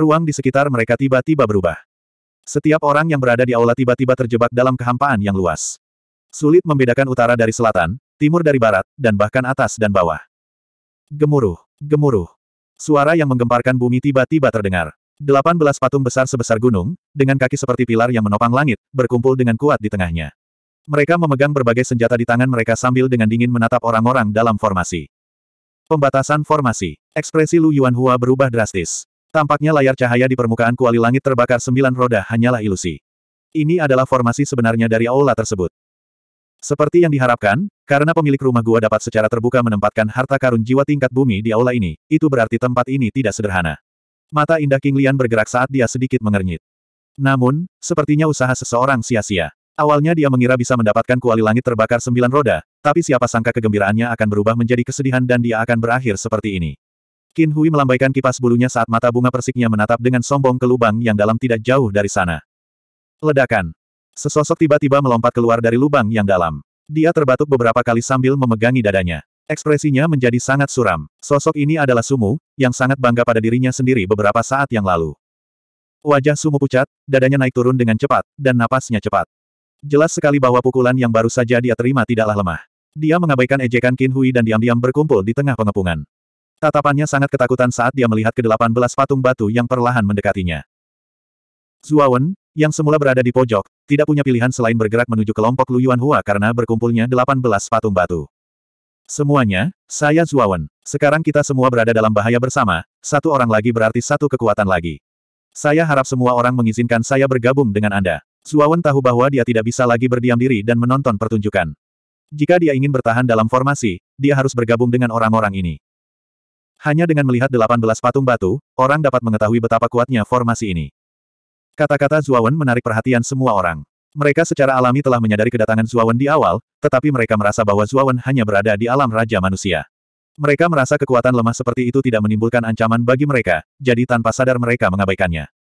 Ruang di sekitar mereka tiba-tiba berubah. Setiap orang yang berada di aula tiba-tiba terjebak dalam kehampaan yang luas. Sulit membedakan utara dari selatan, timur dari barat, dan bahkan atas dan bawah. Gemuruh, gemuruh. Suara yang menggemparkan bumi tiba-tiba terdengar. Delapan belas patung besar sebesar gunung, dengan kaki seperti pilar yang menopang langit, berkumpul dengan kuat di tengahnya. Mereka memegang berbagai senjata di tangan mereka sambil dengan dingin menatap orang-orang dalam formasi. Pembatasan formasi. Ekspresi Lu Yuanhua berubah drastis. Tampaknya layar cahaya di permukaan kuali langit terbakar sembilan roda hanyalah ilusi. Ini adalah formasi sebenarnya dari aula tersebut. Seperti yang diharapkan, karena pemilik rumah gua dapat secara terbuka menempatkan harta karun jiwa tingkat bumi di aula ini, itu berarti tempat ini tidak sederhana. Mata indah King Lian bergerak saat dia sedikit mengernyit. Namun, sepertinya usaha seseorang sia-sia. Awalnya dia mengira bisa mendapatkan kuali langit terbakar sembilan roda, tapi siapa sangka kegembiraannya akan berubah menjadi kesedihan dan dia akan berakhir seperti ini. Qin Hui melambaikan kipas bulunya saat mata bunga persiknya menatap dengan sombong ke lubang yang dalam tidak jauh dari sana. Ledakan. Sesosok tiba-tiba melompat keluar dari lubang yang dalam. Dia terbatuk beberapa kali sambil memegangi dadanya. Ekspresinya menjadi sangat suram. Sosok ini adalah Sumu, yang sangat bangga pada dirinya sendiri beberapa saat yang lalu. Wajah Sumu pucat, dadanya naik turun dengan cepat, dan napasnya cepat. Jelas sekali bahwa pukulan yang baru saja dia terima tidaklah lemah. Dia mengabaikan ejekan Kin Hui dan diam-diam berkumpul di tengah pengepungan. Tatapannya sangat ketakutan saat dia melihat ke belas patung batu yang perlahan mendekatinya. Zuawan, yang semula berada di pojok, tidak punya pilihan selain bergerak menuju kelompok Lu Yuan Hua karena berkumpulnya delapan belas patung batu. Semuanya, saya Zuawan. Sekarang kita semua berada dalam bahaya bersama, satu orang lagi berarti satu kekuatan lagi. Saya harap semua orang mengizinkan saya bergabung dengan Anda. Zuawan tahu bahwa dia tidak bisa lagi berdiam diri dan menonton pertunjukan. Jika dia ingin bertahan dalam formasi, dia harus bergabung dengan orang-orang ini. Hanya dengan melihat 18 patung batu, orang dapat mengetahui betapa kuatnya formasi ini. Kata-kata Zuawan menarik perhatian semua orang. Mereka secara alami telah menyadari kedatangan Zuawan di awal, tetapi mereka merasa bahwa Zuawan hanya berada di alam Raja Manusia. Mereka merasa kekuatan lemah seperti itu tidak menimbulkan ancaman bagi mereka, jadi tanpa sadar mereka mengabaikannya.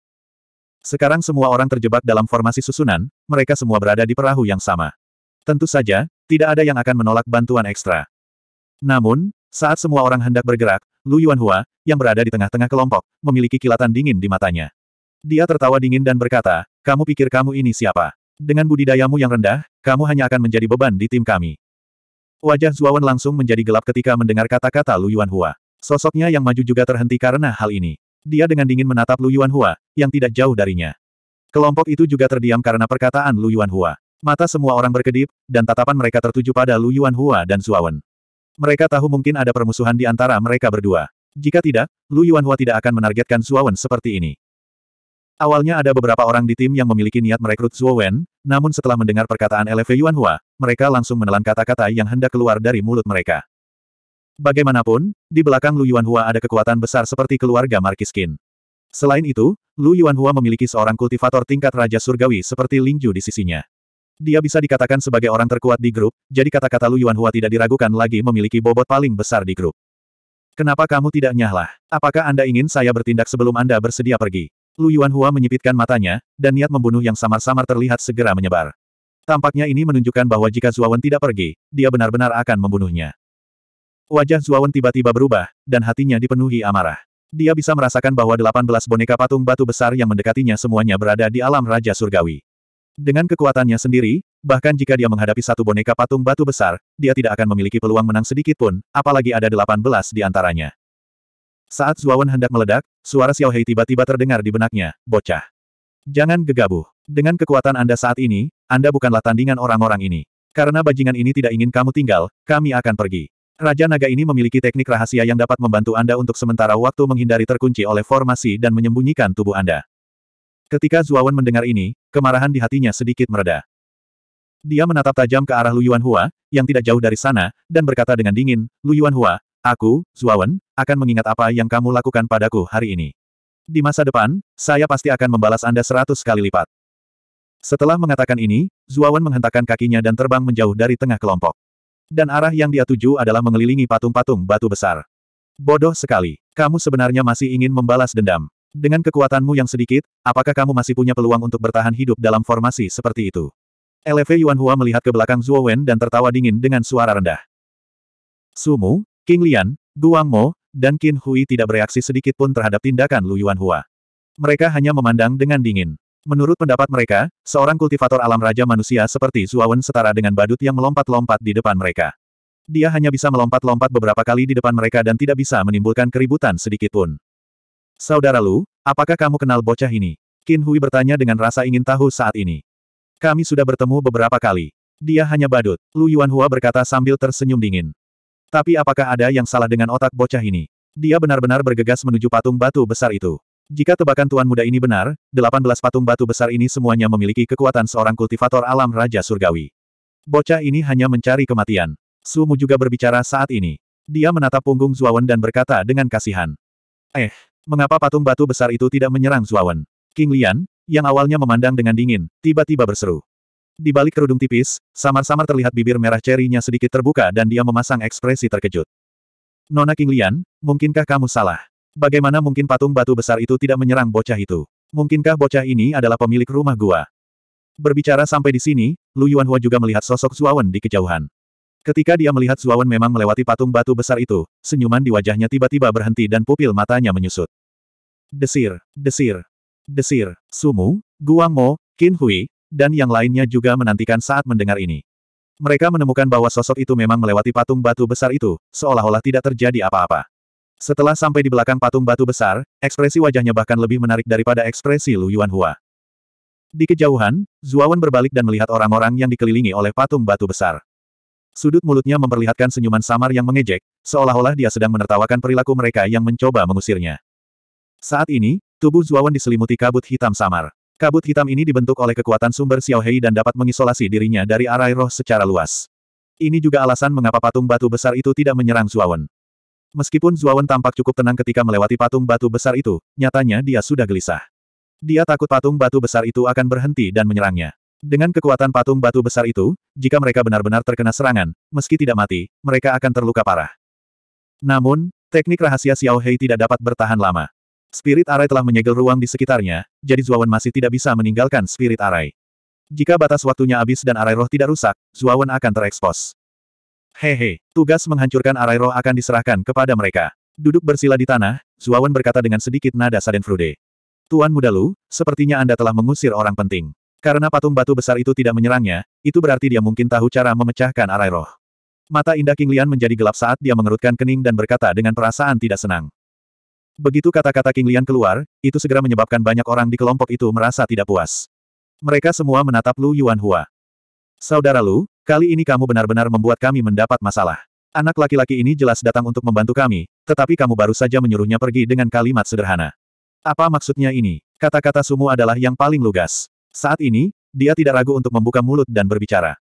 Sekarang semua orang terjebak dalam formasi susunan, mereka semua berada di perahu yang sama. Tentu saja, tidak ada yang akan menolak bantuan ekstra. Namun, saat semua orang hendak bergerak, Lu Yuanhua, yang berada di tengah-tengah kelompok, memiliki kilatan dingin di matanya. Dia tertawa dingin dan berkata, kamu pikir kamu ini siapa? Dengan budidayamu yang rendah, kamu hanya akan menjadi beban di tim kami. Wajah Zuawan langsung menjadi gelap ketika mendengar kata-kata Lu Yuanhua. Sosoknya yang maju juga terhenti karena hal ini. Dia dengan dingin menatap Lu Yuanhua, yang tidak jauh darinya. Kelompok itu juga terdiam karena perkataan Lu Yuanhua. Mata semua orang berkedip, dan tatapan mereka tertuju pada Lu Yuanhua dan Zuawan. Mereka tahu mungkin ada permusuhan di antara mereka berdua. Jika tidak, Lu Yuanhua tidak akan menargetkan Wen seperti ini. Awalnya ada beberapa orang di tim yang memiliki niat merekrut Wen, namun setelah mendengar perkataan LV Yuanhua, mereka langsung menelan kata-kata yang hendak keluar dari mulut mereka. Bagaimanapun, di belakang Lu Yuanhua ada kekuatan besar seperti keluarga Qin. Selain itu, Lu Yuanhua memiliki seorang kultivator tingkat Raja Surgawi seperti Lingju di sisinya. Dia bisa dikatakan sebagai orang terkuat di grup, jadi kata-kata Lu Yuanhua tidak diragukan lagi memiliki bobot paling besar di grup. Kenapa kamu tidak nyahlah? Apakah Anda ingin saya bertindak sebelum Anda bersedia pergi? Lu Yuanhua menyipitkan matanya, dan niat membunuh yang samar-samar terlihat segera menyebar. Tampaknya ini menunjukkan bahwa jika Zuawan tidak pergi, dia benar-benar akan membunuhnya. Wajah Zuawan tiba-tiba berubah, dan hatinya dipenuhi amarah. Dia bisa merasakan bahwa 18 boneka patung batu besar yang mendekatinya semuanya berada di alam Raja Surgawi. Dengan kekuatannya sendiri, bahkan jika dia menghadapi satu boneka patung batu besar, dia tidak akan memiliki peluang menang sedikit pun, apalagi ada 18 di antaranya. Saat Zuawan hendak meledak, suara Xiao Hei tiba-tiba terdengar di benaknya, bocah. Jangan gegabah. Dengan kekuatan Anda saat ini, Anda bukanlah tandingan orang-orang ini. Karena bajingan ini tidak ingin kamu tinggal, kami akan pergi. Raja Naga ini memiliki teknik rahasia yang dapat membantu Anda untuk sementara waktu menghindari terkunci oleh formasi dan menyembunyikan tubuh Anda. Ketika Zuawan mendengar ini, kemarahan di hatinya sedikit mereda. Dia menatap tajam ke arah Lu Yuanhua, yang tidak jauh dari sana, dan berkata dengan dingin, Lu Yuanhua, aku, Zuawan, akan mengingat apa yang kamu lakukan padaku hari ini. Di masa depan, saya pasti akan membalas Anda seratus kali lipat. Setelah mengatakan ini, Zuawan menghentakkan kakinya dan terbang menjauh dari tengah kelompok. Dan arah yang dia tuju adalah mengelilingi patung-patung batu besar. Bodoh sekali. Kamu sebenarnya masih ingin membalas dendam. Dengan kekuatanmu yang sedikit, apakah kamu masih punya peluang untuk bertahan hidup dalam formasi seperti itu? LV Yuan Hua melihat ke belakang Zhuo Wen dan tertawa dingin dengan suara rendah. Sumu, King Lian, Guang Mo, dan Qin Hui tidak bereaksi sedikit pun terhadap tindakan Lu Yuan Hua. Mereka hanya memandang dengan dingin. Menurut pendapat mereka, seorang kultivator alam raja manusia seperti Wen setara dengan badut yang melompat-lompat di depan mereka. Dia hanya bisa melompat-lompat beberapa kali di depan mereka dan tidak bisa menimbulkan keributan sedikit pun. Saudara Lu, apakah kamu kenal bocah ini? Qin Hui bertanya dengan rasa ingin tahu saat ini. Kami sudah bertemu beberapa kali. Dia hanya badut, Lu Yuanhua berkata sambil tersenyum dingin. Tapi apakah ada yang salah dengan otak bocah ini? Dia benar-benar bergegas menuju patung batu besar itu. Jika tebakan tuan muda ini benar, 18 patung batu besar ini semuanya memiliki kekuatan seorang kultivator alam Raja Surgawi. Bocah ini hanya mencari kematian. Sumu juga berbicara saat ini. Dia menatap punggung Zuawan dan berkata dengan kasihan. Eh, Mengapa patung batu besar itu tidak menyerang Zuawan? King Lian, yang awalnya memandang dengan dingin, tiba-tiba berseru. Di balik kerudung tipis, samar-samar terlihat bibir merah cerinya sedikit terbuka dan dia memasang ekspresi terkejut. Nona King Lian, mungkinkah kamu salah? Bagaimana mungkin patung batu besar itu tidak menyerang bocah itu? Mungkinkah bocah ini adalah pemilik rumah gua? Berbicara sampai di sini, Lu Yuanhua juga melihat sosok Zuawan di kejauhan. Ketika dia melihat Zuawan memang melewati patung batu besar itu, senyuman di wajahnya tiba-tiba berhenti dan pupil matanya menyusut. Desir, desir, desir, Sumu, Guangmo, Mo, Qin Hui, dan yang lainnya juga menantikan saat mendengar ini. Mereka menemukan bahwa sosok itu memang melewati patung batu besar itu, seolah-olah tidak terjadi apa-apa. Setelah sampai di belakang patung batu besar, ekspresi wajahnya bahkan lebih menarik daripada ekspresi Lu Yuanhua. Di kejauhan, Zuawan berbalik dan melihat orang-orang yang dikelilingi oleh patung batu besar. Sudut mulutnya memperlihatkan senyuman samar yang mengejek, seolah-olah dia sedang menertawakan perilaku mereka yang mencoba mengusirnya. Saat ini, tubuh Zuawan diselimuti kabut hitam samar. Kabut hitam ini dibentuk oleh kekuatan sumber Xiaohei dan dapat mengisolasi dirinya dari arai roh secara luas. Ini juga alasan mengapa patung batu besar itu tidak menyerang Zuawan. Meskipun Zuawan tampak cukup tenang ketika melewati patung batu besar itu, nyatanya dia sudah gelisah. Dia takut patung batu besar itu akan berhenti dan menyerangnya. Dengan kekuatan patung batu besar itu, jika mereka benar-benar terkena serangan, meski tidak mati, mereka akan terluka parah. Namun, teknik rahasia Xiaohei tidak dapat bertahan lama. Spirit Arai telah menyegel ruang di sekitarnya, jadi Zuawan masih tidak bisa meninggalkan Spirit Arai. Jika batas waktunya habis dan Arai roh tidak rusak, Zuawan akan terekspos. Hehe, tugas menghancurkan Arai roh akan diserahkan kepada mereka. Duduk bersila di tanah, Zuawan berkata dengan sedikit nada Frude. Tuan muda Lu, sepertinya Anda telah mengusir orang penting. Karena patung batu besar itu tidak menyerangnya, itu berarti dia mungkin tahu cara memecahkan Arai roh. Mata indah King Lian menjadi gelap saat dia mengerutkan kening dan berkata dengan perasaan tidak senang. Begitu kata-kata King Lian keluar, itu segera menyebabkan banyak orang di kelompok itu merasa tidak puas. Mereka semua menatap Lu Yuan Hua. Saudara Lu, kali ini kamu benar-benar membuat kami mendapat masalah. Anak laki-laki ini jelas datang untuk membantu kami, tetapi kamu baru saja menyuruhnya pergi dengan kalimat sederhana. Apa maksudnya ini? Kata-kata sumu adalah yang paling lugas. Saat ini, dia tidak ragu untuk membuka mulut dan berbicara.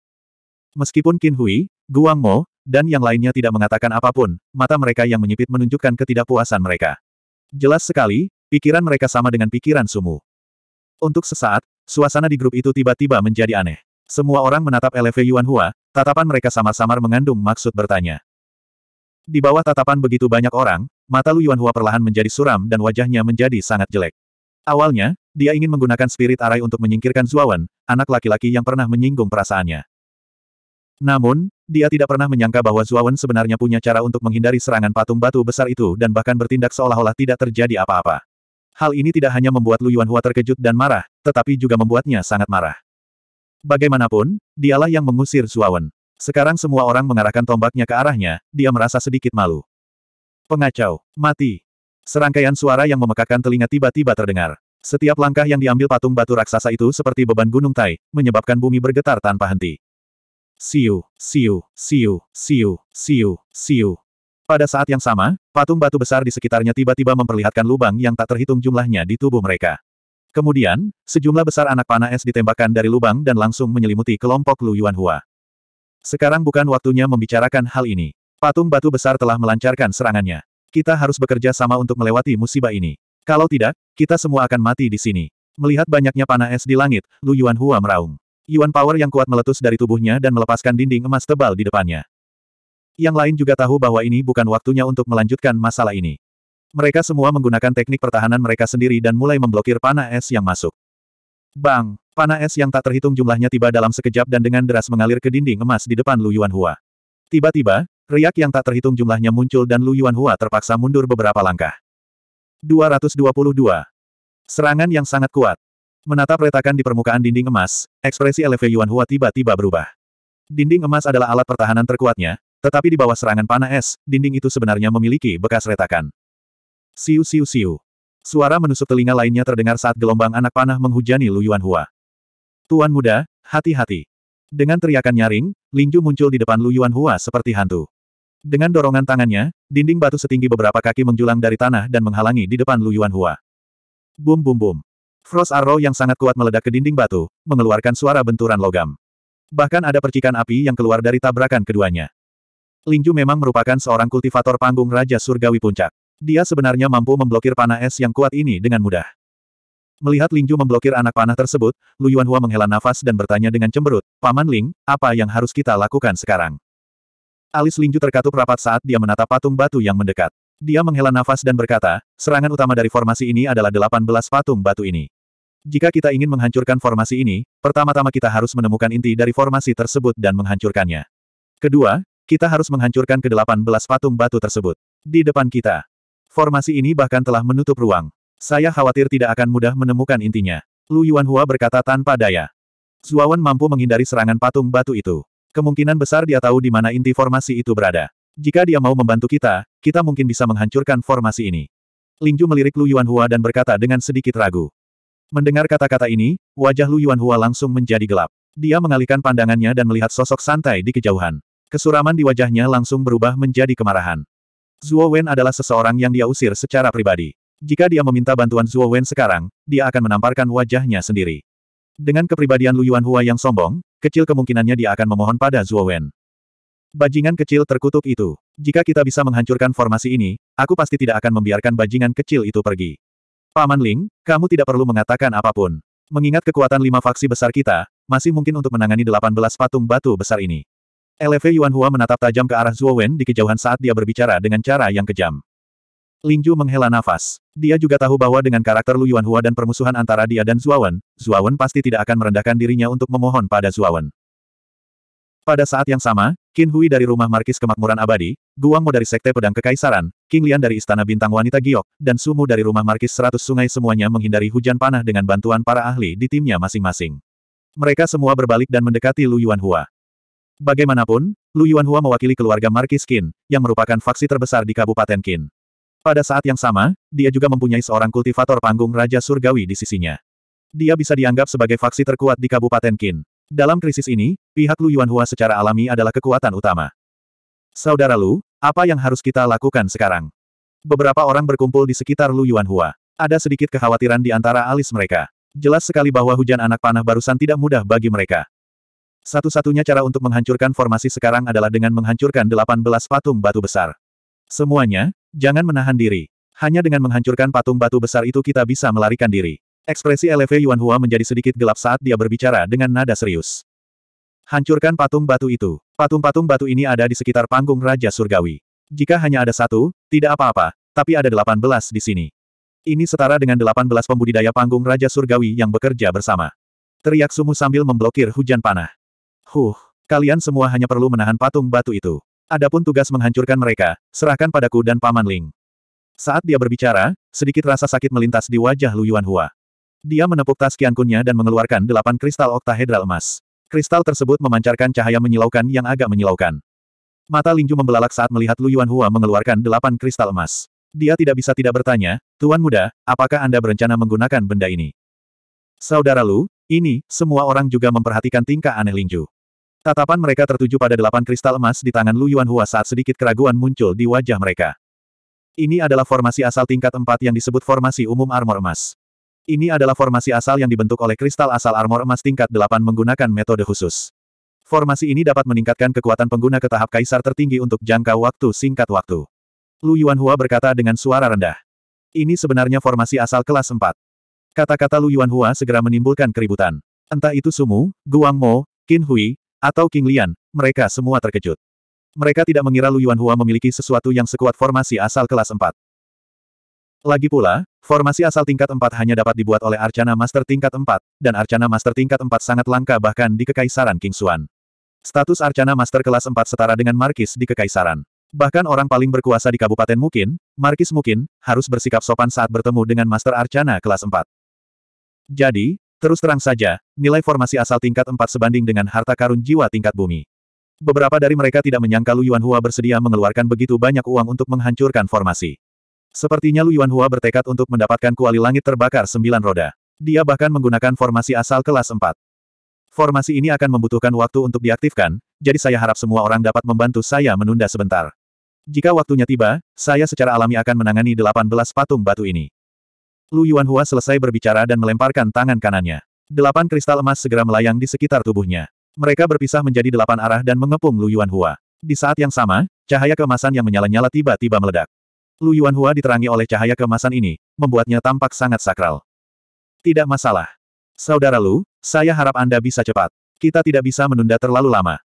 Meskipun Qin Hui, Guang Mo, dan yang lainnya tidak mengatakan apapun, mata mereka yang menyipit menunjukkan ketidakpuasan mereka. Jelas sekali, pikiran mereka sama dengan pikiran Sumu. Untuk sesaat, suasana di grup itu tiba-tiba menjadi aneh. Semua orang menatap LV Yuan Hua, tatapan mereka samar-samar mengandung maksud bertanya. Di bawah tatapan begitu banyak orang, mata Lu Yuan Hua perlahan menjadi suram dan wajahnya menjadi sangat jelek. Awalnya, dia ingin menggunakan spirit arai untuk menyingkirkan Zuawan, anak laki-laki yang pernah menyinggung perasaannya. Namun, dia tidak pernah menyangka bahwa Zuawan sebenarnya punya cara untuk menghindari serangan patung batu besar itu dan bahkan bertindak seolah-olah tidak terjadi apa-apa. Hal ini tidak hanya membuat Lu Yuanhua terkejut dan marah, tetapi juga membuatnya sangat marah. Bagaimanapun, dialah yang mengusir Zuawan. Sekarang semua orang mengarahkan tombaknya ke arahnya, dia merasa sedikit malu. Pengacau, mati. Serangkaian suara yang memekakan telinga tiba-tiba terdengar. Setiap langkah yang diambil patung batu raksasa itu seperti beban gunung Tai, menyebabkan bumi bergetar tanpa henti. Siu, siu, siu, siu, siu, siu. Pada saat yang sama, patung batu besar di sekitarnya tiba-tiba memperlihatkan lubang yang tak terhitung jumlahnya di tubuh mereka. Kemudian, sejumlah besar anak panah es ditembakkan dari lubang dan langsung menyelimuti kelompok Lu Hua. Sekarang bukan waktunya membicarakan hal ini. Patung batu besar telah melancarkan serangannya. Kita harus bekerja sama untuk melewati musibah ini. Kalau tidak, kita semua akan mati di sini. Melihat banyaknya panah es di langit, Lu Hua meraung. Yuan power yang kuat meletus dari tubuhnya dan melepaskan dinding emas tebal di depannya. Yang lain juga tahu bahwa ini bukan waktunya untuk melanjutkan masalah ini. Mereka semua menggunakan teknik pertahanan mereka sendiri dan mulai memblokir panah es yang masuk. Bang! Panah es yang tak terhitung jumlahnya tiba dalam sekejap dan dengan deras mengalir ke dinding emas di depan Lu Yuan Hua. Tiba-tiba, riak yang tak terhitung jumlahnya muncul dan Lu Yuan Hua terpaksa mundur beberapa langkah. 222. Serangan yang sangat kuat. Menatap retakan di permukaan dinding emas, ekspresi LV Yuan Hua tiba-tiba berubah. Dinding emas adalah alat pertahanan terkuatnya, tetapi di bawah serangan panah es, dinding itu sebenarnya memiliki bekas retakan. Siu siu siu. Suara menusuk telinga lainnya terdengar saat gelombang anak panah menghujani Lu Yuan Hua. Tuan muda, hati-hati. Dengan teriakan nyaring, Lingju muncul di depan Lu Yuan Hua seperti hantu. Dengan dorongan tangannya, dinding batu setinggi beberapa kaki menjulang dari tanah dan menghalangi di depan Lu Yuan Hua. Bum bum bum. Frost Arrow yang sangat kuat meledak ke dinding batu, mengeluarkan suara benturan logam. Bahkan ada percikan api yang keluar dari tabrakan keduanya. Lingju memang merupakan seorang kultivator panggung Raja Surgawi Puncak. Dia sebenarnya mampu memblokir panah es yang kuat ini dengan mudah. Melihat Lingju memblokir anak panah tersebut, Lu Yuanhua menghela nafas dan bertanya dengan cemberut, Paman Ling, apa yang harus kita lakukan sekarang? Alis Lingju terkatup rapat saat dia menatap patung batu yang mendekat. Dia menghela nafas dan berkata, serangan utama dari formasi ini adalah 18 patung batu ini. Jika kita ingin menghancurkan formasi ini, pertama-tama kita harus menemukan inti dari formasi tersebut dan menghancurkannya. Kedua, kita harus menghancurkan ke-18 patung batu tersebut. Di depan kita. Formasi ini bahkan telah menutup ruang. Saya khawatir tidak akan mudah menemukan intinya. Lu Yuanhua berkata tanpa daya. Zuawan mampu menghindari serangan patung batu itu. Kemungkinan besar dia tahu di mana inti formasi itu berada. Jika dia mau membantu kita, kita mungkin bisa menghancurkan formasi ini. Lingju melirik Lu Yuanhua dan berkata dengan sedikit ragu. Mendengar kata-kata ini, wajah Lu Hua langsung menjadi gelap. Dia mengalihkan pandangannya dan melihat sosok santai di kejauhan. Kesuraman di wajahnya langsung berubah menjadi kemarahan. Zhuo Wen adalah seseorang yang dia usir secara pribadi. Jika dia meminta bantuan Zhuo Wen sekarang, dia akan menamparkan wajahnya sendiri. Dengan kepribadian Lu Hua yang sombong, kecil kemungkinannya dia akan memohon pada Zhuo Wen. Bajingan kecil terkutuk itu. Jika kita bisa menghancurkan formasi ini, aku pasti tidak akan membiarkan bajingan kecil itu pergi. Paman Ling, kamu tidak perlu mengatakan apapun. Mengingat kekuatan lima faksi besar kita, masih mungkin untuk menangani delapan belas patung batu besar ini. LV Yuan Hua menatap tajam ke arah Zhuo Wen di kejauhan saat dia berbicara dengan cara yang kejam. Ling Lingju menghela nafas. Dia juga tahu bahwa dengan karakter Lu Yuan Hua dan permusuhan antara dia dan Wen, Zuo Wen pasti tidak akan merendahkan dirinya untuk memohon pada Wen. Pada saat yang sama, Qin Hui dari rumah Markis Kemakmuran Abadi, Guang Mo dari Sekte Pedang Kekaisaran, King Lian dari Istana Bintang Wanita Giok, dan Sumu dari rumah Markis Seratus Sungai semuanya menghindari hujan panah dengan bantuan para ahli di timnya masing-masing. Mereka semua berbalik dan mendekati Lu Hua. Bagaimanapun, Lu Hua mewakili keluarga Markis Qin, yang merupakan faksi terbesar di Kabupaten Qin. Pada saat yang sama, dia juga mempunyai seorang kultivator panggung Raja Surgawi di sisinya. Dia bisa dianggap sebagai faksi terkuat di Kabupaten Qin. Dalam krisis ini, pihak Lu Yuanhua secara alami adalah kekuatan utama. Saudara Lu, apa yang harus kita lakukan sekarang? Beberapa orang berkumpul di sekitar Lu Yuanhua. Ada sedikit kekhawatiran di antara alis mereka. Jelas sekali bahwa hujan anak panah barusan tidak mudah bagi mereka. Satu-satunya cara untuk menghancurkan formasi sekarang adalah dengan menghancurkan 18 patung batu besar. Semuanya, jangan menahan diri. Hanya dengan menghancurkan patung batu besar itu kita bisa melarikan diri. Ekspresi LV Yuan Hua menjadi sedikit gelap saat dia berbicara dengan nada serius. Hancurkan patung batu itu. Patung-patung batu ini ada di sekitar panggung Raja Surgawi. Jika hanya ada satu, tidak apa-apa, tapi ada delapan belas di sini. Ini setara dengan delapan belas pembudidaya panggung Raja Surgawi yang bekerja bersama. Teriak Sumu sambil memblokir hujan panah. Huh, kalian semua hanya perlu menahan patung batu itu. Adapun tugas menghancurkan mereka, serahkan padaku dan Paman Ling. Saat dia berbicara, sedikit rasa sakit melintas di wajah Lu Yuan Hua. Dia menepuk tas kiankunnya dan mengeluarkan delapan kristal oktahedral emas. Kristal tersebut memancarkan cahaya menyilaukan yang agak menyilaukan. Mata Lingju membelalak saat melihat Lu Yuan Hua mengeluarkan delapan kristal emas. Dia tidak bisa tidak bertanya, Tuan Muda, apakah Anda berencana menggunakan benda ini? Saudara Lu, ini, semua orang juga memperhatikan tingkah aneh Lingju. Tatapan mereka tertuju pada delapan kristal emas di tangan Lu Yuan Hua saat sedikit keraguan muncul di wajah mereka. Ini adalah formasi asal tingkat empat yang disebut formasi umum armor emas. Ini adalah formasi asal yang dibentuk oleh kristal asal armor emas tingkat 8 menggunakan metode khusus. Formasi ini dapat meningkatkan kekuatan pengguna ke tahap kaisar tertinggi untuk jangka waktu singkat waktu. Lu Yuanhua berkata dengan suara rendah. Ini sebenarnya formasi asal kelas 4. Kata-kata Lu Yuanhua segera menimbulkan keributan. Entah itu Sumu, Guang Mo, Qin Hui, atau King Lian, mereka semua terkejut. Mereka tidak mengira Lu Yuanhua memiliki sesuatu yang sekuat formasi asal kelas 4. Lagi pula, formasi asal tingkat 4 hanya dapat dibuat oleh Arcana Master tingkat 4, dan Arcana Master tingkat 4 sangat langka bahkan di Kekaisaran King Xuan. Status Arcana Master kelas 4 setara dengan Markis di Kekaisaran. Bahkan orang paling berkuasa di kabupaten Mukin, Markis Mukin, harus bersikap sopan saat bertemu dengan Master Arcana kelas 4. Jadi, terus terang saja, nilai formasi asal tingkat 4 sebanding dengan harta karun jiwa tingkat bumi. Beberapa dari mereka tidak menyangka Lu Hua bersedia mengeluarkan begitu banyak uang untuk menghancurkan formasi. Sepertinya Lu Yuanhua bertekad untuk mendapatkan kuali langit terbakar sembilan roda. Dia bahkan menggunakan formasi asal kelas 4. Formasi ini akan membutuhkan waktu untuk diaktifkan, jadi saya harap semua orang dapat membantu saya menunda sebentar. Jika waktunya tiba, saya secara alami akan menangani 18 patung batu ini. Lu Yuanhua selesai berbicara dan melemparkan tangan kanannya. Delapan kristal emas segera melayang di sekitar tubuhnya. Mereka berpisah menjadi delapan arah dan mengepung Lu Yuanhua. Di saat yang sama, cahaya kemasan yang menyala-nyala tiba-tiba meledak. Lu Yuanhua diterangi oleh cahaya kemasan ini, membuatnya tampak sangat sakral. Tidak masalah. Saudara Lu, saya harap Anda bisa cepat. Kita tidak bisa menunda terlalu lama.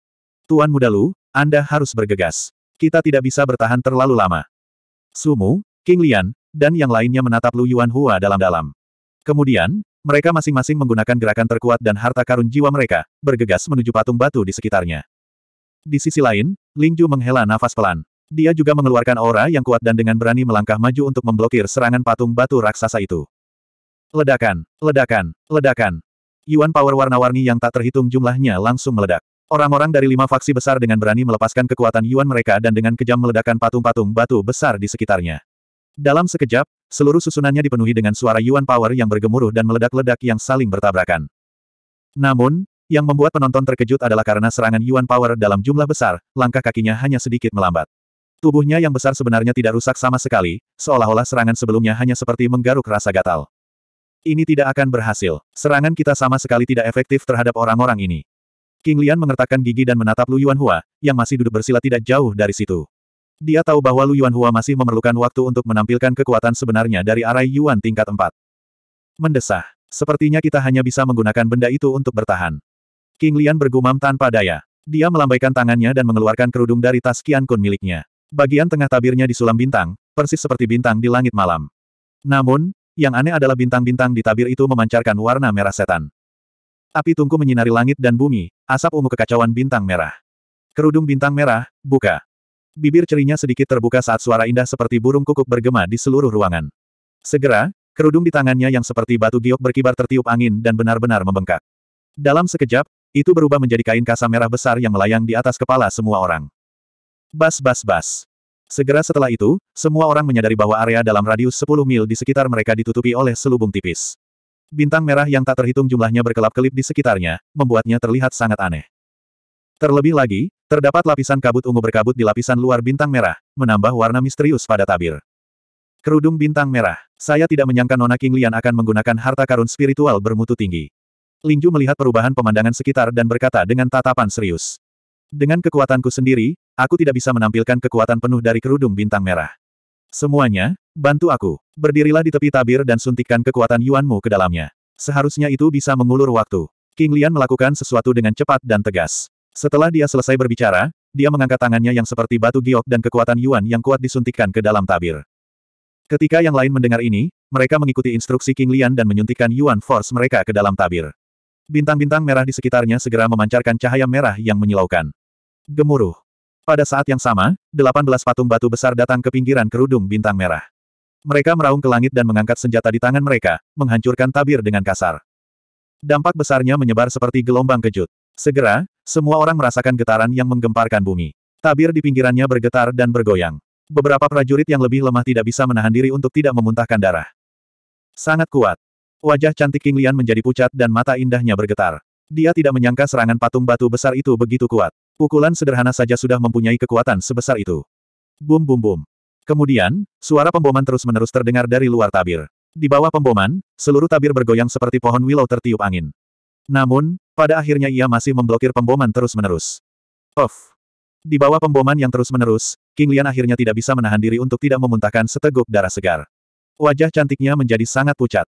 Tuan muda Lu, Anda harus bergegas. Kita tidak bisa bertahan terlalu lama. Sumu, King Lian, dan yang lainnya menatap Lu Yuanhua dalam-dalam. Kemudian, mereka masing-masing menggunakan gerakan terkuat dan harta karun jiwa mereka, bergegas menuju patung batu di sekitarnya. Di sisi lain, Lingju menghela nafas pelan. Dia juga mengeluarkan aura yang kuat dan dengan berani melangkah maju untuk memblokir serangan patung batu raksasa itu. Ledakan, ledakan, ledakan. Yuan power warna-warni yang tak terhitung jumlahnya langsung meledak. Orang-orang dari lima faksi besar dengan berani melepaskan kekuatan Yuan mereka dan dengan kejam meledakkan patung-patung batu besar di sekitarnya. Dalam sekejap, seluruh susunannya dipenuhi dengan suara Yuan power yang bergemuruh dan meledak-ledak yang saling bertabrakan. Namun, yang membuat penonton terkejut adalah karena serangan Yuan Power dalam jumlah besar, langkah kakinya hanya sedikit melambat. Tubuhnya yang besar sebenarnya tidak rusak sama sekali, seolah-olah serangan sebelumnya hanya seperti menggaruk rasa gatal. Ini tidak akan berhasil. Serangan kita sama sekali tidak efektif terhadap orang-orang ini. King Lian mengertakkan gigi dan menatap Lu Yuan Hua, yang masih duduk bersila tidak jauh dari situ. Dia tahu bahwa Lu Yuan Hua masih memerlukan waktu untuk menampilkan kekuatan sebenarnya dari arai Yuan tingkat 4. Mendesah. Sepertinya kita hanya bisa menggunakan benda itu untuk bertahan. King Lian bergumam tanpa daya. Dia melambaikan tangannya dan mengeluarkan kerudung dari tas Kian Kun miliknya. Bagian tengah tabirnya disulam bintang, persis seperti bintang di langit malam. Namun, yang aneh adalah bintang-bintang di tabir itu memancarkan warna merah setan. Api tungku menyinari langit dan bumi, asap ungu kekacauan bintang merah. Kerudung bintang merah, buka. Bibir cerinya sedikit terbuka saat suara indah seperti burung kukuk bergema di seluruh ruangan. Segera, kerudung di tangannya yang seperti batu giok berkibar tertiup angin dan benar-benar membengkak. Dalam sekejap, itu berubah menjadi kain kasa merah besar yang melayang di atas kepala semua orang. Bas bas bas. Segera setelah itu, semua orang menyadari bahwa area dalam radius 10 mil di sekitar mereka ditutupi oleh selubung tipis. Bintang merah yang tak terhitung jumlahnya berkelap-kelip di sekitarnya, membuatnya terlihat sangat aneh. Terlebih lagi, terdapat lapisan kabut ungu berkabut di lapisan luar bintang merah, menambah warna misterius pada tabir. Kerudung bintang merah, saya tidak menyangka Nona King Lian akan menggunakan harta karun spiritual bermutu tinggi. Lingju melihat perubahan pemandangan sekitar dan berkata dengan tatapan serius. Dengan kekuatanku sendiri, aku tidak bisa menampilkan kekuatan penuh dari kerudung bintang merah. Semuanya, bantu aku. Berdirilah di tepi tabir dan suntikan kekuatan Yuanmu ke dalamnya. Seharusnya itu bisa mengulur waktu. King Lian melakukan sesuatu dengan cepat dan tegas. Setelah dia selesai berbicara, dia mengangkat tangannya yang seperti batu giok dan kekuatan Yuan yang kuat disuntikkan ke dalam tabir. Ketika yang lain mendengar ini, mereka mengikuti instruksi King Lian dan menyuntikkan Yuan Force mereka ke dalam tabir. Bintang-bintang merah di sekitarnya segera memancarkan cahaya merah yang menyilaukan. Gemuruh. Pada saat yang sama, 18 patung batu besar datang ke pinggiran kerudung bintang merah. Mereka meraung ke langit dan mengangkat senjata di tangan mereka, menghancurkan tabir dengan kasar. Dampak besarnya menyebar seperti gelombang kejut. Segera, semua orang merasakan getaran yang menggemparkan bumi. Tabir di pinggirannya bergetar dan bergoyang. Beberapa prajurit yang lebih lemah tidak bisa menahan diri untuk tidak memuntahkan darah. Sangat kuat. Wajah cantik King Lian menjadi pucat dan mata indahnya bergetar. Dia tidak menyangka serangan patung batu besar itu begitu kuat. Pukulan sederhana saja sudah mempunyai kekuatan sebesar itu. Bum bum bum. Kemudian, suara pemboman terus-menerus terdengar dari luar tabir. Di bawah pemboman, seluruh tabir bergoyang seperti pohon willow tertiup angin. Namun, pada akhirnya ia masih memblokir pemboman terus-menerus. Of. Di bawah pemboman yang terus-menerus, King Lian akhirnya tidak bisa menahan diri untuk tidak memuntahkan seteguk darah segar. Wajah cantiknya menjadi sangat pucat.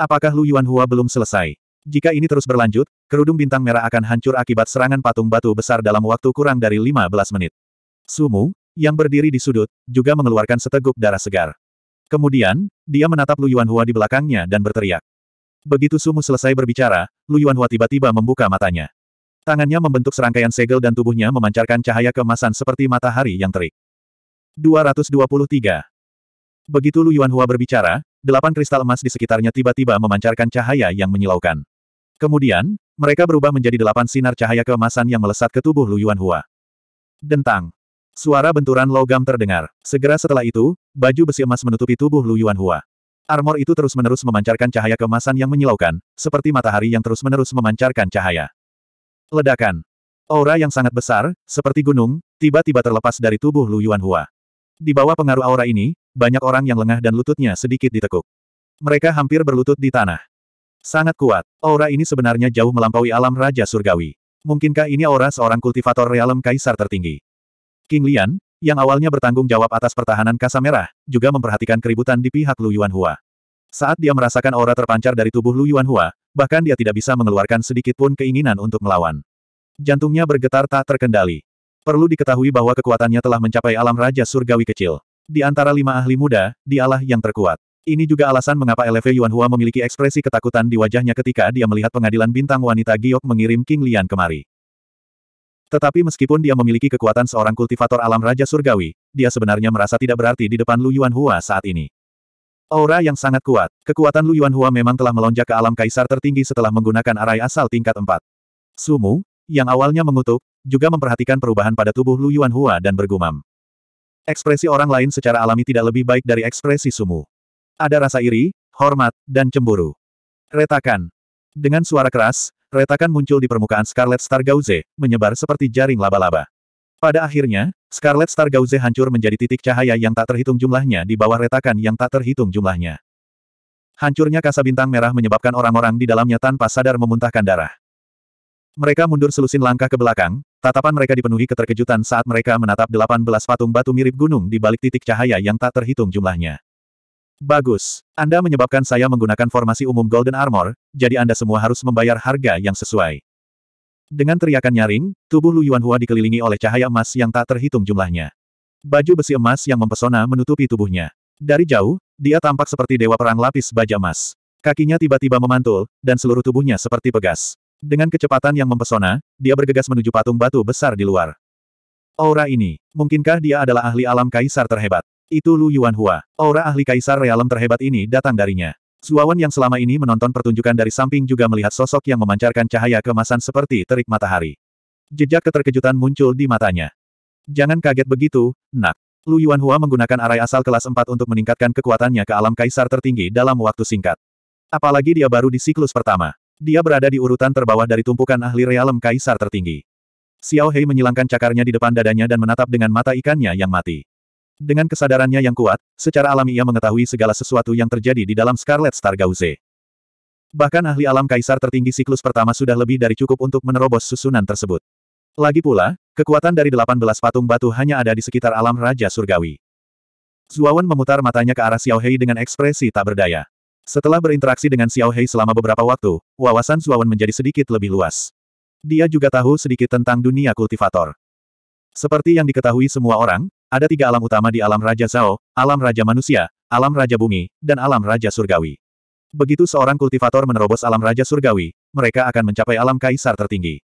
Apakah Lu Yuan Hua belum selesai? Jika ini terus berlanjut, kerudung bintang merah akan hancur akibat serangan patung batu besar dalam waktu kurang dari 15 menit. Sumu, yang berdiri di sudut, juga mengeluarkan seteguk darah segar. Kemudian, dia menatap Lu Yuanhua di belakangnya dan berteriak. Begitu Sumu selesai berbicara, Lu Yuanhua tiba-tiba membuka matanya. Tangannya membentuk serangkaian segel dan tubuhnya memancarkan cahaya kemasan seperti matahari yang terik. 223. Begitu Lu Yuanhua berbicara, delapan kristal emas di sekitarnya tiba-tiba memancarkan cahaya yang menyilaukan. Kemudian, mereka berubah menjadi delapan sinar cahaya keemasan yang melesat ke tubuh Luyuan Hua. Dentang. Suara benturan logam terdengar. Segera setelah itu, baju besi emas menutupi tubuh Luyuan Hua. Armor itu terus-menerus memancarkan cahaya kemasan yang menyilaukan, seperti matahari yang terus-menerus memancarkan cahaya. Ledakan. Aura yang sangat besar, seperti gunung, tiba-tiba terlepas dari tubuh Luyuan Hua. Di bawah pengaruh aura ini, banyak orang yang lengah dan lututnya sedikit ditekuk. Mereka hampir berlutut di tanah. Sangat kuat. Aura ini sebenarnya jauh melampaui alam Raja Surgawi. Mungkinkah ini aura seorang kultivator realem kaisar tertinggi? King Lian, yang awalnya bertanggung jawab atas pertahanan Kasa Merah, juga memperhatikan keributan di pihak Lu Yuanhua. Saat dia merasakan aura terpancar dari tubuh Lu Yuanhua, bahkan dia tidak bisa mengeluarkan sedikit pun keinginan untuk melawan. Jantungnya bergetar tak terkendali. Perlu diketahui bahwa kekuatannya telah mencapai alam Raja Surgawi kecil. Di antara lima ahli muda, dialah yang terkuat. Ini juga alasan mengapa LV Yuan Hua memiliki ekspresi ketakutan di wajahnya ketika dia melihat pengadilan bintang wanita Giok mengirim King Lian kemari. Tetapi meskipun dia memiliki kekuatan seorang kultivator alam Raja Surgawi, dia sebenarnya merasa tidak berarti di depan Lu Yuan Hua saat ini. Aura yang sangat kuat, kekuatan Lu Yuan Hua memang telah melonjak ke alam kaisar tertinggi setelah menggunakan arai asal tingkat 4. Sumu, yang awalnya mengutuk, juga memperhatikan perubahan pada tubuh Lu Yuan Hua dan bergumam. Ekspresi orang lain secara alami tidak lebih baik dari ekspresi Sumu. Ada rasa iri, hormat, dan cemburu. Retakan. Dengan suara keras, retakan muncul di permukaan Scarlet Star Gauze, menyebar seperti jaring laba-laba. Pada akhirnya, Scarlet Star Gauze hancur menjadi titik cahaya yang tak terhitung jumlahnya di bawah retakan yang tak terhitung jumlahnya. Hancurnya kasa bintang merah menyebabkan orang-orang di dalamnya tanpa sadar memuntahkan darah. Mereka mundur selusin langkah ke belakang, tatapan mereka dipenuhi keterkejutan saat mereka menatap 18 patung batu mirip gunung di balik titik cahaya yang tak terhitung jumlahnya. Bagus. Anda menyebabkan saya menggunakan formasi umum Golden Armor, jadi Anda semua harus membayar harga yang sesuai. Dengan teriakan nyaring, tubuh Lu Yuanhua dikelilingi oleh cahaya emas yang tak terhitung jumlahnya. Baju besi emas yang mempesona menutupi tubuhnya. Dari jauh, dia tampak seperti dewa perang lapis baja emas. Kakinya tiba-tiba memantul, dan seluruh tubuhnya seperti pegas. Dengan kecepatan yang mempesona, dia bergegas menuju patung batu besar di luar. Aura ini, mungkinkah dia adalah ahli alam kaisar terhebat? Itu Lu Yuanhua. Aura ahli kaisar realem terhebat ini datang darinya. Zuawan yang selama ini menonton pertunjukan dari samping juga melihat sosok yang memancarkan cahaya kemasan seperti terik matahari. Jejak keterkejutan muncul di matanya. Jangan kaget begitu, nak. Lu Yuanhua menggunakan arai asal kelas 4 untuk meningkatkan kekuatannya ke alam kaisar tertinggi dalam waktu singkat. Apalagi dia baru di siklus pertama. Dia berada di urutan terbawah dari tumpukan ahli realem kaisar tertinggi. Xiao Hei menyilangkan cakarnya di depan dadanya dan menatap dengan mata ikannya yang mati. Dengan kesadarannya yang kuat, secara alami ia mengetahui segala sesuatu yang terjadi di dalam Scarlet Star Gauze. Bahkan ahli alam kaisar tertinggi siklus pertama sudah lebih dari cukup untuk menerobos susunan tersebut. Lagi pula, kekuatan dari 18 patung batu hanya ada di sekitar alam Raja Surgawi. Zuawan memutar matanya ke arah Xiao Hei dengan ekspresi tak berdaya. Setelah berinteraksi dengan Xiao Hei selama beberapa waktu, wawasan Zuawan menjadi sedikit lebih luas. Dia juga tahu sedikit tentang dunia kultivator. Seperti yang diketahui semua orang, ada tiga alam utama di alam Raja Zhao, alam Raja Manusia, alam Raja Bumi, dan alam Raja Surgawi. Begitu seorang kultivator menerobos alam Raja Surgawi, mereka akan mencapai alam kaisar tertinggi.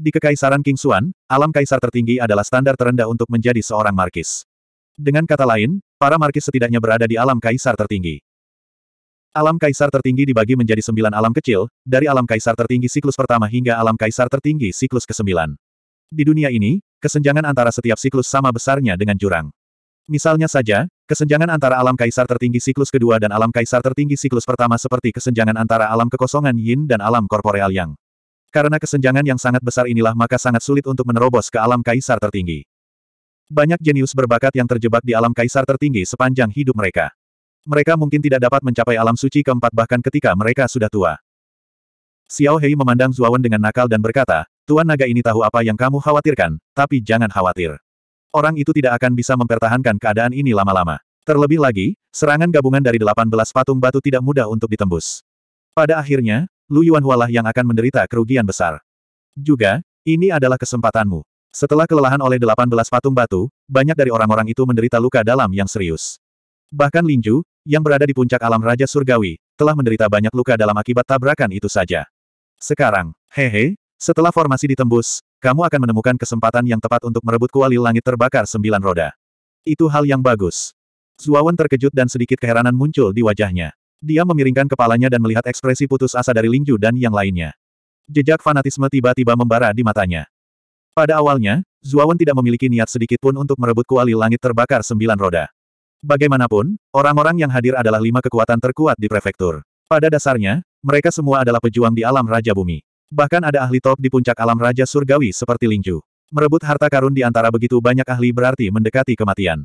Di Kekaisaran King Xuan, alam kaisar tertinggi adalah standar terendah untuk menjadi seorang markis. Dengan kata lain, para markis setidaknya berada di alam kaisar tertinggi. Alam kaisar tertinggi dibagi menjadi sembilan alam kecil, dari alam kaisar tertinggi siklus pertama hingga alam kaisar tertinggi siklus ke-9. Di dunia ini, kesenjangan antara setiap siklus sama besarnya dengan jurang. Misalnya saja, kesenjangan antara alam kaisar tertinggi siklus kedua dan alam kaisar tertinggi siklus pertama seperti kesenjangan antara alam kekosongan yin dan alam korporeal yang. Karena kesenjangan yang sangat besar inilah maka sangat sulit untuk menerobos ke alam kaisar tertinggi. Banyak jenius berbakat yang terjebak di alam kaisar tertinggi sepanjang hidup mereka. Mereka mungkin tidak dapat mencapai alam suci keempat bahkan ketika mereka sudah tua. Xiao Hei memandang Zuawan dengan nakal dan berkata, Tuan naga ini tahu apa yang kamu khawatirkan, tapi jangan khawatir. Orang itu tidak akan bisa mempertahankan keadaan ini lama-lama. Terlebih lagi, serangan gabungan dari 18 patung batu tidak mudah untuk ditembus. Pada akhirnya, Lu Yuanhualah yang akan menderita kerugian besar. Juga, ini adalah kesempatanmu. Setelah kelelahan oleh 18 patung batu, banyak dari orang-orang itu menderita luka dalam yang serius. Bahkan Linju, yang berada di puncak alam Raja Surgawi, telah menderita banyak luka dalam akibat tabrakan itu saja. Sekarang, hehe, setelah formasi ditembus, kamu akan menemukan kesempatan yang tepat untuk merebut kuali langit terbakar sembilan roda. Itu hal yang bagus. Zuawan terkejut dan sedikit keheranan muncul di wajahnya. Dia memiringkan kepalanya dan melihat ekspresi putus asa dari Lingju dan yang lainnya. Jejak fanatisme tiba-tiba membara di matanya. Pada awalnya, Zuawan tidak memiliki niat sedikit pun untuk merebut kuali langit terbakar sembilan roda. Bagaimanapun, orang-orang yang hadir adalah lima kekuatan terkuat di prefektur. Pada dasarnya, mereka semua adalah pejuang di alam Raja Bumi. Bahkan ada ahli top di puncak alam Raja Surgawi seperti Lingju. Merebut harta karun di antara begitu banyak ahli berarti mendekati kematian.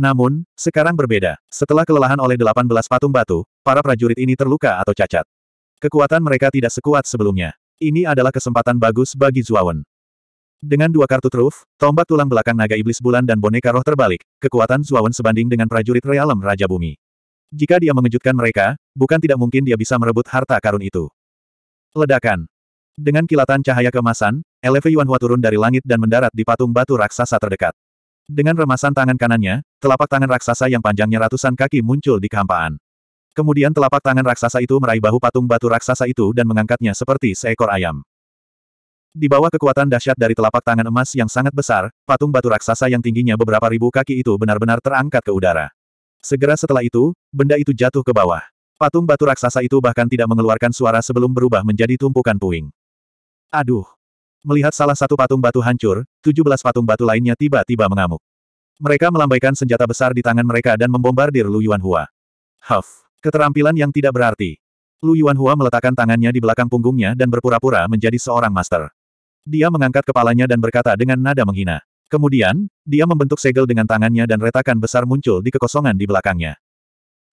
Namun, sekarang berbeda. Setelah kelelahan oleh 18 patung batu, para prajurit ini terluka atau cacat. Kekuatan mereka tidak sekuat sebelumnya. Ini adalah kesempatan bagus bagi Zuawan. Dengan dua kartu truf, tombak tulang belakang naga iblis bulan dan boneka roh terbalik, kekuatan Zuawan sebanding dengan prajurit realem Raja Bumi. Jika dia mengejutkan mereka, bukan tidak mungkin dia bisa merebut harta karun itu. Ledakan. Dengan kilatan cahaya kemasan, Eleve Yuan turun dari langit dan mendarat di patung batu raksasa terdekat. Dengan remasan tangan kanannya, telapak tangan raksasa yang panjangnya ratusan kaki muncul di kehampaan. Kemudian telapak tangan raksasa itu meraih bahu patung batu raksasa itu dan mengangkatnya seperti seekor ayam. Di bawah kekuatan dahsyat dari telapak tangan emas yang sangat besar, patung batu raksasa yang tingginya beberapa ribu kaki itu benar-benar terangkat ke udara. Segera setelah itu, benda itu jatuh ke bawah. Patung batu raksasa itu bahkan tidak mengeluarkan suara sebelum berubah menjadi tumpukan puing. Aduh! Melihat salah satu patung batu hancur, 17 patung batu lainnya tiba-tiba mengamuk. Mereka melambaikan senjata besar di tangan mereka dan membombardir Lu Hua. Huff! Keterampilan yang tidak berarti. Lu Hua meletakkan tangannya di belakang punggungnya dan berpura-pura menjadi seorang master. Dia mengangkat kepalanya dan berkata dengan nada menghina. Kemudian, dia membentuk segel dengan tangannya dan retakan besar muncul di kekosongan di belakangnya.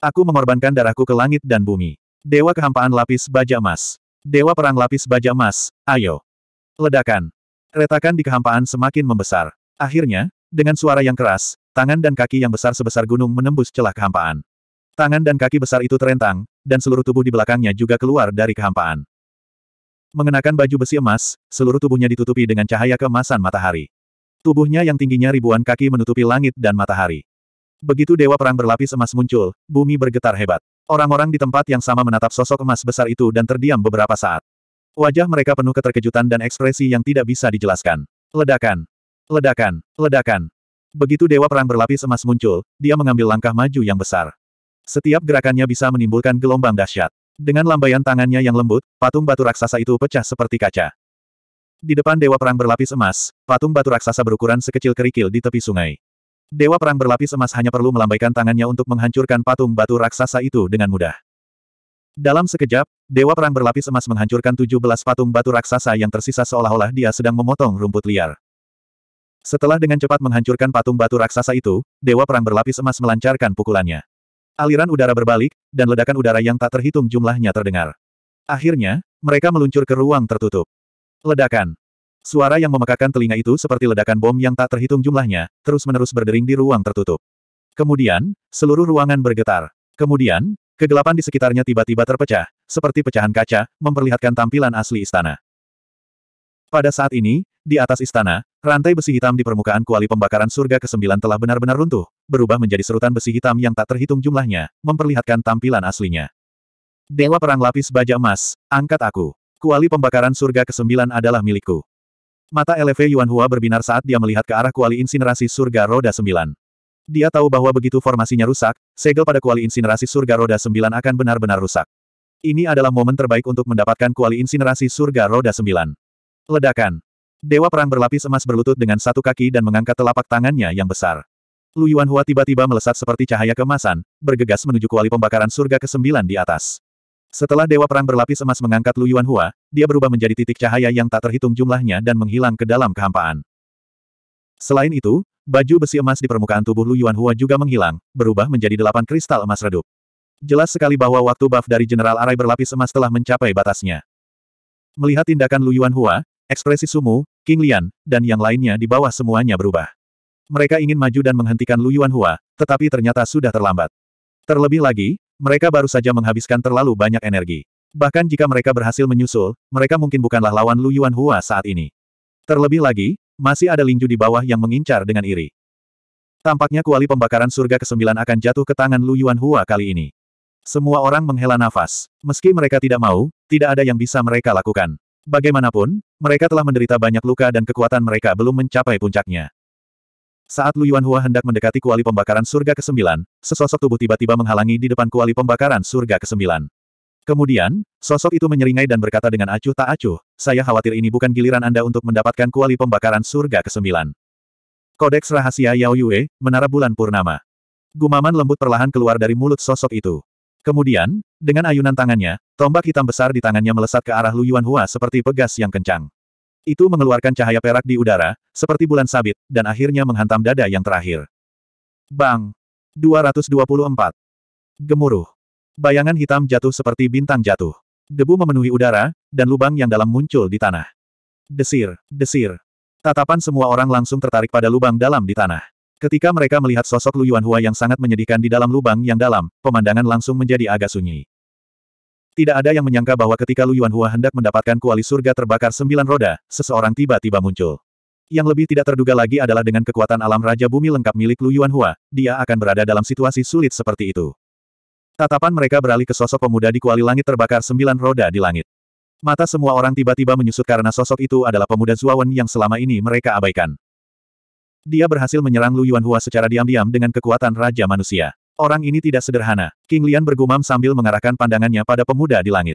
Aku mengorbankan darahku ke langit dan bumi. Dewa kehampaan lapis baja emas. Dewa Perang Lapis Baja Emas, ayo. Ledakan. Retakan di kehampaan semakin membesar. Akhirnya, dengan suara yang keras, tangan dan kaki yang besar sebesar gunung menembus celah kehampaan. Tangan dan kaki besar itu terentang, dan seluruh tubuh di belakangnya juga keluar dari kehampaan. Mengenakan baju besi emas, seluruh tubuhnya ditutupi dengan cahaya kemasan matahari. Tubuhnya yang tingginya ribuan kaki menutupi langit dan matahari. Begitu Dewa Perang berlapis emas muncul, bumi bergetar hebat. Orang-orang di tempat yang sama menatap sosok emas besar itu dan terdiam beberapa saat. Wajah mereka penuh keterkejutan dan ekspresi yang tidak bisa dijelaskan. Ledakan! Ledakan! Ledakan! Begitu Dewa Perang berlapis emas muncul, dia mengambil langkah maju yang besar. Setiap gerakannya bisa menimbulkan gelombang dahsyat. Dengan lambaian tangannya yang lembut, patung batu raksasa itu pecah seperti kaca. Di depan Dewa Perang berlapis emas, patung batu raksasa berukuran sekecil kerikil di tepi sungai. Dewa Perang berlapis emas hanya perlu melambaikan tangannya untuk menghancurkan patung batu raksasa itu dengan mudah. Dalam sekejap, Dewa Perang berlapis emas menghancurkan 17 patung batu raksasa yang tersisa seolah-olah dia sedang memotong rumput liar. Setelah dengan cepat menghancurkan patung batu raksasa itu, Dewa Perang berlapis emas melancarkan pukulannya. Aliran udara berbalik, dan ledakan udara yang tak terhitung jumlahnya terdengar. Akhirnya, mereka meluncur ke ruang tertutup. Ledakan. Suara yang memekakan telinga itu seperti ledakan bom yang tak terhitung jumlahnya, terus-menerus berdering di ruang tertutup. Kemudian, seluruh ruangan bergetar. Kemudian, kegelapan di sekitarnya tiba-tiba terpecah, seperti pecahan kaca, memperlihatkan tampilan asli istana. Pada saat ini, di atas istana, rantai besi hitam di permukaan kuali pembakaran surga ke-9 telah benar-benar runtuh, berubah menjadi serutan besi hitam yang tak terhitung jumlahnya, memperlihatkan tampilan aslinya. Dewa Perang Lapis Baja Emas, angkat aku. Kuali pembakaran surga ke-9 adalah milikku. Mata LV Yuan Hua berbinar saat dia melihat ke arah kuali insinerasi surga roda sembilan. Dia tahu bahwa begitu formasinya rusak, segel pada kuali insinerasi surga roda sembilan akan benar-benar rusak. Ini adalah momen terbaik untuk mendapatkan kuali insinerasi surga roda sembilan. Ledakan. Dewa perang berlapis emas berlutut dengan satu kaki dan mengangkat telapak tangannya yang besar. Lu Yuan Hua tiba-tiba melesat seperti cahaya kemasan, bergegas menuju kuali pembakaran surga ke-9 di atas. Setelah Dewa Perang berlapis emas mengangkat Lu Yuan Hua, dia berubah menjadi titik cahaya yang tak terhitung jumlahnya dan menghilang ke dalam kehampaan. Selain itu, baju besi emas di permukaan tubuh Lu Yuan Hua juga menghilang, berubah menjadi delapan kristal emas redup. Jelas sekali bahwa waktu buff dari General Arai berlapis emas telah mencapai batasnya. Melihat tindakan Lu Yuan Hua, ekspresi Sumu, King Lian, dan yang lainnya di bawah semuanya berubah. Mereka ingin maju dan menghentikan Lu Yuan Hua, tetapi ternyata sudah terlambat. Terlebih lagi, mereka baru saja menghabiskan terlalu banyak energi. Bahkan jika mereka berhasil menyusul, mereka mungkin bukanlah lawan Lu Yuan Hua saat ini. Terlebih lagi, masih ada Lingju di bawah yang mengincar dengan iri. Tampaknya kuali pembakaran surga ke-9 akan jatuh ke tangan Lu Yuan Hua kali ini. Semua orang menghela nafas. Meski mereka tidak mau, tidak ada yang bisa mereka lakukan. Bagaimanapun, mereka telah menderita banyak luka dan kekuatan mereka belum mencapai puncaknya. Saat Lu Yuanhua hendak mendekati kuali pembakaran surga ke-9, sesosok tubuh tiba-tiba menghalangi di depan kuali pembakaran surga ke-9. Kemudian, sosok itu menyeringai dan berkata dengan acuh tak acuh, saya khawatir ini bukan giliran Anda untuk mendapatkan kuali pembakaran surga ke-9. Kodeks Rahasia Yao Yue, Menara Bulan Purnama. Gumaman lembut perlahan keluar dari mulut sosok itu. Kemudian, dengan ayunan tangannya, tombak hitam besar di tangannya melesat ke arah Lu Yuanhua seperti pegas yang kencang. Itu mengeluarkan cahaya perak di udara, seperti bulan sabit, dan akhirnya menghantam dada yang terakhir. Bang! 224. Gemuruh. Bayangan hitam jatuh seperti bintang jatuh. Debu memenuhi udara, dan lubang yang dalam muncul di tanah. Desir, desir. Tatapan semua orang langsung tertarik pada lubang dalam di tanah. Ketika mereka melihat sosok Lu Yuanhua yang sangat menyedihkan di dalam lubang yang dalam, pemandangan langsung menjadi agak sunyi. Tidak ada yang menyangka bahwa ketika Lu Hua hendak mendapatkan kuali surga terbakar sembilan roda, seseorang tiba-tiba muncul. Yang lebih tidak terduga lagi adalah dengan kekuatan alam Raja Bumi lengkap milik Lu Hua, dia akan berada dalam situasi sulit seperti itu. Tatapan mereka beralih ke sosok pemuda di kuali langit terbakar sembilan roda di langit. Mata semua orang tiba-tiba menyusut karena sosok itu adalah pemuda Zuawan yang selama ini mereka abaikan. Dia berhasil menyerang Lu Hua secara diam-diam dengan kekuatan Raja Manusia. Orang ini tidak sederhana. King Lian bergumam sambil mengarahkan pandangannya pada pemuda di langit.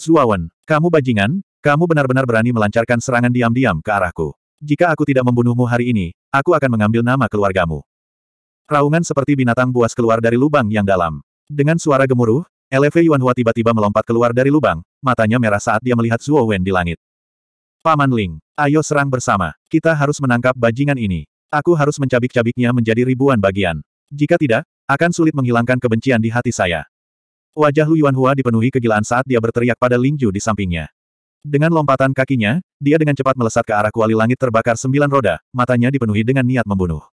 Zuawan, kamu bajingan, kamu benar-benar berani melancarkan serangan diam-diam ke arahku. Jika aku tidak membunuhmu hari ini, aku akan mengambil nama keluargamu. Raungan seperti binatang buas keluar dari lubang yang dalam. Dengan suara gemuruh, Eleve Yuanhua tiba-tiba melompat keluar dari lubang, matanya merah saat dia melihat Zuo Wen di langit. Paman Ling, ayo serang bersama. Kita harus menangkap bajingan ini. Aku harus mencabik-cabiknya menjadi ribuan bagian. Jika tidak, akan sulit menghilangkan kebencian di hati saya. Wajah Lu Yuanhua dipenuhi kegilaan saat dia berteriak pada Lingju di sampingnya. Dengan lompatan kakinya, dia dengan cepat melesat ke arah kuali langit terbakar sembilan roda, matanya dipenuhi dengan niat membunuh.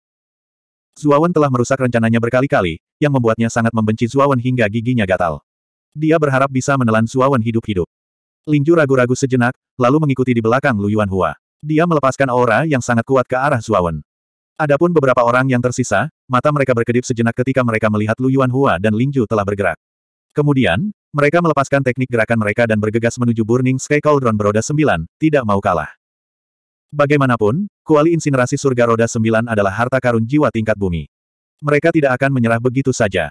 Zuawan telah merusak rencananya berkali-kali, yang membuatnya sangat membenci Zuawan hingga giginya gatal. Dia berharap bisa menelan Zuawan hidup-hidup. Lingju ragu-ragu sejenak, lalu mengikuti di belakang Lu Yuanhua. Dia melepaskan aura yang sangat kuat ke arah Zuawan. Adapun beberapa orang yang tersisa, mata mereka berkedip sejenak ketika mereka melihat Lu Yuan Hua dan Ling Ju telah bergerak. Kemudian, mereka melepaskan teknik gerakan mereka dan bergegas menuju Burning Sky Cauldron Beroda 9, tidak mau kalah. Bagaimanapun, kuali insinerasi surga roda 9 adalah harta karun jiwa tingkat bumi. Mereka tidak akan menyerah begitu saja.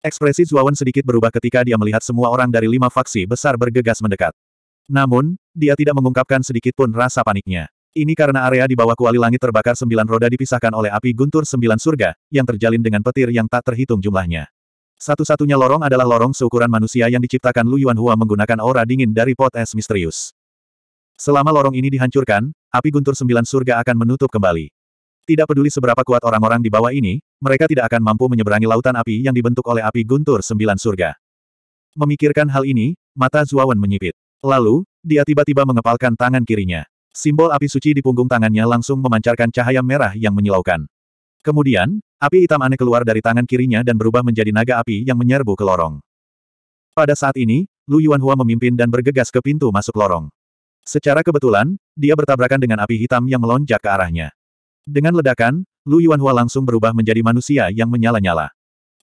Ekspresi Zuawan sedikit berubah ketika dia melihat semua orang dari lima faksi besar bergegas mendekat. Namun, dia tidak mengungkapkan sedikit pun rasa paniknya. Ini karena area di bawah kuali langit terbakar sembilan roda dipisahkan oleh api guntur sembilan surga, yang terjalin dengan petir yang tak terhitung jumlahnya. Satu-satunya lorong adalah lorong seukuran manusia yang diciptakan Lu Yuanhua menggunakan aura dingin dari pot es misterius. Selama lorong ini dihancurkan, api guntur sembilan surga akan menutup kembali. Tidak peduli seberapa kuat orang-orang di bawah ini, mereka tidak akan mampu menyeberangi lautan api yang dibentuk oleh api guntur sembilan surga. Memikirkan hal ini, mata Zuawan menyipit. Lalu, dia tiba-tiba mengepalkan tangan kirinya. Simbol api suci di punggung tangannya langsung memancarkan cahaya merah yang menyilaukan. Kemudian, api hitam aneh keluar dari tangan kirinya dan berubah menjadi naga api yang menyerbu ke lorong. Pada saat ini, Lu Yuanhua memimpin dan bergegas ke pintu masuk lorong. Secara kebetulan, dia bertabrakan dengan api hitam yang melonjak ke arahnya. Dengan ledakan, Lu Yuanhua langsung berubah menjadi manusia yang menyala-nyala.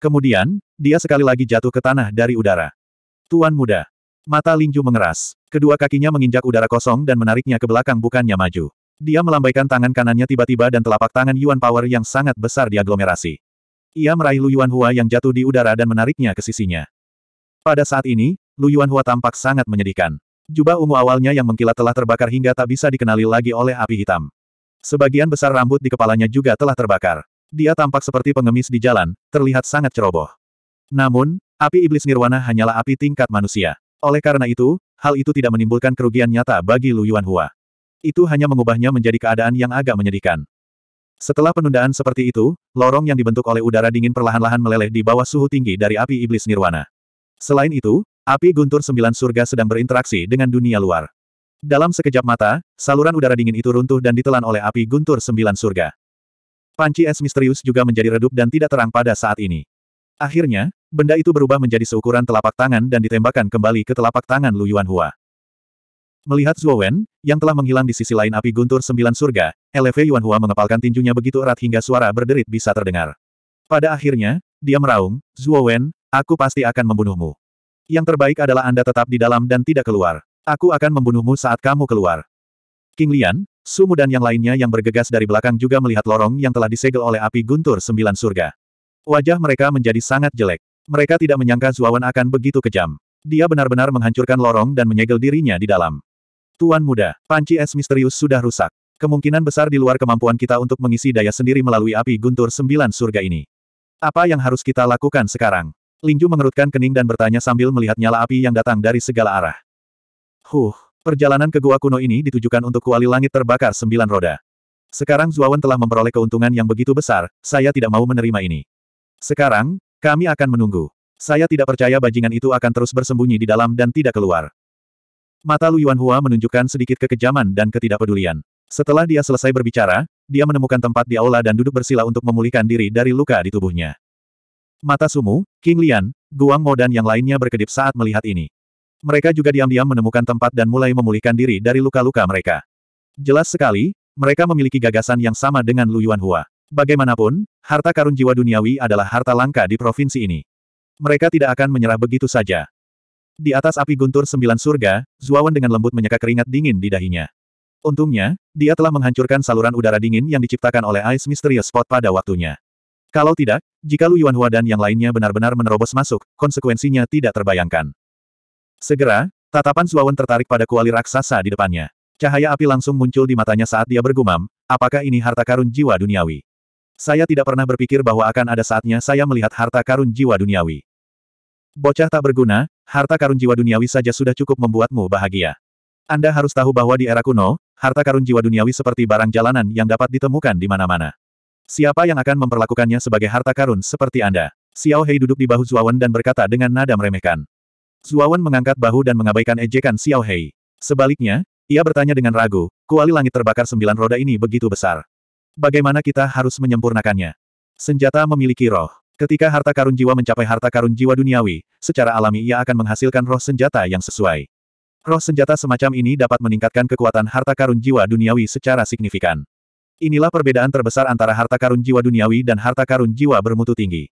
Kemudian, dia sekali lagi jatuh ke tanah dari udara. Tuan muda, Mata Lingju mengeras. Kedua kakinya menginjak udara kosong dan menariknya ke belakang bukannya maju. Dia melambaikan tangan kanannya tiba-tiba dan telapak tangan Yuan Power yang sangat besar diaglomerasi. Ia meraih Lu Yuan Hua yang jatuh di udara dan menariknya ke sisinya. Pada saat ini, Lu Yuan Hua tampak sangat menyedihkan. Jubah ungu awalnya yang mengkilat telah terbakar hingga tak bisa dikenali lagi oleh api hitam. Sebagian besar rambut di kepalanya juga telah terbakar. Dia tampak seperti pengemis di jalan, terlihat sangat ceroboh. Namun, api iblis nirwana hanyalah api tingkat manusia. Oleh karena itu, hal itu tidak menimbulkan kerugian nyata bagi Lu Yuanhua. Itu hanya mengubahnya menjadi keadaan yang agak menyedihkan. Setelah penundaan seperti itu, lorong yang dibentuk oleh udara dingin perlahan-lahan meleleh di bawah suhu tinggi dari api iblis nirwana. Selain itu, api guntur sembilan surga sedang berinteraksi dengan dunia luar. Dalam sekejap mata, saluran udara dingin itu runtuh dan ditelan oleh api guntur sembilan surga. Panci es misterius juga menjadi redup dan tidak terang pada saat ini. Akhirnya, benda itu berubah menjadi seukuran telapak tangan dan ditembakkan kembali ke telapak tangan Lu Yuanhua. Melihat Zhuo Wen, yang telah menghilang di sisi lain api guntur sembilan surga, LV Yuanhua mengepalkan tinjunya begitu erat hingga suara berderit bisa terdengar. Pada akhirnya, dia meraung, Zhuo Wen, aku pasti akan membunuhmu. Yang terbaik adalah Anda tetap di dalam dan tidak keluar. Aku akan membunuhmu saat kamu keluar. King Lian, Sumu dan yang lainnya yang bergegas dari belakang juga melihat lorong yang telah disegel oleh api guntur sembilan surga. Wajah mereka menjadi sangat jelek. Mereka tidak menyangka Zuawan akan begitu kejam. Dia benar-benar menghancurkan lorong dan menyegel dirinya di dalam. Tuan muda, panci es misterius sudah rusak. Kemungkinan besar di luar kemampuan kita untuk mengisi daya sendiri melalui api guntur sembilan surga ini. Apa yang harus kita lakukan sekarang? Linju mengerutkan kening dan bertanya sambil melihat nyala api yang datang dari segala arah. Huh, perjalanan ke gua kuno ini ditujukan untuk kuali langit terbakar sembilan roda. Sekarang Zuawan telah memperoleh keuntungan yang begitu besar, saya tidak mau menerima ini. Sekarang, kami akan menunggu. Saya tidak percaya bajingan itu akan terus bersembunyi di dalam dan tidak keluar. Mata Lu Yuan Hua menunjukkan sedikit kekejaman dan ketidakpedulian. Setelah dia selesai berbicara, dia menemukan tempat di aula dan duduk bersila untuk memulihkan diri dari luka di tubuhnya. Mata Sumu, King Lian, Guang Mo dan yang lainnya berkedip saat melihat ini. Mereka juga diam-diam menemukan tempat dan mulai memulihkan diri dari luka-luka mereka. Jelas sekali, mereka memiliki gagasan yang sama dengan Lu Yuan Hua. Bagaimanapun, harta karun jiwa duniawi adalah harta langka di provinsi ini. Mereka tidak akan menyerah begitu saja. Di atas api guntur sembilan surga, Zuawan dengan lembut menyeka keringat dingin di dahinya. Untungnya, dia telah menghancurkan saluran udara dingin yang diciptakan oleh Ice Mysterious Spot pada waktunya. Kalau tidak, jika Lu Yuanhua dan yang lainnya benar-benar menerobos masuk, konsekuensinya tidak terbayangkan. Segera, tatapan Zuawan tertarik pada kuali raksasa di depannya. Cahaya api langsung muncul di matanya saat dia bergumam, apakah ini harta karun jiwa duniawi? Saya tidak pernah berpikir bahwa akan ada saatnya saya melihat harta karun jiwa duniawi. Bocah tak berguna, harta karun jiwa duniawi saja sudah cukup membuatmu bahagia. Anda harus tahu bahwa di era kuno, harta karun jiwa duniawi seperti barang jalanan yang dapat ditemukan di mana-mana. Siapa yang akan memperlakukannya sebagai harta karun seperti Anda? Xiao Hei duduk di bahu Zuawan dan berkata dengan nada meremehkan. Zuawan mengangkat bahu dan mengabaikan ejekan Xiao Hei. Sebaliknya, ia bertanya dengan ragu, kuali langit terbakar sembilan roda ini begitu besar. Bagaimana kita harus menyempurnakannya? Senjata memiliki roh. Ketika harta karun jiwa mencapai harta karun jiwa duniawi, secara alami ia akan menghasilkan roh senjata yang sesuai. Roh senjata semacam ini dapat meningkatkan kekuatan harta karun jiwa duniawi secara signifikan. Inilah perbedaan terbesar antara harta karun jiwa duniawi dan harta karun jiwa bermutu tinggi.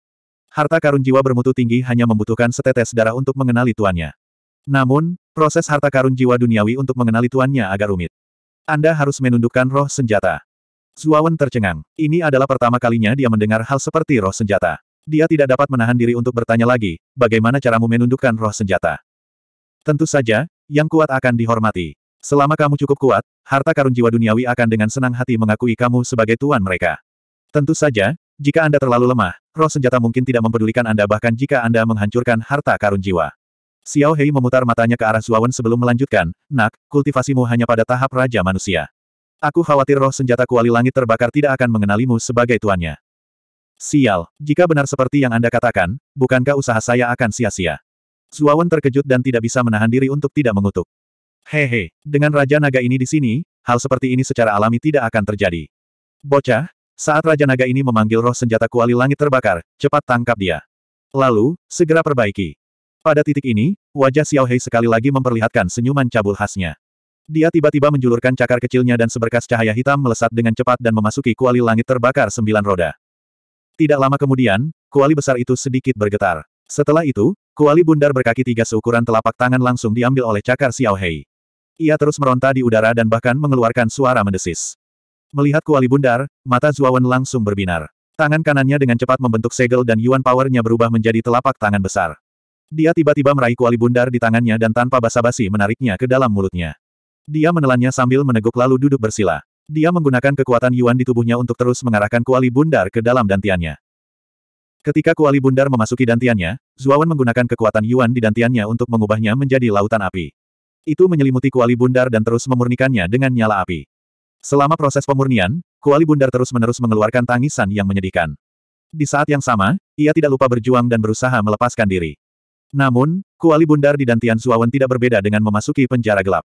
Harta karun jiwa bermutu tinggi hanya membutuhkan setetes darah untuk mengenali tuannya. Namun, proses harta karun jiwa duniawi untuk mengenali tuannya agak rumit. Anda harus menundukkan roh senjata. Zuawan tercengang. Ini adalah pertama kalinya dia mendengar hal seperti roh senjata. Dia tidak dapat menahan diri untuk bertanya lagi, bagaimana caramu menundukkan roh senjata? Tentu saja, yang kuat akan dihormati. Selama kamu cukup kuat, harta karun jiwa duniawi akan dengan senang hati mengakui kamu sebagai tuan mereka. Tentu saja, jika Anda terlalu lemah, roh senjata mungkin tidak mempedulikan Anda bahkan jika Anda menghancurkan harta karun jiwa. Xiao Hei memutar matanya ke arah Zuawan sebelum melanjutkan, Nak, kultivasimu hanya pada tahap Raja Manusia. Aku khawatir roh senjata kuali langit terbakar tidak akan mengenalimu sebagai tuannya. Sial, jika benar seperti yang Anda katakan, bukankah usaha saya akan sia-sia? Zuawan terkejut dan tidak bisa menahan diri untuk tidak mengutuk. Hehe, dengan Raja Naga ini di sini, hal seperti ini secara alami tidak akan terjadi. Bocah, saat Raja Naga ini memanggil roh senjata kuali langit terbakar, cepat tangkap dia. Lalu, segera perbaiki. Pada titik ini, wajah Xiao Hei sekali lagi memperlihatkan senyuman cabul khasnya. Dia tiba-tiba menjulurkan cakar kecilnya dan seberkas cahaya hitam melesat dengan cepat dan memasuki kuali langit terbakar sembilan roda. Tidak lama kemudian, kuali besar itu sedikit bergetar. Setelah itu, kuali bundar berkaki tiga seukuran telapak tangan langsung diambil oleh cakar Xiao Hei. Ia terus meronta di udara dan bahkan mengeluarkan suara mendesis. Melihat kuali bundar, mata Zuawan langsung berbinar. Tangan kanannya dengan cepat membentuk segel dan yuan powernya berubah menjadi telapak tangan besar. Dia tiba-tiba meraih kuali bundar di tangannya dan tanpa basa-basi menariknya ke dalam mulutnya. Dia menelannya sambil meneguk lalu duduk bersila. Dia menggunakan kekuatan Yuan di tubuhnya untuk terus mengarahkan kuali bundar ke dalam dantiannya. Ketika kuali bundar memasuki dantiannya, Zuawan menggunakan kekuatan Yuan di dantiannya untuk mengubahnya menjadi lautan api. Itu menyelimuti kuali bundar dan terus memurnikannya dengan nyala api. Selama proses pemurnian, kuali bundar terus-menerus mengeluarkan tangisan yang menyedihkan. Di saat yang sama, ia tidak lupa berjuang dan berusaha melepaskan diri. Namun, kuali bundar di dantian Zuawan tidak berbeda dengan memasuki penjara gelap.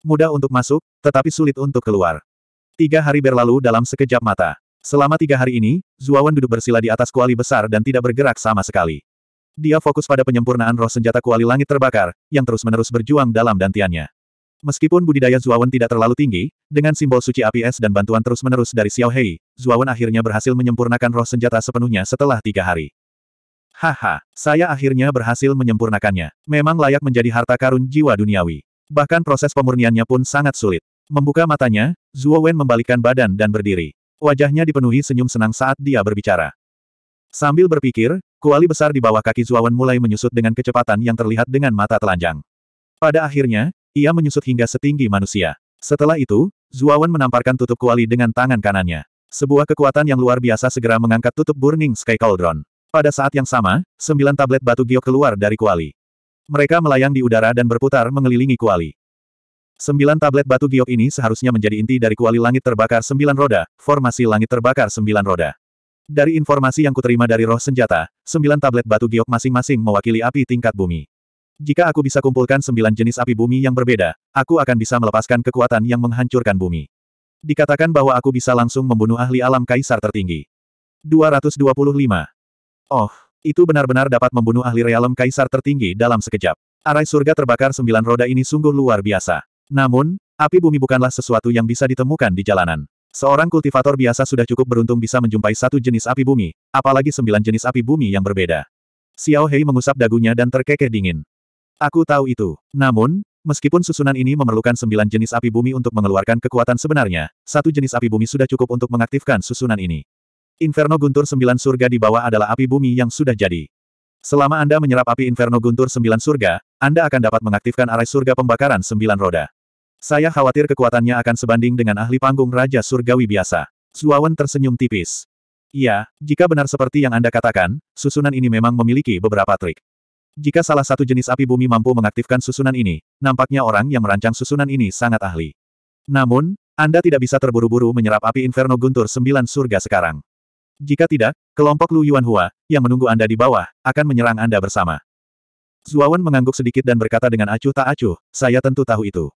Mudah untuk masuk, tetapi sulit untuk keluar. Tiga hari berlalu dalam sekejap mata. Selama tiga hari ini, Zuawan duduk bersila di atas kuali besar dan tidak bergerak sama sekali. Dia fokus pada penyempurnaan roh senjata kuali langit terbakar, yang terus-menerus berjuang dalam dantiannya. Meskipun budidaya Zuawan tidak terlalu tinggi, dengan simbol suci api es dan bantuan terus-menerus dari Xiao Hei, Zuawan akhirnya berhasil menyempurnakan roh senjata sepenuhnya setelah tiga hari. Haha, saya akhirnya berhasil menyempurnakannya. Memang layak menjadi harta karun jiwa duniawi. Bahkan proses pemurniannya pun sangat sulit. Membuka matanya, Zuo Wen membalikkan badan dan berdiri. Wajahnya dipenuhi senyum senang saat dia berbicara. Sambil berpikir, kuali besar di bawah kaki Zuo Wen mulai menyusut dengan kecepatan yang terlihat dengan mata telanjang. Pada akhirnya, ia menyusut hingga setinggi manusia. Setelah itu, Zuo Wen menamparkan tutup kuali dengan tangan kanannya. Sebuah kekuatan yang luar biasa segera mengangkat tutup Burning Sky Cauldron. Pada saat yang sama, sembilan tablet batu giok keluar dari kuali. Mereka melayang di udara dan berputar mengelilingi kuali. Sembilan tablet batu giok ini seharusnya menjadi inti dari kuali langit terbakar sembilan roda, formasi langit terbakar sembilan roda. Dari informasi yang kuterima dari roh senjata, sembilan tablet batu giok masing-masing mewakili api tingkat bumi. Jika aku bisa kumpulkan sembilan jenis api bumi yang berbeda, aku akan bisa melepaskan kekuatan yang menghancurkan bumi. Dikatakan bahwa aku bisa langsung membunuh ahli alam kaisar tertinggi. 225. Oh, itu benar-benar dapat membunuh ahli realem kaisar tertinggi dalam sekejap. Arai surga terbakar sembilan roda ini sungguh luar biasa. Namun, api bumi bukanlah sesuatu yang bisa ditemukan di jalanan. Seorang kultivator biasa sudah cukup beruntung bisa menjumpai satu jenis api bumi, apalagi sembilan jenis api bumi yang berbeda. Xiao Hei mengusap dagunya dan terkekeh dingin. Aku tahu itu. Namun, meskipun susunan ini memerlukan sembilan jenis api bumi untuk mengeluarkan kekuatan sebenarnya, satu jenis api bumi sudah cukup untuk mengaktifkan susunan ini. Inferno Guntur Sembilan Surga di bawah adalah api bumi yang sudah jadi. Selama Anda menyerap api Inferno Guntur Sembilan Surga, Anda akan dapat mengaktifkan arai surga pembakaran sembilan roda. Saya khawatir kekuatannya akan sebanding dengan ahli panggung Raja Surgawi biasa. Zuawan tersenyum tipis. Iya, jika benar seperti yang Anda katakan, susunan ini memang memiliki beberapa trik. Jika salah satu jenis api bumi mampu mengaktifkan susunan ini, nampaknya orang yang merancang susunan ini sangat ahli. Namun, Anda tidak bisa terburu-buru menyerap api Inferno Guntur Sembilan Surga sekarang. Jika tidak, kelompok Lu Yuanhua, yang menunggu Anda di bawah, akan menyerang Anda bersama. Zuawan mengangguk sedikit dan berkata dengan acuh tak acuh, saya tentu tahu itu.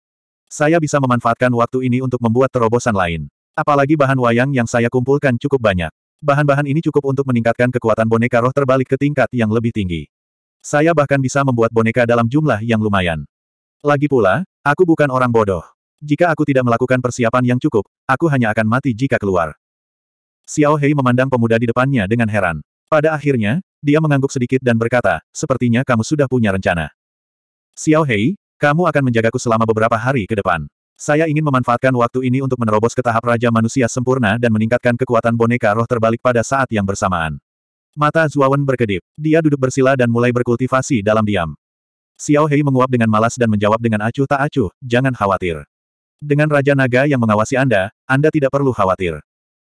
Saya bisa memanfaatkan waktu ini untuk membuat terobosan lain. Apalagi bahan wayang yang saya kumpulkan cukup banyak. Bahan-bahan ini cukup untuk meningkatkan kekuatan boneka roh terbalik ke tingkat yang lebih tinggi. Saya bahkan bisa membuat boneka dalam jumlah yang lumayan. Lagi pula, aku bukan orang bodoh. Jika aku tidak melakukan persiapan yang cukup, aku hanya akan mati jika keluar. Xiao Hei memandang pemuda di depannya dengan heran. Pada akhirnya, dia mengangguk sedikit dan berkata, sepertinya kamu sudah punya rencana. Xiao Hei, kamu akan menjagaku selama beberapa hari ke depan. Saya ingin memanfaatkan waktu ini untuk menerobos ke tahap Raja Manusia Sempurna dan meningkatkan kekuatan boneka roh terbalik pada saat yang bersamaan. Mata Zuawan berkedip. Dia duduk bersila dan mulai berkultivasi dalam diam. Xiao Hei menguap dengan malas dan menjawab dengan acuh tak acuh, jangan khawatir. Dengan Raja Naga yang mengawasi Anda, Anda tidak perlu khawatir.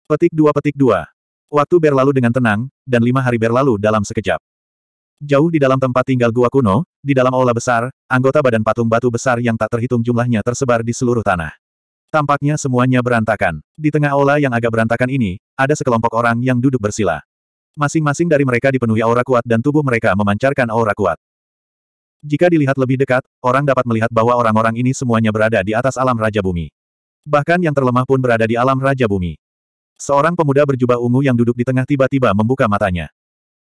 Petik dua petik dua. Waktu berlalu dengan tenang, dan lima hari berlalu dalam sekejap. Jauh di dalam tempat tinggal gua kuno, di dalam aula besar, anggota badan patung batu besar yang tak terhitung jumlahnya tersebar di seluruh tanah. Tampaknya semuanya berantakan. Di tengah aula yang agak berantakan ini, ada sekelompok orang yang duduk bersila. Masing-masing dari mereka dipenuhi aura kuat dan tubuh mereka memancarkan aura kuat. Jika dilihat lebih dekat, orang dapat melihat bahwa orang-orang ini semuanya berada di atas alam Raja Bumi. Bahkan yang terlemah pun berada di alam Raja Bumi. Seorang pemuda berjubah ungu yang duduk di tengah tiba-tiba membuka matanya.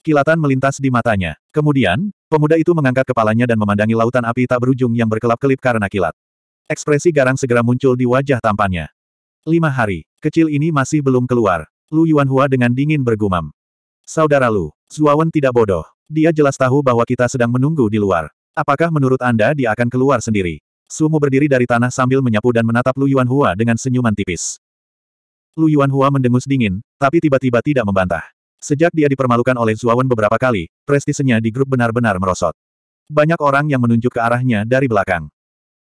Kilatan melintas di matanya. Kemudian, pemuda itu mengangkat kepalanya dan memandangi lautan api tak berujung yang berkelap-kelip karena kilat. Ekspresi garang segera muncul di wajah tampannya. Lima hari, kecil ini masih belum keluar. Lu Yuanhua dengan dingin bergumam. Saudara Lu, Zuawan tidak bodoh. Dia jelas tahu bahwa kita sedang menunggu di luar. Apakah menurut Anda dia akan keluar sendiri? Sumu berdiri dari tanah sambil menyapu dan menatap Lu Yuanhua dengan senyuman tipis. Lu Yuanhua mendengus dingin, tapi tiba-tiba tidak membantah. Sejak dia dipermalukan oleh Zuawan beberapa kali, prestisenya di grup benar-benar merosot. Banyak orang yang menunjuk ke arahnya dari belakang.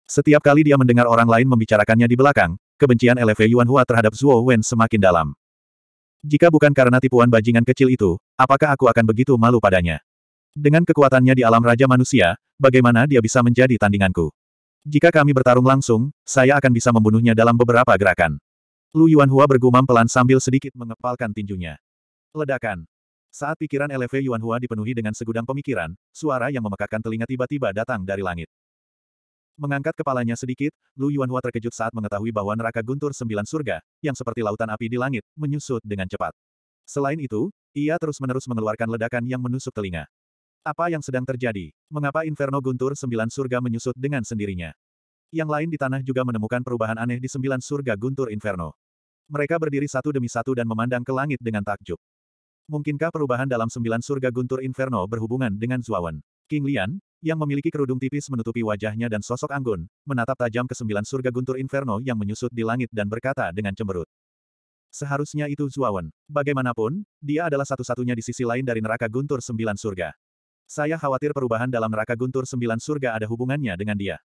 Setiap kali dia mendengar orang lain membicarakannya di belakang, kebencian LV Yuanhua terhadap Zuo Wen semakin dalam. Jika bukan karena tipuan bajingan kecil itu, apakah aku akan begitu malu padanya? Dengan kekuatannya di alam Raja Manusia, bagaimana dia bisa menjadi tandinganku? Jika kami bertarung langsung, saya akan bisa membunuhnya dalam beberapa gerakan. Lu Yuanhua bergumam pelan sambil sedikit mengepalkan tinjunya. Ledakan. Saat pikiran LV Yuanhua dipenuhi dengan segudang pemikiran, suara yang memekakkan telinga tiba-tiba datang dari langit. Mengangkat kepalanya sedikit, Lu Yuanhua terkejut saat mengetahui bahwa neraka guntur sembilan surga, yang seperti lautan api di langit, menyusut dengan cepat. Selain itu, ia terus-menerus mengeluarkan ledakan yang menusuk telinga. Apa yang sedang terjadi? Mengapa Inferno Guntur sembilan surga menyusut dengan sendirinya? Yang lain di tanah juga menemukan perubahan aneh di sembilan surga Guntur Inferno. Mereka berdiri satu demi satu dan memandang ke langit dengan takjub. Mungkinkah perubahan dalam sembilan surga guntur Inferno berhubungan dengan Zuawan? King Lian, yang memiliki kerudung tipis menutupi wajahnya dan sosok anggun, menatap tajam ke sembilan surga guntur Inferno yang menyusut di langit dan berkata dengan cemberut. Seharusnya itu Zuawan. Bagaimanapun, dia adalah satu-satunya di sisi lain dari neraka guntur sembilan surga. Saya khawatir perubahan dalam neraka guntur sembilan surga ada hubungannya dengan dia.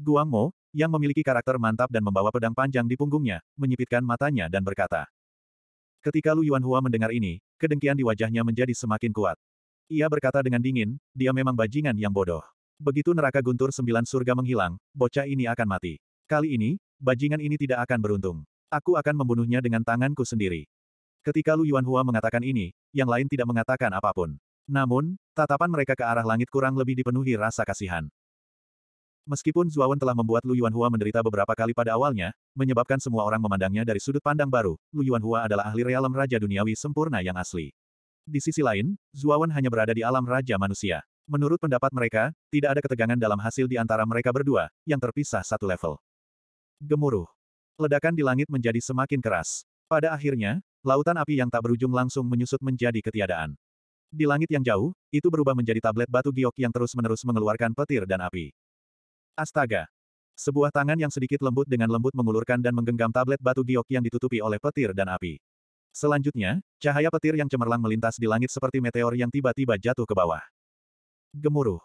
Guangmo, yang memiliki karakter mantap dan membawa pedang panjang di punggungnya, menyipitkan matanya dan berkata. Ketika Lu Yuanhua mendengar ini, kedengkian di wajahnya menjadi semakin kuat. Ia berkata dengan dingin, dia memang bajingan yang bodoh. Begitu neraka guntur sembilan surga menghilang, bocah ini akan mati. Kali ini, bajingan ini tidak akan beruntung. Aku akan membunuhnya dengan tanganku sendiri. Ketika Lu Yuanhua mengatakan ini, yang lain tidak mengatakan apapun. Namun, tatapan mereka ke arah langit kurang lebih dipenuhi rasa kasihan. Meskipun Zuawan telah membuat Lu Yuanhua menderita beberapa kali pada awalnya, menyebabkan semua orang memandangnya dari sudut pandang baru, Lu Yuanhua adalah ahli realem Raja Duniawi sempurna yang asli. Di sisi lain, Zuawan hanya berada di alam Raja Manusia. Menurut pendapat mereka, tidak ada ketegangan dalam hasil di antara mereka berdua, yang terpisah satu level. Gemuruh. Ledakan di langit menjadi semakin keras. Pada akhirnya, lautan api yang tak berujung langsung menyusut menjadi ketiadaan. Di langit yang jauh, itu berubah menjadi tablet batu giok yang terus-menerus mengeluarkan petir dan api. Astaga! Sebuah tangan yang sedikit lembut dengan lembut mengulurkan dan menggenggam tablet batu giok yang ditutupi oleh petir dan api. Selanjutnya, cahaya petir yang cemerlang melintas di langit seperti meteor yang tiba-tiba jatuh ke bawah. Gemuruh.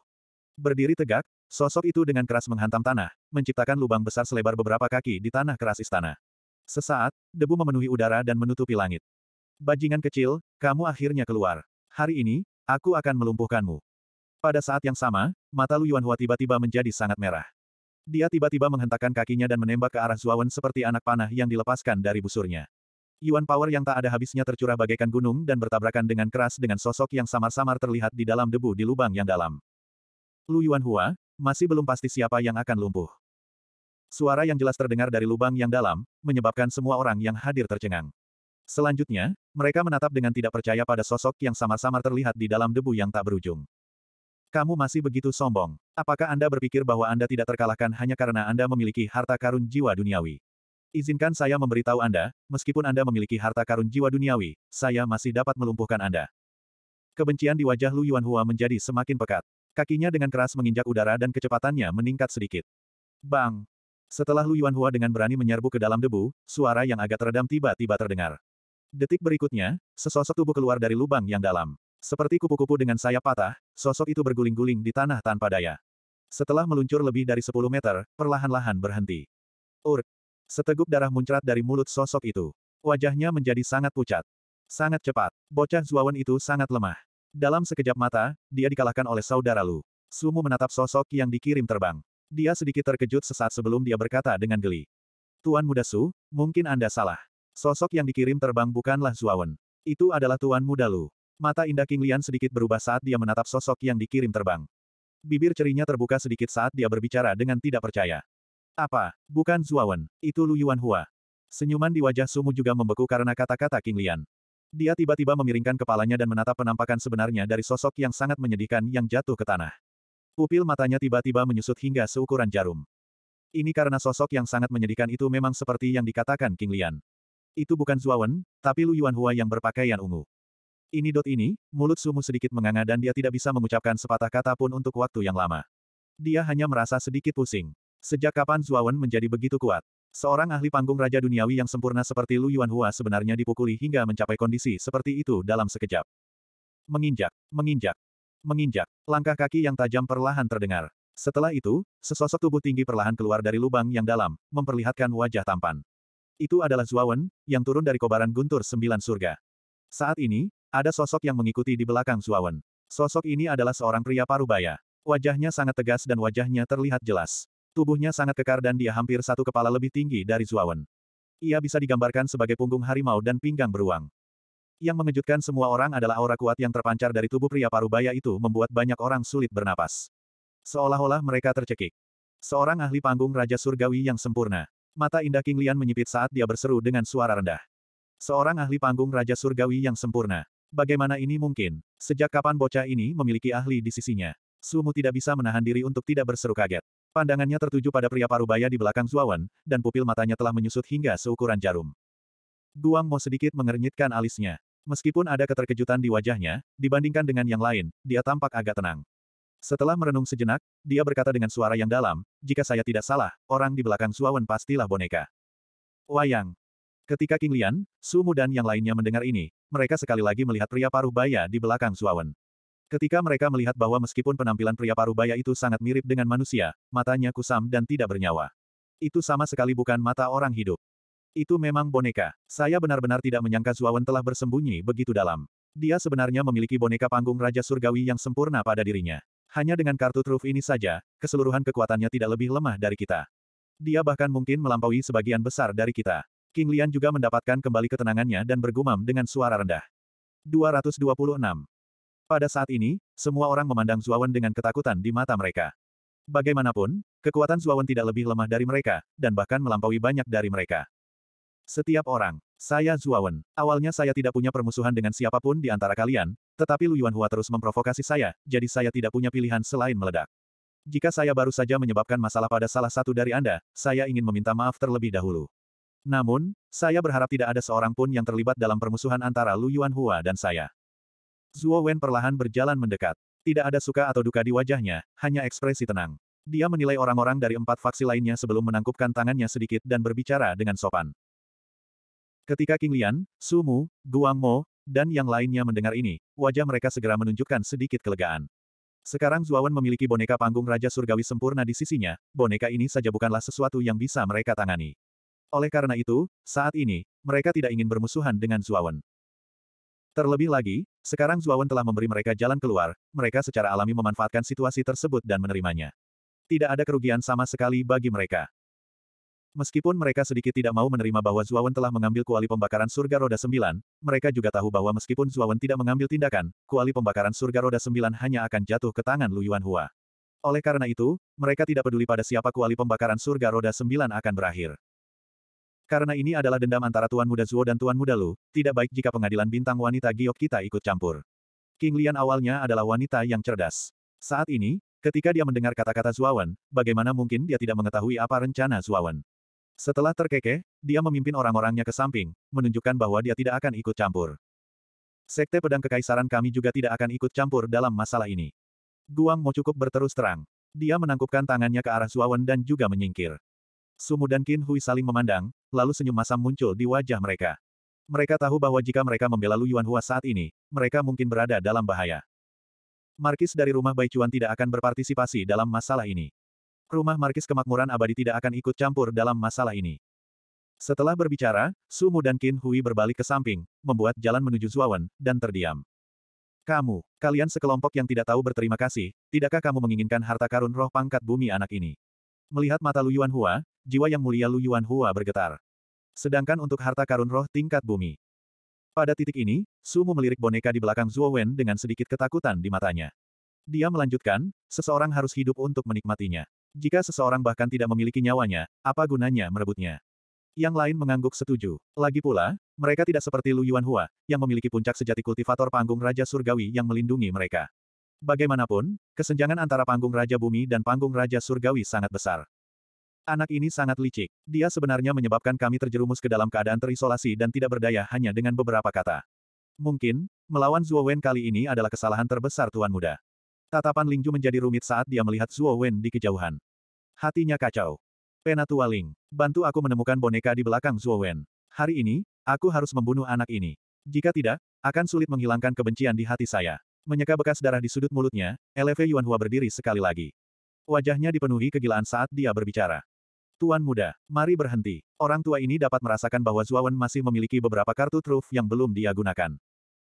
Berdiri tegak, sosok itu dengan keras menghantam tanah, menciptakan lubang besar selebar beberapa kaki di tanah keras istana. Sesaat, debu memenuhi udara dan menutupi langit. Bajingan kecil, kamu akhirnya keluar. Hari ini, aku akan melumpuhkanmu. Pada saat yang sama, mata Lu Yuanhua tiba-tiba menjadi sangat merah. Dia tiba-tiba menghentakkan kakinya dan menembak ke arah Zuawan seperti anak panah yang dilepaskan dari busurnya. Yuan power yang tak ada habisnya tercurah bagaikan gunung dan bertabrakan dengan keras dengan sosok yang samar-samar terlihat di dalam debu di lubang yang dalam. Lu Yuanhua, masih belum pasti siapa yang akan lumpuh. Suara yang jelas terdengar dari lubang yang dalam, menyebabkan semua orang yang hadir tercengang. Selanjutnya, mereka menatap dengan tidak percaya pada sosok yang samar-samar terlihat di dalam debu yang tak berujung. Kamu masih begitu sombong. Apakah Anda berpikir bahwa Anda tidak terkalahkan hanya karena Anda memiliki harta karun jiwa duniawi? Izinkan saya memberitahu Anda, meskipun Anda memiliki harta karun jiwa duniawi, saya masih dapat melumpuhkan Anda. Kebencian di wajah Lu Yuanhua menjadi semakin pekat. Kakinya dengan keras menginjak udara dan kecepatannya meningkat sedikit. Bang! Setelah Lu Yuanhua dengan berani menyerbu ke dalam debu, suara yang agak teredam tiba-tiba terdengar. Detik berikutnya, sesosok tubuh keluar dari lubang yang dalam. Seperti kupu-kupu dengan sayap patah, sosok itu berguling-guling di tanah tanpa daya. Setelah meluncur lebih dari 10 meter, perlahan-lahan berhenti. Ur. Seteguk darah muncrat dari mulut sosok itu. Wajahnya menjadi sangat pucat. Sangat cepat. Bocah Zuawan itu sangat lemah. Dalam sekejap mata, dia dikalahkan oleh saudara Lu. Sumu menatap sosok yang dikirim terbang. Dia sedikit terkejut sesaat sebelum dia berkata dengan geli. Tuan Muda Su, mungkin Anda salah. Sosok yang dikirim terbang bukanlah Zuawan. Itu adalah Tuan Muda Lu. Mata indah King Lian sedikit berubah saat dia menatap sosok yang dikirim terbang. Bibir cerinya terbuka sedikit saat dia berbicara dengan tidak percaya. Apa? Bukan Zuawan, itu Lu Yuan Hua. Senyuman di wajah Sumu juga membeku karena kata-kata King Lian. Dia tiba-tiba memiringkan kepalanya dan menatap penampakan sebenarnya dari sosok yang sangat menyedihkan yang jatuh ke tanah. Pupil matanya tiba-tiba menyusut hingga seukuran jarum. Ini karena sosok yang sangat menyedihkan itu memang seperti yang dikatakan King Lian. Itu bukan Zuawan, tapi Lu Yuan Hua yang berpakaian ungu. Ini dot ini, mulut Sumu sedikit menganga dan dia tidak bisa mengucapkan sepatah kata pun untuk waktu yang lama. Dia hanya merasa sedikit pusing. Sejak kapan Zuawan menjadi begitu kuat? Seorang ahli panggung Raja Duniawi yang sempurna seperti Lu Yuanhua sebenarnya dipukuli hingga mencapai kondisi seperti itu dalam sekejap. Menginjak, menginjak, menginjak. Langkah kaki yang tajam perlahan terdengar. Setelah itu, sesosok tubuh tinggi perlahan keluar dari lubang yang dalam, memperlihatkan wajah tampan. Itu adalah Zuawan, yang turun dari kobaran guntur sembilan surga. Saat ini, ada sosok yang mengikuti di belakang Suawan. Sosok ini adalah seorang pria parubaya. Wajahnya sangat tegas dan wajahnya terlihat jelas. Tubuhnya sangat kekar dan dia hampir satu kepala lebih tinggi dari Suawan. Ia bisa digambarkan sebagai punggung harimau dan pinggang beruang. Yang mengejutkan semua orang adalah aura kuat yang terpancar dari tubuh pria parubaya itu membuat banyak orang sulit bernapas. Seolah-olah mereka tercekik. Seorang ahli panggung Raja Surgawi yang sempurna. Mata indah King Lian menyipit saat dia berseru dengan suara rendah. Seorang ahli panggung Raja Surgawi yang sempurna. Bagaimana ini mungkin? Sejak kapan bocah ini memiliki ahli di sisinya? Sumu tidak bisa menahan diri untuk tidak berseru kaget. Pandangannya tertuju pada pria parubaya di belakang Zuawan, dan pupil matanya telah menyusut hingga seukuran jarum. Guang Mo sedikit mengernyitkan alisnya. Meskipun ada keterkejutan di wajahnya, dibandingkan dengan yang lain, dia tampak agak tenang. Setelah merenung sejenak, dia berkata dengan suara yang dalam, jika saya tidak salah, orang di belakang Suawan pastilah boneka. Wayang. Ketika King Lian, Su Mu dan yang lainnya mendengar ini, mereka sekali lagi melihat pria paruh baya di belakang Zuawan. Ketika mereka melihat bahwa meskipun penampilan pria paruh baya itu sangat mirip dengan manusia, matanya kusam dan tidak bernyawa. Itu sama sekali bukan mata orang hidup. Itu memang boneka. Saya benar-benar tidak menyangka Zuawan telah bersembunyi begitu dalam. Dia sebenarnya memiliki boneka panggung Raja Surgawi yang sempurna pada dirinya. Hanya dengan kartu truf ini saja, keseluruhan kekuatannya tidak lebih lemah dari kita. Dia bahkan mungkin melampaui sebagian besar dari kita. King Lian juga mendapatkan kembali ketenangannya dan bergumam dengan suara rendah. 226. Pada saat ini, semua orang memandang Zuawan dengan ketakutan di mata mereka. Bagaimanapun, kekuatan Zuawan tidak lebih lemah dari mereka, dan bahkan melampaui banyak dari mereka. Setiap orang, saya Zuawan. Awalnya saya tidak punya permusuhan dengan siapapun di antara kalian, tetapi Lu Yuanhua terus memprovokasi saya, jadi saya tidak punya pilihan selain meledak. Jika saya baru saja menyebabkan masalah pada salah satu dari Anda, saya ingin meminta maaf terlebih dahulu. Namun, saya berharap tidak ada seorang pun yang terlibat dalam permusuhan antara Lu Yuanhua dan saya. Zhuo Wen perlahan berjalan mendekat. Tidak ada suka atau duka di wajahnya, hanya ekspresi tenang. Dia menilai orang-orang dari empat faksi lainnya sebelum menangkupkan tangannya sedikit dan berbicara dengan sopan. Ketika King Lian, Su Mu, Guang Mo, dan yang lainnya mendengar ini, wajah mereka segera menunjukkan sedikit kelegaan. Sekarang Wen memiliki boneka panggung Raja Surgawi sempurna di sisinya, boneka ini saja bukanlah sesuatu yang bisa mereka tangani. Oleh karena itu, saat ini, mereka tidak ingin bermusuhan dengan Zuawan. Terlebih lagi, sekarang Zuawan telah memberi mereka jalan keluar, mereka secara alami memanfaatkan situasi tersebut dan menerimanya. Tidak ada kerugian sama sekali bagi mereka. Meskipun mereka sedikit tidak mau menerima bahwa Zuawan telah mengambil kuali pembakaran surga roda Sembilan, mereka juga tahu bahwa meskipun Zuawan tidak mengambil tindakan, kuali pembakaran surga roda Sembilan hanya akan jatuh ke tangan Lu Yuan Hua. Oleh karena itu, mereka tidak peduli pada siapa kuali pembakaran surga roda Sembilan akan berakhir. Karena ini adalah dendam antara Tuan Muda Zuo dan Tuan Muda Lu, tidak baik jika pengadilan bintang wanita giok kita ikut campur. King Lian awalnya adalah wanita yang cerdas. Saat ini, ketika dia mendengar kata-kata Zuawan, bagaimana mungkin dia tidak mengetahui apa rencana Zuawan. Setelah terkekeh, dia memimpin orang-orangnya ke samping, menunjukkan bahwa dia tidak akan ikut campur. Sekte pedang kekaisaran kami juga tidak akan ikut campur dalam masalah ini. Guang mau cukup berterus terang. Dia menangkupkan tangannya ke arah Zuawan dan juga menyingkir. Sumu dan Qin Hui saling memandang, lalu senyum masam muncul di wajah mereka. Mereka tahu bahwa jika mereka membela Lu Yuan Hua saat ini, mereka mungkin berada dalam bahaya. Markis dari rumah Bai Cuan tidak akan berpartisipasi dalam masalah ini. Rumah Markis Kemakmuran Abadi tidak akan ikut campur dalam masalah ini. Setelah berbicara, Sumu dan Qin Hui berbalik ke samping, membuat jalan menuju Zuawan, dan terdiam. Kamu, kalian sekelompok yang tidak tahu berterima kasih, tidakkah kamu menginginkan harta karun roh pangkat bumi anak ini? Melihat mata Lu Yuan Hua, jiwa yang mulia Lu Yuan Hua bergetar. Sedangkan untuk harta karun roh tingkat bumi. Pada titik ini, Sumu melirik boneka di belakang Zuo Wen dengan sedikit ketakutan di matanya. Dia melanjutkan, seseorang harus hidup untuk menikmatinya. Jika seseorang bahkan tidak memiliki nyawanya, apa gunanya merebutnya? Yang lain mengangguk setuju. Lagi pula, mereka tidak seperti Lu Yuan Hua, yang memiliki puncak sejati kultivator panggung Raja Surgawi yang melindungi mereka. Bagaimanapun, kesenjangan antara panggung Raja Bumi dan panggung Raja Surgawi sangat besar. Anak ini sangat licik. Dia sebenarnya menyebabkan kami terjerumus ke dalam keadaan terisolasi dan tidak berdaya hanya dengan beberapa kata. Mungkin, melawan Zuo Wen kali ini adalah kesalahan terbesar Tuan Muda. Tatapan Lingju menjadi rumit saat dia melihat Zuo Wen di kejauhan. Hatinya kacau. Penatua Ling, bantu aku menemukan boneka di belakang Zuo Wen. Hari ini, aku harus membunuh anak ini. Jika tidak, akan sulit menghilangkan kebencian di hati saya. Menyeka bekas darah di sudut mulutnya, Eleve Yuanhua berdiri sekali lagi. Wajahnya dipenuhi kegilaan saat dia berbicara. Tuan muda, mari berhenti. Orang tua ini dapat merasakan bahwa Zuawan masih memiliki beberapa kartu truf yang belum dia gunakan.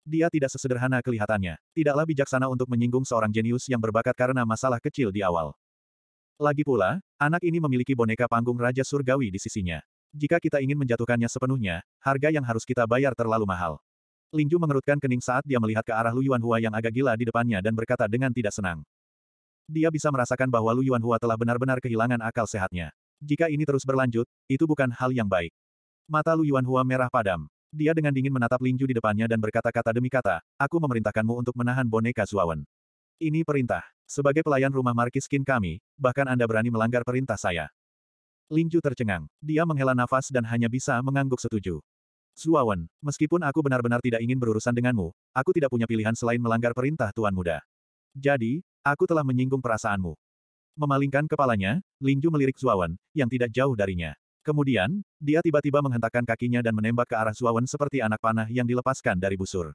Dia tidak sesederhana kelihatannya. Tidaklah bijaksana untuk menyinggung seorang jenius yang berbakat karena masalah kecil di awal. Lagi pula, anak ini memiliki boneka panggung Raja Surgawi di sisinya. Jika kita ingin menjatuhkannya sepenuhnya, harga yang harus kita bayar terlalu mahal. Lingju mengerutkan kening saat dia melihat ke arah Lu Yuanhua yang agak gila di depannya dan berkata dengan tidak senang. Dia bisa merasakan bahwa Lu Yuanhua telah benar-benar kehilangan akal sehatnya. Jika ini terus berlanjut, itu bukan hal yang baik. Mata Lu Yuanhua merah padam. Dia dengan dingin menatap Lingju di depannya dan berkata-kata demi kata, aku memerintahkanmu untuk menahan boneka Zuawan. Ini perintah. Sebagai pelayan rumah Markiskin kami, bahkan Anda berani melanggar perintah saya. Lingju tercengang. Dia menghela nafas dan hanya bisa mengangguk setuju. Zuawan, meskipun aku benar-benar tidak ingin berurusan denganmu, aku tidak punya pilihan selain melanggar perintah Tuan Muda. Jadi, aku telah menyinggung perasaanmu. Memalingkan kepalanya, Lingju melirik Zuawan, yang tidak jauh darinya. Kemudian, dia tiba-tiba menghentakkan kakinya dan menembak ke arah Zuawan seperti anak panah yang dilepaskan dari busur.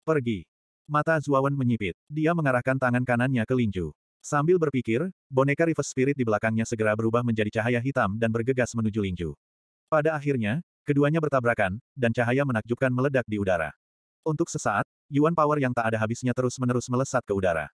Pergi. Mata Zuawan menyipit. Dia mengarahkan tangan kanannya ke Lingju. Sambil berpikir, boneka River Spirit di belakangnya segera berubah menjadi cahaya hitam dan bergegas menuju Lingju. Pada akhirnya, keduanya bertabrakan, dan cahaya menakjubkan meledak di udara. Untuk sesaat, Yuan Power yang tak ada habisnya terus-menerus melesat ke udara.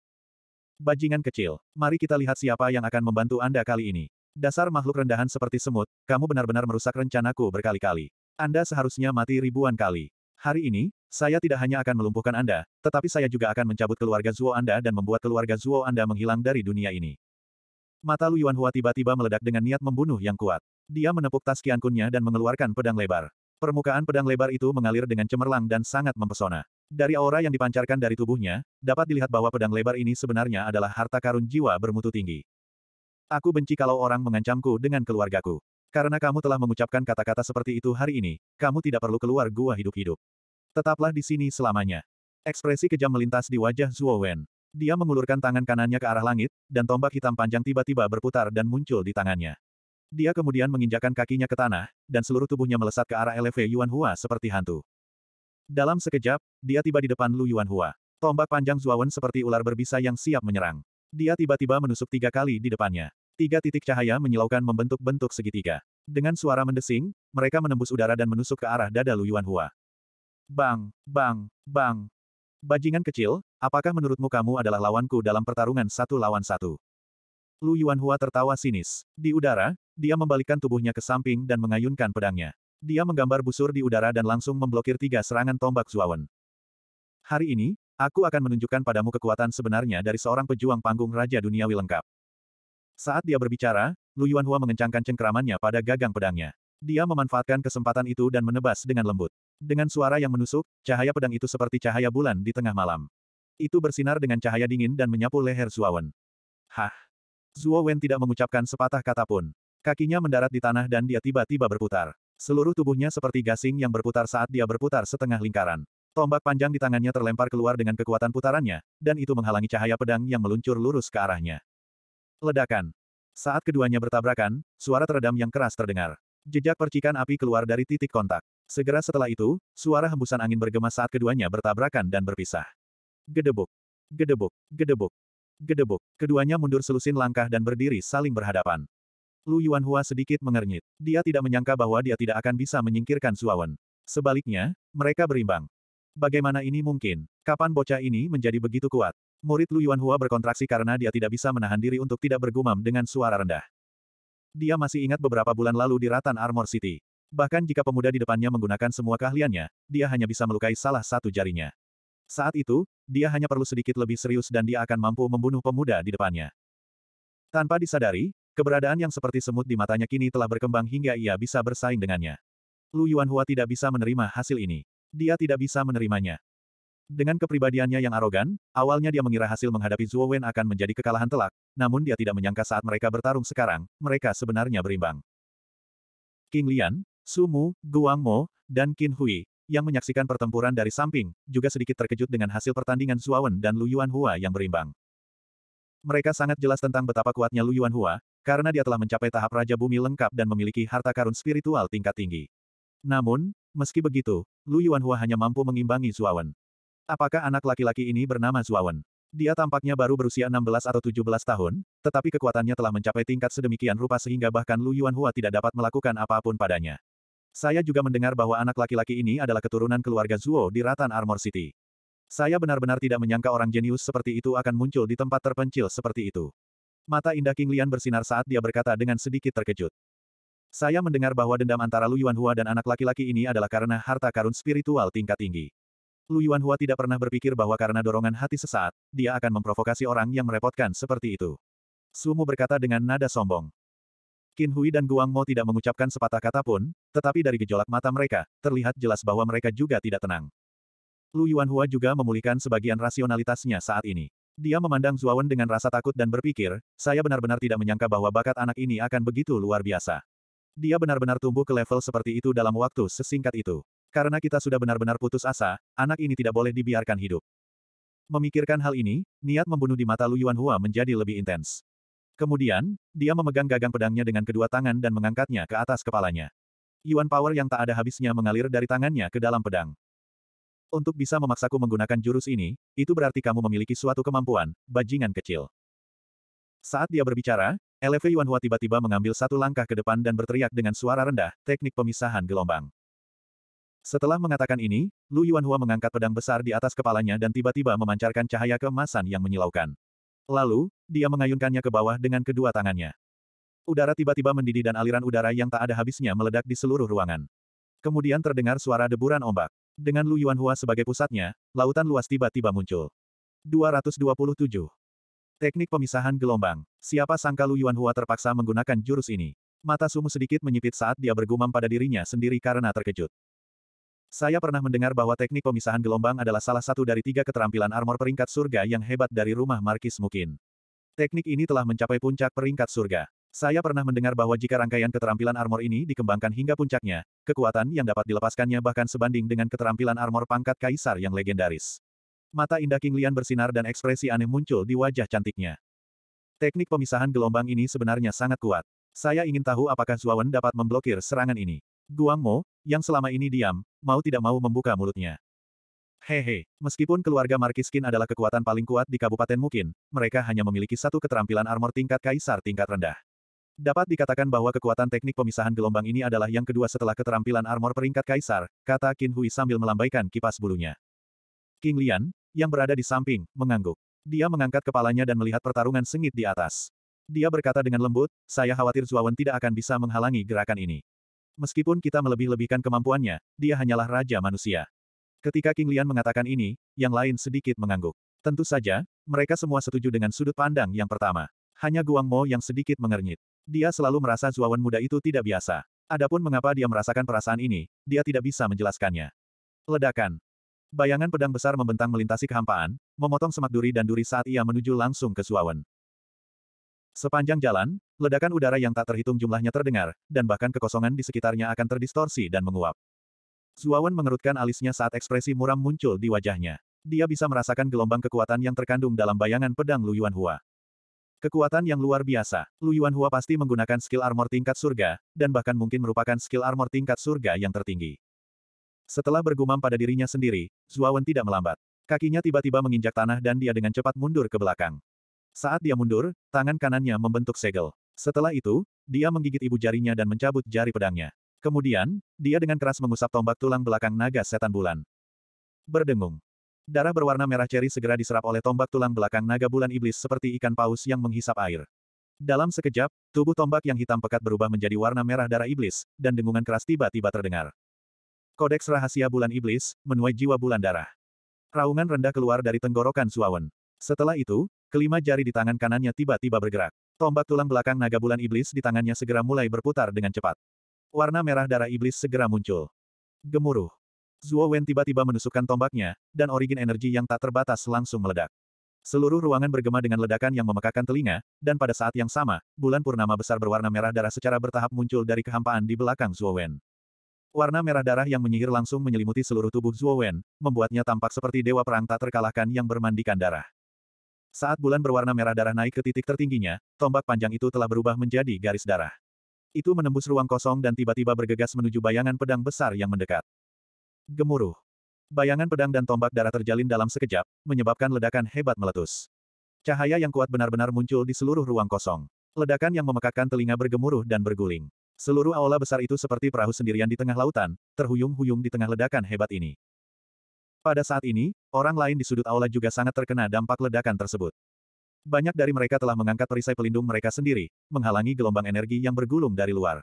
Bajingan kecil, mari kita lihat siapa yang akan membantu Anda kali ini. Dasar makhluk rendahan seperti semut, kamu benar-benar merusak rencanaku berkali-kali. Anda seharusnya mati ribuan kali. Hari ini, saya tidak hanya akan melumpuhkan Anda, tetapi saya juga akan mencabut keluarga Zuo Anda dan membuat keluarga Zuo Anda menghilang dari dunia ini. Mata Lu Yuanhua tiba-tiba meledak dengan niat membunuh yang kuat. Dia menepuk tas kiankunnya dan mengeluarkan pedang lebar. Permukaan pedang lebar itu mengalir dengan cemerlang dan sangat mempesona. Dari aura yang dipancarkan dari tubuhnya, dapat dilihat bahwa pedang lebar ini sebenarnya adalah harta karun jiwa bermutu tinggi. Aku benci kalau orang mengancamku dengan keluargaku. Karena kamu telah mengucapkan kata-kata seperti itu hari ini, kamu tidak perlu keluar gua hidup-hidup. Tetaplah di sini selamanya. Ekspresi kejam melintas di wajah Zuo Wen. Dia mengulurkan tangan kanannya ke arah langit, dan tombak hitam panjang tiba-tiba berputar dan muncul di tangannya. Dia kemudian menginjakan kakinya ke tanah, dan seluruh tubuhnya melesat ke arah LV Yuan Hua seperti hantu. Dalam sekejap, dia tiba di depan Lu Yuan Hua. Tombak panjang Zuawan seperti ular berbisa yang siap menyerang. Dia tiba-tiba menusuk tiga kali di depannya. Tiga titik cahaya menyilaukan membentuk bentuk segitiga. Dengan suara mendesing, mereka menembus udara dan menusuk ke arah dada Lu Yuan Hua. Bang, bang, bang. Bajingan kecil, apakah menurutmu kamu adalah lawanku dalam pertarungan satu lawan satu? Lu Yuan Hua tertawa sinis. Di udara, dia membalikkan tubuhnya ke samping dan mengayunkan pedangnya. Dia menggambar busur di udara dan langsung memblokir tiga serangan tombak Zuawan. Hari ini, aku akan menunjukkan padamu kekuatan sebenarnya dari seorang pejuang panggung Raja dunia lengkap. Saat dia berbicara, Lu Yuanhua mengencangkan cengkeramannya pada gagang pedangnya. Dia memanfaatkan kesempatan itu dan menebas dengan lembut. Dengan suara yang menusuk, cahaya pedang itu seperti cahaya bulan di tengah malam. Itu bersinar dengan cahaya dingin dan menyapu leher Zuawan. Hah! Zuo Wen tidak mengucapkan sepatah kata pun. Kakinya mendarat di tanah dan dia tiba-tiba berputar. Seluruh tubuhnya seperti gasing yang berputar saat dia berputar setengah lingkaran. Tombak panjang di tangannya terlempar keluar dengan kekuatan putarannya, dan itu menghalangi cahaya pedang yang meluncur lurus ke arahnya. Ledakan. Saat keduanya bertabrakan, suara teredam yang keras terdengar. Jejak percikan api keluar dari titik kontak. Segera setelah itu, suara hembusan angin bergema saat keduanya bertabrakan dan berpisah. Gedebuk. Gedebuk. Gedebuk. Gedebuk. Keduanya mundur selusin langkah dan berdiri saling berhadapan. Lu Yuanhua sedikit mengernyit. Dia tidak menyangka bahwa dia tidak akan bisa menyingkirkan Suawan. Sebaliknya, mereka berimbang. Bagaimana ini mungkin? Kapan bocah ini menjadi begitu kuat? Murid Lu Yuanhua berkontraksi karena dia tidak bisa menahan diri untuk tidak bergumam dengan suara rendah. Dia masih ingat beberapa bulan lalu di Ratan Armor City. Bahkan jika pemuda di depannya menggunakan semua keahliannya, dia hanya bisa melukai salah satu jarinya. Saat itu, dia hanya perlu sedikit lebih serius dan dia akan mampu membunuh pemuda di depannya. Tanpa disadari, Keberadaan yang seperti semut di matanya kini telah berkembang hingga ia bisa bersaing dengannya. Lu Yuanhua tidak bisa menerima hasil ini. Dia tidak bisa menerimanya. Dengan kepribadiannya yang arogan, awalnya dia mengira hasil menghadapi Zhuo Wen akan menjadi kekalahan telak, namun dia tidak menyangka saat mereka bertarung sekarang, mereka sebenarnya berimbang. King Lian, Su Mu, Guang Mo, dan Qin Hui, yang menyaksikan pertempuran dari samping, juga sedikit terkejut dengan hasil pertandingan Zhuo Wen dan Lu Yuanhua yang berimbang. Mereka sangat jelas tentang betapa kuatnya Lu Yuanhua, karena dia telah mencapai tahap Raja Bumi lengkap dan memiliki harta karun spiritual tingkat tinggi. Namun, meski begitu, Lu Yuanhua hanya mampu mengimbangi Zuawan. Apakah anak laki-laki ini bernama Zuawan? Dia tampaknya baru berusia 16 atau 17 tahun, tetapi kekuatannya telah mencapai tingkat sedemikian rupa sehingga bahkan Lu Yuanhua tidak dapat melakukan apapun padanya. Saya juga mendengar bahwa anak laki-laki ini adalah keturunan keluarga Zuo di Ratan Armor City. Saya benar-benar tidak menyangka orang jenius seperti itu akan muncul di tempat terpencil seperti itu. Mata indah King Lian bersinar saat dia berkata dengan sedikit terkejut. Saya mendengar bahwa dendam antara Lu Yuanhua dan anak laki-laki ini adalah karena harta karun spiritual tingkat tinggi. Lu Yuanhua tidak pernah berpikir bahwa karena dorongan hati sesaat, dia akan memprovokasi orang yang merepotkan seperti itu. Sumu berkata dengan nada sombong. Qin Hui dan Guang Mo tidak mengucapkan sepatah kata pun, tetapi dari gejolak mata mereka, terlihat jelas bahwa mereka juga tidak tenang. Lu Yuanhua juga memulihkan sebagian rasionalitasnya saat ini. Dia memandang Zuawan dengan rasa takut dan berpikir, saya benar-benar tidak menyangka bahwa bakat anak ini akan begitu luar biasa. Dia benar-benar tumbuh ke level seperti itu dalam waktu sesingkat itu. Karena kita sudah benar-benar putus asa, anak ini tidak boleh dibiarkan hidup. Memikirkan hal ini, niat membunuh di mata Lu Yuanhua menjadi lebih intens. Kemudian, dia memegang gagang pedangnya dengan kedua tangan dan mengangkatnya ke atas kepalanya. Yuan power yang tak ada habisnya mengalir dari tangannya ke dalam pedang. Untuk bisa memaksaku menggunakan jurus ini, itu berarti kamu memiliki suatu kemampuan, bajingan kecil. Saat dia berbicara, Yuan Yuanhua tiba-tiba mengambil satu langkah ke depan dan berteriak dengan suara rendah, teknik pemisahan gelombang. Setelah mengatakan ini, Lu Yuanhua mengangkat pedang besar di atas kepalanya dan tiba-tiba memancarkan cahaya kemasan yang menyilaukan. Lalu, dia mengayunkannya ke bawah dengan kedua tangannya. Udara tiba-tiba mendidih dan aliran udara yang tak ada habisnya meledak di seluruh ruangan. Kemudian terdengar suara deburan ombak. Dengan Lu Yuanhua sebagai pusatnya, lautan luas tiba-tiba muncul. 227. Teknik pemisahan gelombang. Siapa sangka Lu Yuanhua terpaksa menggunakan jurus ini. Mata Sumu sedikit menyipit saat dia bergumam pada dirinya sendiri karena terkejut. Saya pernah mendengar bahwa teknik pemisahan gelombang adalah salah satu dari tiga keterampilan armor peringkat surga yang hebat dari rumah Markis mungkin. Teknik ini telah mencapai puncak peringkat surga. Saya pernah mendengar bahwa jika rangkaian keterampilan armor ini dikembangkan hingga puncaknya, kekuatan yang dapat dilepaskannya bahkan sebanding dengan keterampilan armor pangkat kaisar yang legendaris. Mata indah King Lian bersinar dan ekspresi aneh muncul di wajah cantiknya. Teknik pemisahan gelombang ini sebenarnya sangat kuat. Saya ingin tahu apakah Zuawan dapat memblokir serangan ini. Guang Mo, yang selama ini diam, mau tidak mau membuka mulutnya. Hehe, meskipun keluarga Markiskin adalah kekuatan paling kuat di Kabupaten Mukin, mereka hanya memiliki satu keterampilan armor tingkat kaisar tingkat rendah. Dapat dikatakan bahwa kekuatan teknik pemisahan gelombang ini adalah yang kedua setelah keterampilan armor peringkat kaisar, kata Qin Hui sambil melambaikan kipas bulunya. King Lian, yang berada di samping, mengangguk. Dia mengangkat kepalanya dan melihat pertarungan sengit di atas. Dia berkata dengan lembut, saya khawatir Zuawan tidak akan bisa menghalangi gerakan ini. Meskipun kita melebih-lebihkan kemampuannya, dia hanyalah raja manusia. Ketika King Lian mengatakan ini, yang lain sedikit mengangguk. Tentu saja, mereka semua setuju dengan sudut pandang yang pertama. Hanya Guang Mo yang sedikit mengernyit. Dia selalu merasa Zuawan muda itu tidak biasa. Adapun mengapa dia merasakan perasaan ini, dia tidak bisa menjelaskannya. Ledakan. Bayangan pedang besar membentang melintasi kehampaan, memotong semak duri dan duri saat ia menuju langsung ke Zuawan. Sepanjang jalan, ledakan udara yang tak terhitung jumlahnya terdengar, dan bahkan kekosongan di sekitarnya akan terdistorsi dan menguap. Zuawan mengerutkan alisnya saat ekspresi muram muncul di wajahnya. Dia bisa merasakan gelombang kekuatan yang terkandung dalam bayangan pedang Lu Yuan Hua. Kekuatan yang luar biasa, Lu Yuanhua pasti menggunakan skill armor tingkat surga, dan bahkan mungkin merupakan skill armor tingkat surga yang tertinggi. Setelah bergumam pada dirinya sendiri, Zuawan tidak melambat. Kakinya tiba-tiba menginjak tanah dan dia dengan cepat mundur ke belakang. Saat dia mundur, tangan kanannya membentuk segel. Setelah itu, dia menggigit ibu jarinya dan mencabut jari pedangnya. Kemudian, dia dengan keras mengusap tombak tulang belakang naga setan bulan. Berdengung. Darah berwarna merah ceri segera diserap oleh tombak tulang belakang naga bulan iblis seperti ikan paus yang menghisap air. Dalam sekejap, tubuh tombak yang hitam pekat berubah menjadi warna merah darah iblis, dan dengungan keras tiba-tiba terdengar. Kodeks Rahasia Bulan Iblis, menuai jiwa bulan darah. Raungan rendah keluar dari tenggorokan suawan. Setelah itu, kelima jari di tangan kanannya tiba-tiba bergerak. Tombak tulang belakang naga bulan iblis di tangannya segera mulai berputar dengan cepat. Warna merah darah iblis segera muncul. Gemuruh. Zuo Wen tiba-tiba menusukkan tombaknya, dan origin energi yang tak terbatas langsung meledak. Seluruh ruangan bergema dengan ledakan yang memekakan telinga, dan pada saat yang sama, bulan purnama besar berwarna merah darah secara bertahap muncul dari kehampaan di belakang Zuo Wen. Warna merah darah yang menyihir langsung menyelimuti seluruh tubuh Zuo Wen, membuatnya tampak seperti dewa perang tak terkalahkan yang bermandikan darah. Saat bulan berwarna merah darah naik ke titik tertingginya, tombak panjang itu telah berubah menjadi garis darah. Itu menembus ruang kosong dan tiba-tiba bergegas menuju bayangan pedang besar yang mendekat. Gemuruh. Bayangan pedang dan tombak darah terjalin dalam sekejap, menyebabkan ledakan hebat meletus. Cahaya yang kuat benar-benar muncul di seluruh ruang kosong. Ledakan yang memekakkan telinga bergemuruh dan berguling. Seluruh aula besar itu seperti perahu sendirian di tengah lautan, terhuyung-huyung di tengah ledakan hebat ini. Pada saat ini, orang lain di sudut aula juga sangat terkena dampak ledakan tersebut. Banyak dari mereka telah mengangkat perisai pelindung mereka sendiri, menghalangi gelombang energi yang bergulung dari luar.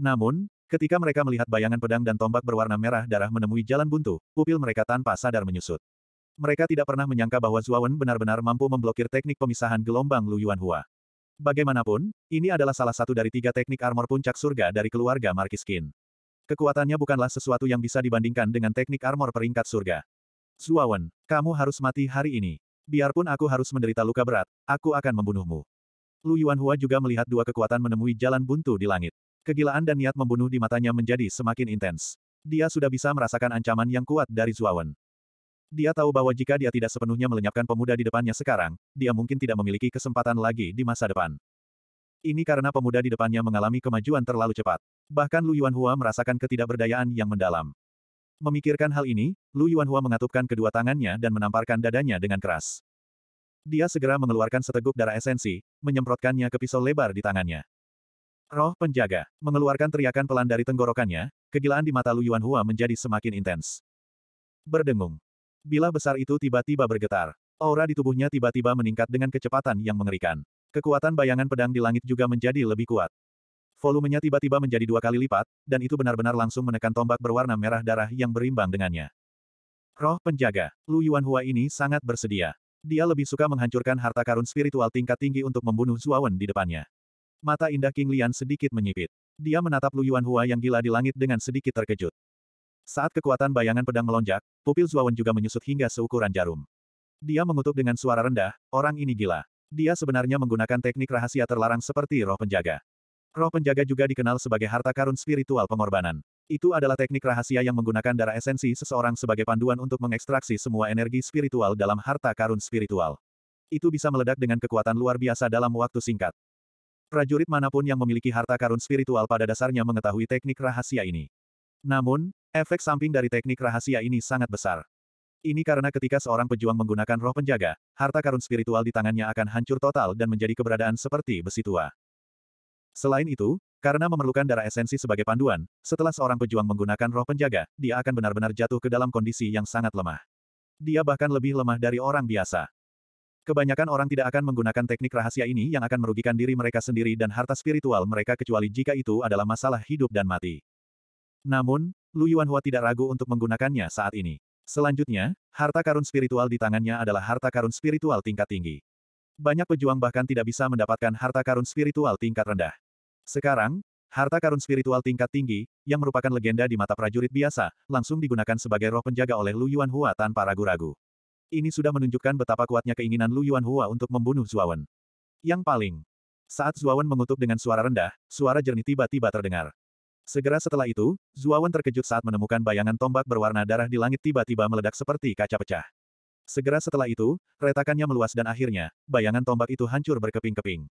Namun, Ketika mereka melihat bayangan pedang dan tombak berwarna merah darah menemui jalan buntu, pupil mereka tanpa sadar menyusut. Mereka tidak pernah menyangka bahwa Zuawan benar-benar mampu memblokir teknik pemisahan gelombang Lu Yuan Hua. Bagaimanapun, ini adalah salah satu dari tiga teknik armor puncak surga dari keluarga Markiskin. Kekuatannya bukanlah sesuatu yang bisa dibandingkan dengan teknik armor peringkat surga. Zuawan, kamu harus mati hari ini. Biarpun aku harus menderita luka berat, aku akan membunuhmu. Lu Yuan Hua juga melihat dua kekuatan menemui jalan buntu di langit. Kegilaan dan niat membunuh di matanya menjadi semakin intens. Dia sudah bisa merasakan ancaman yang kuat dari Zuawan. Dia tahu bahwa jika dia tidak sepenuhnya melenyapkan pemuda di depannya sekarang, dia mungkin tidak memiliki kesempatan lagi di masa depan. Ini karena pemuda di depannya mengalami kemajuan terlalu cepat. Bahkan Lu Yuanhua merasakan ketidakberdayaan yang mendalam. Memikirkan hal ini, Lu Yuanhua mengatupkan kedua tangannya dan menamparkan dadanya dengan keras. Dia segera mengeluarkan seteguk darah esensi, menyemprotkannya ke pisau lebar di tangannya. Roh penjaga, mengeluarkan teriakan pelan dari tenggorokannya, kegilaan di mata Lu Yuan Hua menjadi semakin intens. Berdengung. Bila besar itu tiba-tiba bergetar. Aura di tubuhnya tiba-tiba meningkat dengan kecepatan yang mengerikan. Kekuatan bayangan pedang di langit juga menjadi lebih kuat. Volumenya tiba-tiba menjadi dua kali lipat, dan itu benar-benar langsung menekan tombak berwarna merah darah yang berimbang dengannya. Roh penjaga, Lu Yuan Hua ini sangat bersedia. Dia lebih suka menghancurkan harta karun spiritual tingkat tinggi untuk membunuh Zuawan di depannya. Mata indah King Lian sedikit menyipit. Dia menatap Lu Yuan Hua yang gila di langit dengan sedikit terkejut. Saat kekuatan bayangan pedang melonjak, pupil Zuawan juga menyusut hingga seukuran jarum. Dia mengutuk dengan suara rendah, orang ini gila. Dia sebenarnya menggunakan teknik rahasia terlarang seperti roh penjaga. Roh penjaga juga dikenal sebagai harta karun spiritual pengorbanan. Itu adalah teknik rahasia yang menggunakan darah esensi seseorang sebagai panduan untuk mengekstraksi semua energi spiritual dalam harta karun spiritual. Itu bisa meledak dengan kekuatan luar biasa dalam waktu singkat. Prajurit manapun yang memiliki harta karun spiritual pada dasarnya mengetahui teknik rahasia ini. Namun, efek samping dari teknik rahasia ini sangat besar. Ini karena ketika seorang pejuang menggunakan roh penjaga, harta karun spiritual di tangannya akan hancur total dan menjadi keberadaan seperti besi tua. Selain itu, karena memerlukan darah esensi sebagai panduan, setelah seorang pejuang menggunakan roh penjaga, dia akan benar-benar jatuh ke dalam kondisi yang sangat lemah. Dia bahkan lebih lemah dari orang biasa. Kebanyakan orang tidak akan menggunakan teknik rahasia ini yang akan merugikan diri mereka sendiri dan harta spiritual mereka kecuali jika itu adalah masalah hidup dan mati. Namun, Lu Yuanhua tidak ragu untuk menggunakannya saat ini. Selanjutnya, harta karun spiritual di tangannya adalah harta karun spiritual tingkat tinggi. Banyak pejuang bahkan tidak bisa mendapatkan harta karun spiritual tingkat rendah. Sekarang, harta karun spiritual tingkat tinggi, yang merupakan legenda di mata prajurit biasa, langsung digunakan sebagai roh penjaga oleh Lu Yuanhua tanpa ragu-ragu. Ini sudah menunjukkan betapa kuatnya keinginan Lu Yuanhua untuk membunuh Zuawan. Yang paling. Saat Zuawan mengutuk dengan suara rendah, suara jernih tiba-tiba terdengar. Segera setelah itu, Zuawan terkejut saat menemukan bayangan tombak berwarna darah di langit tiba-tiba meledak seperti kaca pecah. Segera setelah itu, retakannya meluas dan akhirnya, bayangan tombak itu hancur berkeping-keping.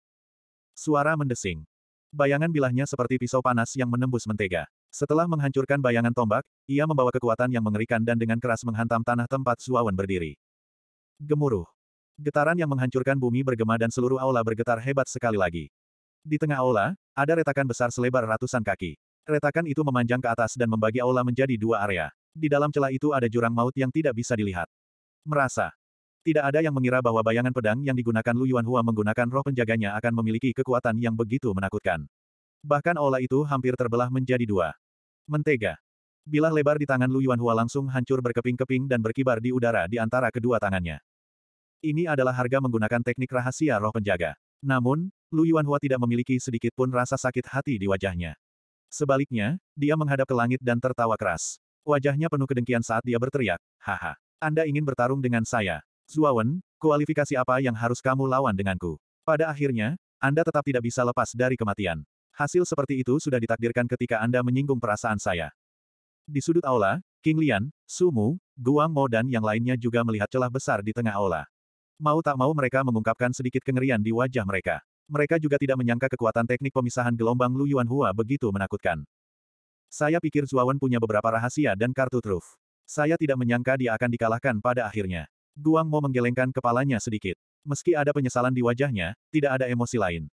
Suara mendesing. Bayangan bilahnya seperti pisau panas yang menembus mentega. Setelah menghancurkan bayangan tombak, ia membawa kekuatan yang mengerikan dan dengan keras menghantam tanah tempat Suawan berdiri. Gemuruh. Getaran yang menghancurkan bumi bergema dan seluruh aula bergetar hebat sekali lagi. Di tengah aula, ada retakan besar selebar ratusan kaki. Retakan itu memanjang ke atas dan membagi aula menjadi dua area. Di dalam celah itu ada jurang maut yang tidak bisa dilihat. Merasa. Tidak ada yang mengira bahwa bayangan pedang yang digunakan Lu Yuan Hua menggunakan roh penjaganya akan memiliki kekuatan yang begitu menakutkan. Bahkan olah itu hampir terbelah menjadi dua. Mentega. Bilah lebar di tangan Lu Yuanhua langsung hancur berkeping-keping dan berkibar di udara di antara kedua tangannya. Ini adalah harga menggunakan teknik rahasia roh penjaga. Namun, Lu Yuanhua tidak memiliki sedikit pun rasa sakit hati di wajahnya. Sebaliknya, dia menghadap ke langit dan tertawa keras. Wajahnya penuh kedengkian saat dia berteriak, Haha, Anda ingin bertarung dengan saya. Zuawan, kualifikasi apa yang harus kamu lawan denganku? Pada akhirnya, Anda tetap tidak bisa lepas dari kematian. Hasil seperti itu sudah ditakdirkan ketika Anda menyinggung perasaan saya. Di sudut aula, King Lian, Sumu, Guang Mo dan yang lainnya juga melihat celah besar di tengah aula. Mau tak mau mereka mengungkapkan sedikit kengerian di wajah mereka. Mereka juga tidak menyangka kekuatan teknik pemisahan gelombang Lu Yuan Hua begitu menakutkan. Saya pikir Zuawan punya beberapa rahasia dan kartu truf. Saya tidak menyangka dia akan dikalahkan pada akhirnya. Guang Mo menggelengkan kepalanya sedikit. Meski ada penyesalan di wajahnya, tidak ada emosi lain.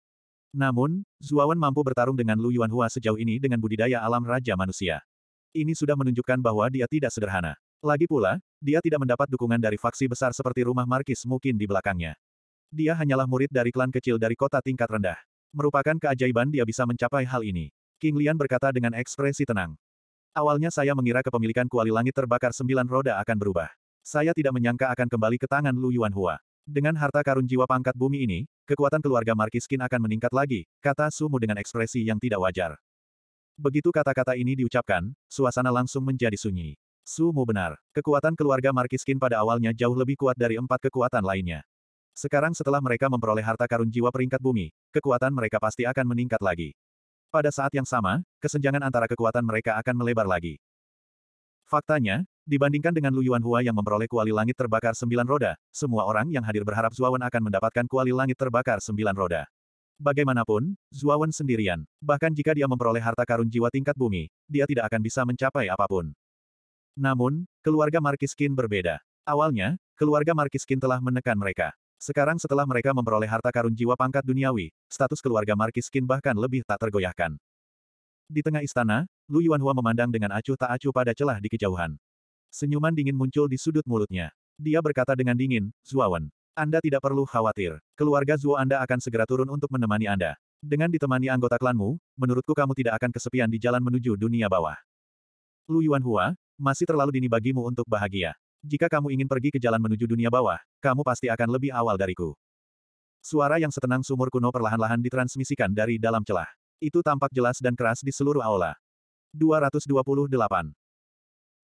Namun, Zuawan mampu bertarung dengan Lu Yuanhua sejauh ini dengan budidaya alam Raja Manusia. Ini sudah menunjukkan bahwa dia tidak sederhana. Lagi pula, dia tidak mendapat dukungan dari faksi besar seperti rumah Markis mungkin di belakangnya. Dia hanyalah murid dari klan kecil dari kota tingkat rendah. Merupakan keajaiban dia bisa mencapai hal ini. King Lian berkata dengan ekspresi tenang. Awalnya saya mengira kepemilikan kuali langit terbakar sembilan roda akan berubah. Saya tidak menyangka akan kembali ke tangan Lu Yuanhua. Dengan harta karun jiwa pangkat bumi ini, kekuatan keluarga Markiskin akan meningkat lagi, kata Sumu dengan ekspresi yang tidak wajar. Begitu kata-kata ini diucapkan, suasana langsung menjadi sunyi. Sumu benar, kekuatan keluarga Markiskin pada awalnya jauh lebih kuat dari empat kekuatan lainnya. Sekarang setelah mereka memperoleh harta karun jiwa peringkat bumi, kekuatan mereka pasti akan meningkat lagi. Pada saat yang sama, kesenjangan antara kekuatan mereka akan melebar lagi. Faktanya, Dibandingkan dengan Lu Yuan Hua yang memperoleh kuali langit terbakar sembilan roda, semua orang yang hadir berharap Zuawan akan mendapatkan kuali langit terbakar sembilan roda. Bagaimanapun, Zuawan sendirian. Bahkan jika dia memperoleh harta karun jiwa tingkat bumi, dia tidak akan bisa mencapai apapun. Namun, keluarga Markiskin berbeda. Awalnya, keluarga Markiskin telah menekan mereka. Sekarang setelah mereka memperoleh harta karun jiwa pangkat duniawi, status keluarga Markiskin bahkan lebih tak tergoyahkan. Di tengah istana, Lu Yuanhua memandang dengan acuh tak acuh pada celah di kejauhan. Senyuman dingin muncul di sudut mulutnya. Dia berkata dengan dingin, Zuawan. Anda tidak perlu khawatir. Keluarga Zuo Anda akan segera turun untuk menemani Anda. Dengan ditemani anggota klanmu, menurutku kamu tidak akan kesepian di jalan menuju dunia bawah. Lu Yuanhua, masih terlalu dini bagimu untuk bahagia. Jika kamu ingin pergi ke jalan menuju dunia bawah, kamu pasti akan lebih awal dariku. Suara yang setenang sumur kuno perlahan-lahan ditransmisikan dari dalam celah. Itu tampak jelas dan keras di seluruh aula. 228.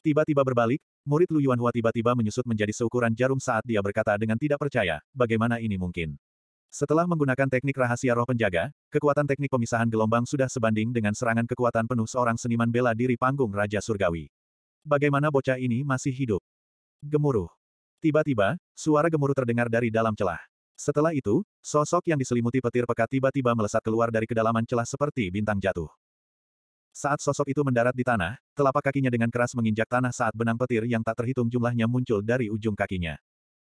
Tiba-tiba berbalik, murid Lu Yuanhua tiba-tiba menyusut menjadi seukuran jarum saat dia berkata dengan tidak percaya, bagaimana ini mungkin. Setelah menggunakan teknik rahasia roh penjaga, kekuatan teknik pemisahan gelombang sudah sebanding dengan serangan kekuatan penuh seorang seniman bela diri panggung Raja Surgawi. Bagaimana bocah ini masih hidup? Gemuruh. Tiba-tiba, suara gemuruh terdengar dari dalam celah. Setelah itu, sosok yang diselimuti petir pekat tiba-tiba melesat keluar dari kedalaman celah seperti bintang jatuh. Saat sosok itu mendarat di tanah, telapak kakinya dengan keras menginjak tanah saat benang petir yang tak terhitung jumlahnya muncul dari ujung kakinya.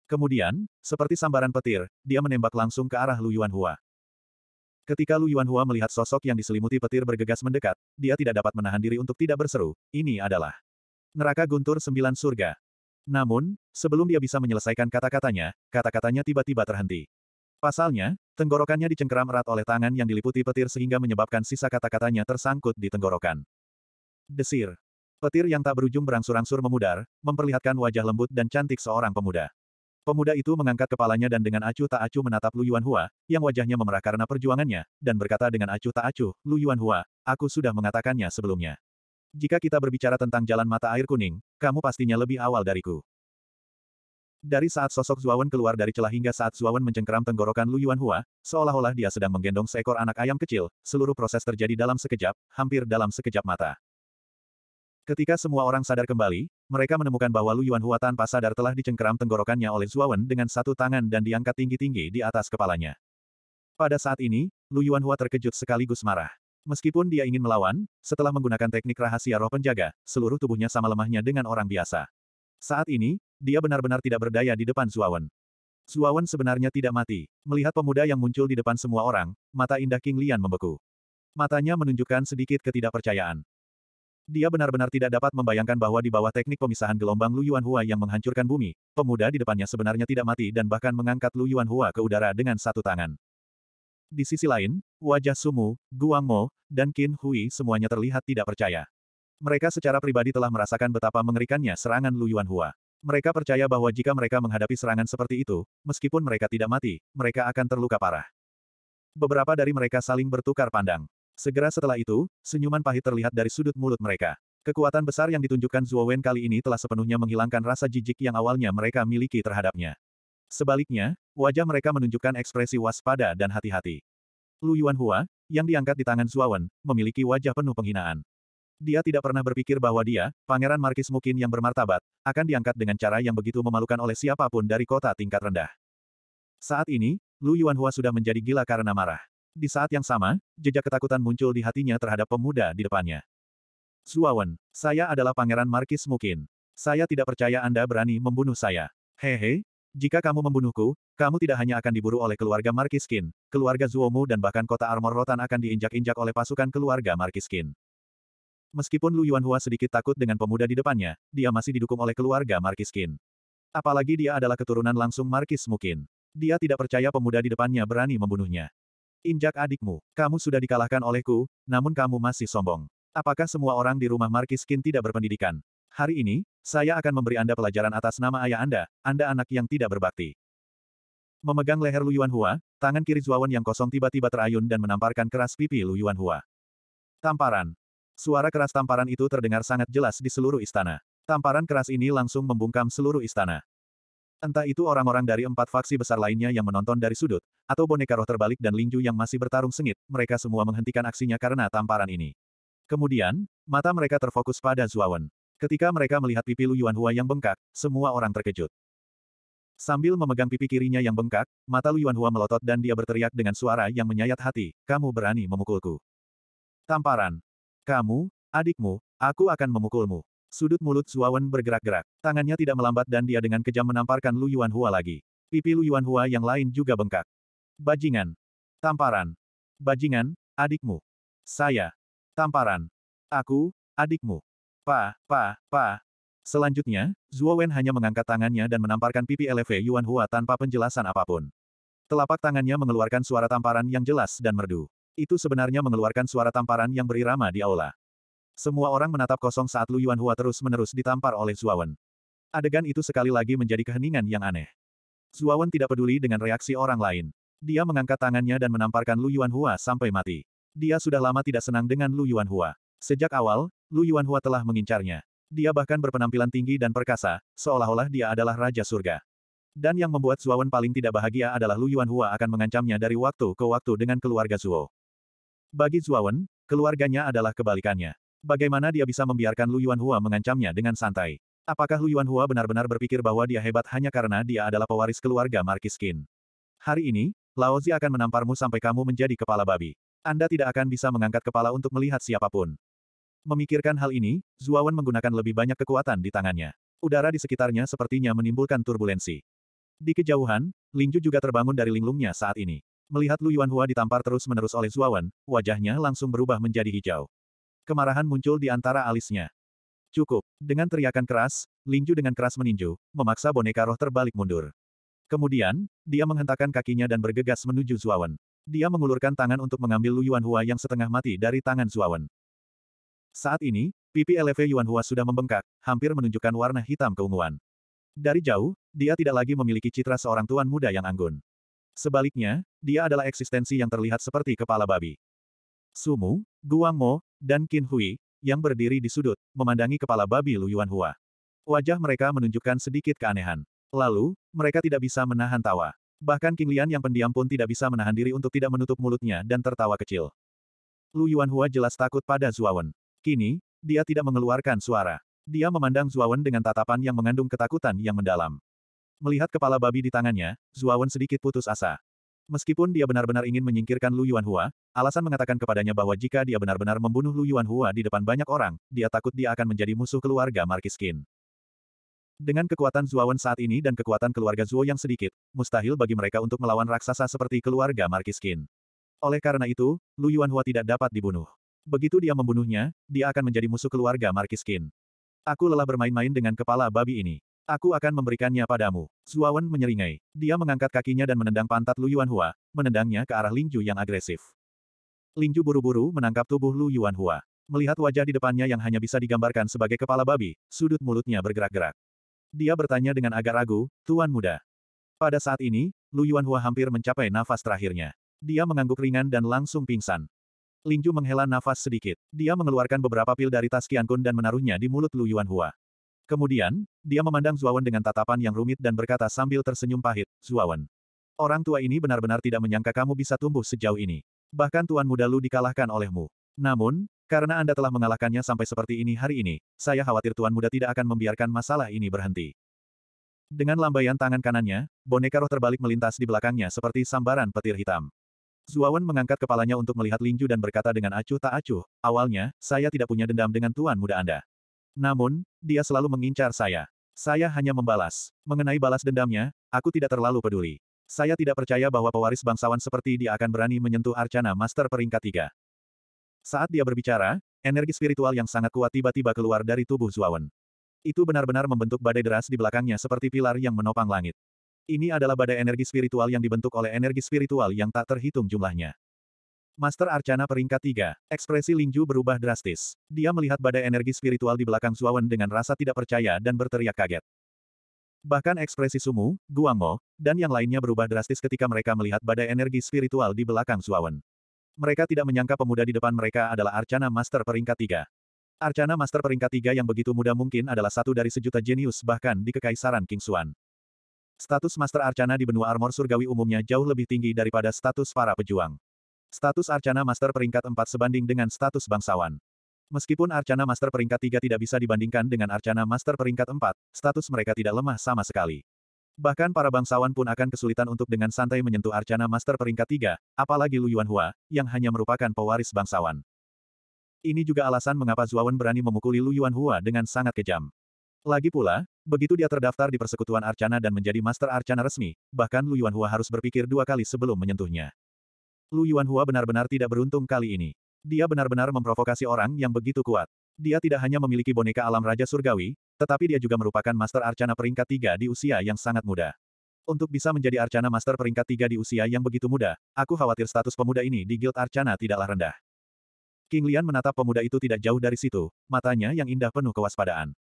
Kemudian, seperti sambaran petir, dia menembak langsung ke arah Lu Yuanhua. Ketika Lu Yuanhua melihat sosok yang diselimuti petir bergegas mendekat, dia tidak dapat menahan diri untuk tidak berseru, ini adalah neraka guntur sembilan surga. Namun, sebelum dia bisa menyelesaikan kata-katanya, kata-katanya tiba-tiba terhenti. Pasalnya, Tenggorokannya dicengkeram erat oleh tangan yang diliputi petir sehingga menyebabkan sisa kata-katanya tersangkut di tenggorokan. Desir. Petir yang tak berujung berangsur-angsur memudar, memperlihatkan wajah lembut dan cantik seorang pemuda. Pemuda itu mengangkat kepalanya dan dengan acuh tak acuh menatap Lu Yuan Hua, yang wajahnya memerah karena perjuangannya, dan berkata dengan acuh tak acuh, Lu Yuan Hua, aku sudah mengatakannya sebelumnya. Jika kita berbicara tentang jalan mata air kuning, kamu pastinya lebih awal dariku. Dari saat sosok Zuawan keluar dari celah hingga saat Zuawan mencengkeram tenggorokan Lu Hua, seolah-olah dia sedang menggendong seekor anak ayam kecil, seluruh proses terjadi dalam sekejap, hampir dalam sekejap mata. Ketika semua orang sadar kembali, mereka menemukan bahwa Lu Hua tanpa sadar telah dicengkeram tenggorokannya oleh Zuawan dengan satu tangan dan diangkat tinggi-tinggi di atas kepalanya. Pada saat ini, Lu Hua terkejut sekaligus marah. Meskipun dia ingin melawan, setelah menggunakan teknik rahasia roh penjaga, seluruh tubuhnya sama lemahnya dengan orang biasa. Saat ini, dia benar-benar tidak berdaya di depan Zuawan. Zuawan sebenarnya tidak mati. Melihat pemuda yang muncul di depan semua orang, mata indah King Lian membeku. Matanya menunjukkan sedikit ketidakpercayaan. Dia benar-benar tidak dapat membayangkan bahwa di bawah teknik pemisahan gelombang Lu Hua yang menghancurkan bumi, pemuda di depannya sebenarnya tidak mati dan bahkan mengangkat Lu Hua ke udara dengan satu tangan. Di sisi lain, wajah Sumu, Guangmo, dan Qin Hui semuanya terlihat tidak percaya. Mereka secara pribadi telah merasakan betapa mengerikannya serangan Lu Hua. Mereka percaya bahwa jika mereka menghadapi serangan seperti itu, meskipun mereka tidak mati, mereka akan terluka parah. Beberapa dari mereka saling bertukar pandang. Segera setelah itu, senyuman pahit terlihat dari sudut mulut mereka. Kekuatan besar yang ditunjukkan Zhuo Wen kali ini telah sepenuhnya menghilangkan rasa jijik yang awalnya mereka miliki terhadapnya. Sebaliknya, wajah mereka menunjukkan ekspresi waspada dan hati-hati. Lu Hua, yang diangkat di tangan Zhuo Wen, memiliki wajah penuh penghinaan. Dia tidak pernah berpikir bahwa dia, Pangeran Markis Mukin yang bermartabat, akan diangkat dengan cara yang begitu memalukan oleh siapapun dari kota tingkat rendah. Saat ini, Lu Yuanhua sudah menjadi gila karena marah. Di saat yang sama, jejak ketakutan muncul di hatinya terhadap pemuda di depannya. Suawan, saya adalah Pangeran Markis Mukin. Saya tidak percaya Anda berani membunuh saya. Hehe, jika kamu membunuhku, kamu tidak hanya akan diburu oleh keluarga Markiskin, keluarga Zuomu dan bahkan kota Armor Rotan akan diinjak-injak oleh pasukan keluarga Markiskin. Meskipun Lu Yuanhua sedikit takut dengan pemuda di depannya, dia masih didukung oleh keluarga Markis Qin. Apalagi dia adalah keturunan langsung Markis Mukin. Dia tidak percaya pemuda di depannya berani membunuhnya. Injak adikmu, kamu sudah dikalahkan olehku, namun kamu masih sombong. Apakah semua orang di rumah Markis Qin tidak berpendidikan? Hari ini, saya akan memberi Anda pelajaran atas nama ayah Anda, Anda anak yang tidak berbakti. Memegang leher Lu Yuanhua, tangan kiri Zuawan yang kosong tiba-tiba terayun dan menamparkan keras pipi Lu Yuanhua. Tamparan, Suara keras tamparan itu terdengar sangat jelas di seluruh istana. Tamparan keras ini langsung membungkam seluruh istana. Entah itu orang-orang dari empat faksi besar lainnya yang menonton dari sudut, atau boneka roh terbalik dan Lingju yang masih bertarung sengit, mereka semua menghentikan aksinya karena tamparan ini. Kemudian, mata mereka terfokus pada Zuawan. Ketika mereka melihat pipi Lu Yuanhua yang bengkak, semua orang terkejut. Sambil memegang pipi kirinya yang bengkak, mata Lu Yuanhua melotot dan dia berteriak dengan suara yang menyayat hati, kamu berani memukulku. Tamparan, kamu, adikmu, aku akan memukulmu. Sudut mulut Zuawan bergerak-gerak. Tangannya tidak melambat dan dia dengan kejam menamparkan Lu Yuan Hua lagi. Pipi Lu Yuan Hua yang lain juga bengkak. Bajingan. Tamparan. Bajingan, adikmu. Saya. Tamparan. Aku, adikmu. Pa, pa, pa. Selanjutnya, Zuo hanya mengangkat tangannya dan menamparkan pipi LV Yuan Hua tanpa penjelasan apapun. Telapak tangannya mengeluarkan suara tamparan yang jelas dan merdu. Itu sebenarnya mengeluarkan suara tamparan yang berirama di aula. Semua orang menatap kosong saat Lu Yuan Hua terus-menerus ditampar oleh Zuawan. Adegan itu sekali lagi menjadi keheningan yang aneh. Zuawan tidak peduli dengan reaksi orang lain. Dia mengangkat tangannya dan menamparkan Lu Yuan Hua sampai mati. Dia sudah lama tidak senang dengan Lu Yuan Hua. Sejak awal, Lu Yuan Hua telah mengincarnya. Dia bahkan berpenampilan tinggi dan perkasa, seolah-olah dia adalah Raja Surga. Dan yang membuat Zuawan paling tidak bahagia adalah Lu Yuan Hua akan mengancamnya dari waktu ke waktu dengan keluarga Zuo. Bagi Zuawan, keluarganya adalah kebalikannya. Bagaimana dia bisa membiarkan Lu Yuanhua mengancamnya dengan santai? Apakah Lu Yuanhua benar-benar berpikir bahwa dia hebat hanya karena dia adalah pewaris keluarga Marquis Qin? Hari ini, Laozi akan menamparmu sampai kamu menjadi kepala babi. Anda tidak akan bisa mengangkat kepala untuk melihat siapapun. Memikirkan hal ini, Zuawan menggunakan lebih banyak kekuatan di tangannya. Udara di sekitarnya sepertinya menimbulkan turbulensi. Di kejauhan, Lingju juga terbangun dari linglungnya saat ini. Melihat Lu Yuanhua ditampar terus-menerus oleh Zuawan, wajahnya langsung berubah menjadi hijau. Kemarahan muncul di antara alisnya. Cukup. Dengan teriakan keras, Lingju dengan keras meninju, memaksa boneka roh terbalik mundur. Kemudian, dia menghentakkan kakinya dan bergegas menuju Zuawan. Dia mengulurkan tangan untuk mengambil Lu Yuanhua yang setengah mati dari tangan Zuawan. Saat ini, pipi LV Yuanhua sudah membengkak, hampir menunjukkan warna hitam keunguan. Dari jauh, dia tidak lagi memiliki citra seorang tuan muda yang anggun. Sebaliknya, dia adalah eksistensi yang terlihat seperti kepala babi. Sumu, Guangmo, dan Qin Hui, yang berdiri di sudut, memandangi kepala babi Lu Yuanhua. Wajah mereka menunjukkan sedikit keanehan. Lalu, mereka tidak bisa menahan tawa. Bahkan King Lian yang pendiam pun tidak bisa menahan diri untuk tidak menutup mulutnya dan tertawa kecil. Lu Yuanhua jelas takut pada Zuawan. Kini, dia tidak mengeluarkan suara. Dia memandang Zuawan dengan tatapan yang mengandung ketakutan yang mendalam. Melihat kepala babi di tangannya, Zuawan sedikit putus asa. Meskipun dia benar-benar ingin menyingkirkan Lu Yuanhua, alasan mengatakan kepadanya bahwa jika dia benar-benar membunuh Lu Yuanhua di depan banyak orang, dia takut dia akan menjadi musuh keluarga Markiskin. Dengan kekuatan Zuawan saat ini dan kekuatan keluarga Zuo yang sedikit, mustahil bagi mereka untuk melawan raksasa seperti keluarga Markiskin. Oleh karena itu, Lu Yuanhua tidak dapat dibunuh. Begitu dia membunuhnya, dia akan menjadi musuh keluarga Markiskin. Aku lelah bermain-main dengan kepala babi ini. Aku akan memberikannya padamu. Zuawan menyeringai. Dia mengangkat kakinya dan menendang pantat Lu Yuanhua, menendangnya ke arah Lingju yang agresif. Lingju buru-buru menangkap tubuh Lu Yuanhua. Melihat wajah di depannya yang hanya bisa digambarkan sebagai kepala babi, sudut mulutnya bergerak-gerak. Dia bertanya dengan agak ragu, Tuan Muda. Pada saat ini, Lu Yuanhua hampir mencapai nafas terakhirnya. Dia mengangguk ringan dan langsung pingsan. Lingju menghela nafas sedikit. Dia mengeluarkan beberapa pil dari tas Qiankun dan menaruhnya di mulut Lu Yuanhua. Kemudian, dia memandang Zuawan dengan tatapan yang rumit dan berkata sambil tersenyum pahit, Zuawan. Orang tua ini benar-benar tidak menyangka kamu bisa tumbuh sejauh ini. Bahkan tuan muda Lu dikalahkan olehmu. Namun, karena Anda telah mengalahkannya sampai seperti ini hari ini, saya khawatir tuan muda tidak akan membiarkan masalah ini berhenti. Dengan lambaian tangan kanannya, boneka roh terbalik melintas di belakangnya seperti sambaran petir hitam. Zuawan mengangkat kepalanya untuk melihat Lingju dan berkata dengan acuh tak acuh, awalnya, saya tidak punya dendam dengan tuan muda Anda. Namun, dia selalu mengincar saya. Saya hanya membalas. Mengenai balas dendamnya, aku tidak terlalu peduli. Saya tidak percaya bahwa pewaris bangsawan seperti dia akan berani menyentuh Arcana Master peringkat tiga. Saat dia berbicara, energi spiritual yang sangat kuat tiba-tiba keluar dari tubuh Zuawan. Itu benar-benar membentuk badai deras di belakangnya seperti pilar yang menopang langit. Ini adalah badai energi spiritual yang dibentuk oleh energi spiritual yang tak terhitung jumlahnya. Master Arcana peringkat 3, ekspresi Lingju berubah drastis. Dia melihat badai energi spiritual di belakang Zuawan dengan rasa tidak percaya dan berteriak kaget. Bahkan ekspresi Sumu, Guangmo, dan yang lainnya berubah drastis ketika mereka melihat badai energi spiritual di belakang Zuawan. Mereka tidak menyangka pemuda di depan mereka adalah Arcana Master peringkat 3. Arcana Master peringkat 3 yang begitu muda mungkin adalah satu dari sejuta jenius bahkan di Kekaisaran King Suan. Status Master Arcana di benua armor surgawi umumnya jauh lebih tinggi daripada status para pejuang. Status Arcana Master peringkat 4 sebanding dengan status bangsawan. Meskipun Arcana Master peringkat 3 tidak bisa dibandingkan dengan Arcana Master peringkat 4, status mereka tidak lemah sama sekali. Bahkan para bangsawan pun akan kesulitan untuk dengan santai menyentuh Arcana Master peringkat 3, apalagi Lu Yuanhua, yang hanya merupakan pewaris bangsawan. Ini juga alasan mengapa Zuawan berani memukuli Lu Yuanhua dengan sangat kejam. Lagi pula, begitu dia terdaftar di Persekutuan Arcana dan menjadi Master Arcana resmi, bahkan Lu Yuanhua harus berpikir dua kali sebelum menyentuhnya. Lu Yuanhua benar-benar tidak beruntung kali ini. Dia benar-benar memprovokasi orang yang begitu kuat. Dia tidak hanya memiliki boneka alam Raja Surgawi, tetapi dia juga merupakan Master Arcana peringkat tiga di usia yang sangat muda. Untuk bisa menjadi Arcana Master peringkat tiga di usia yang begitu muda, aku khawatir status pemuda ini di Guild Arcana tidaklah rendah. King Lian menatap pemuda itu tidak jauh dari situ, matanya yang indah penuh kewaspadaan.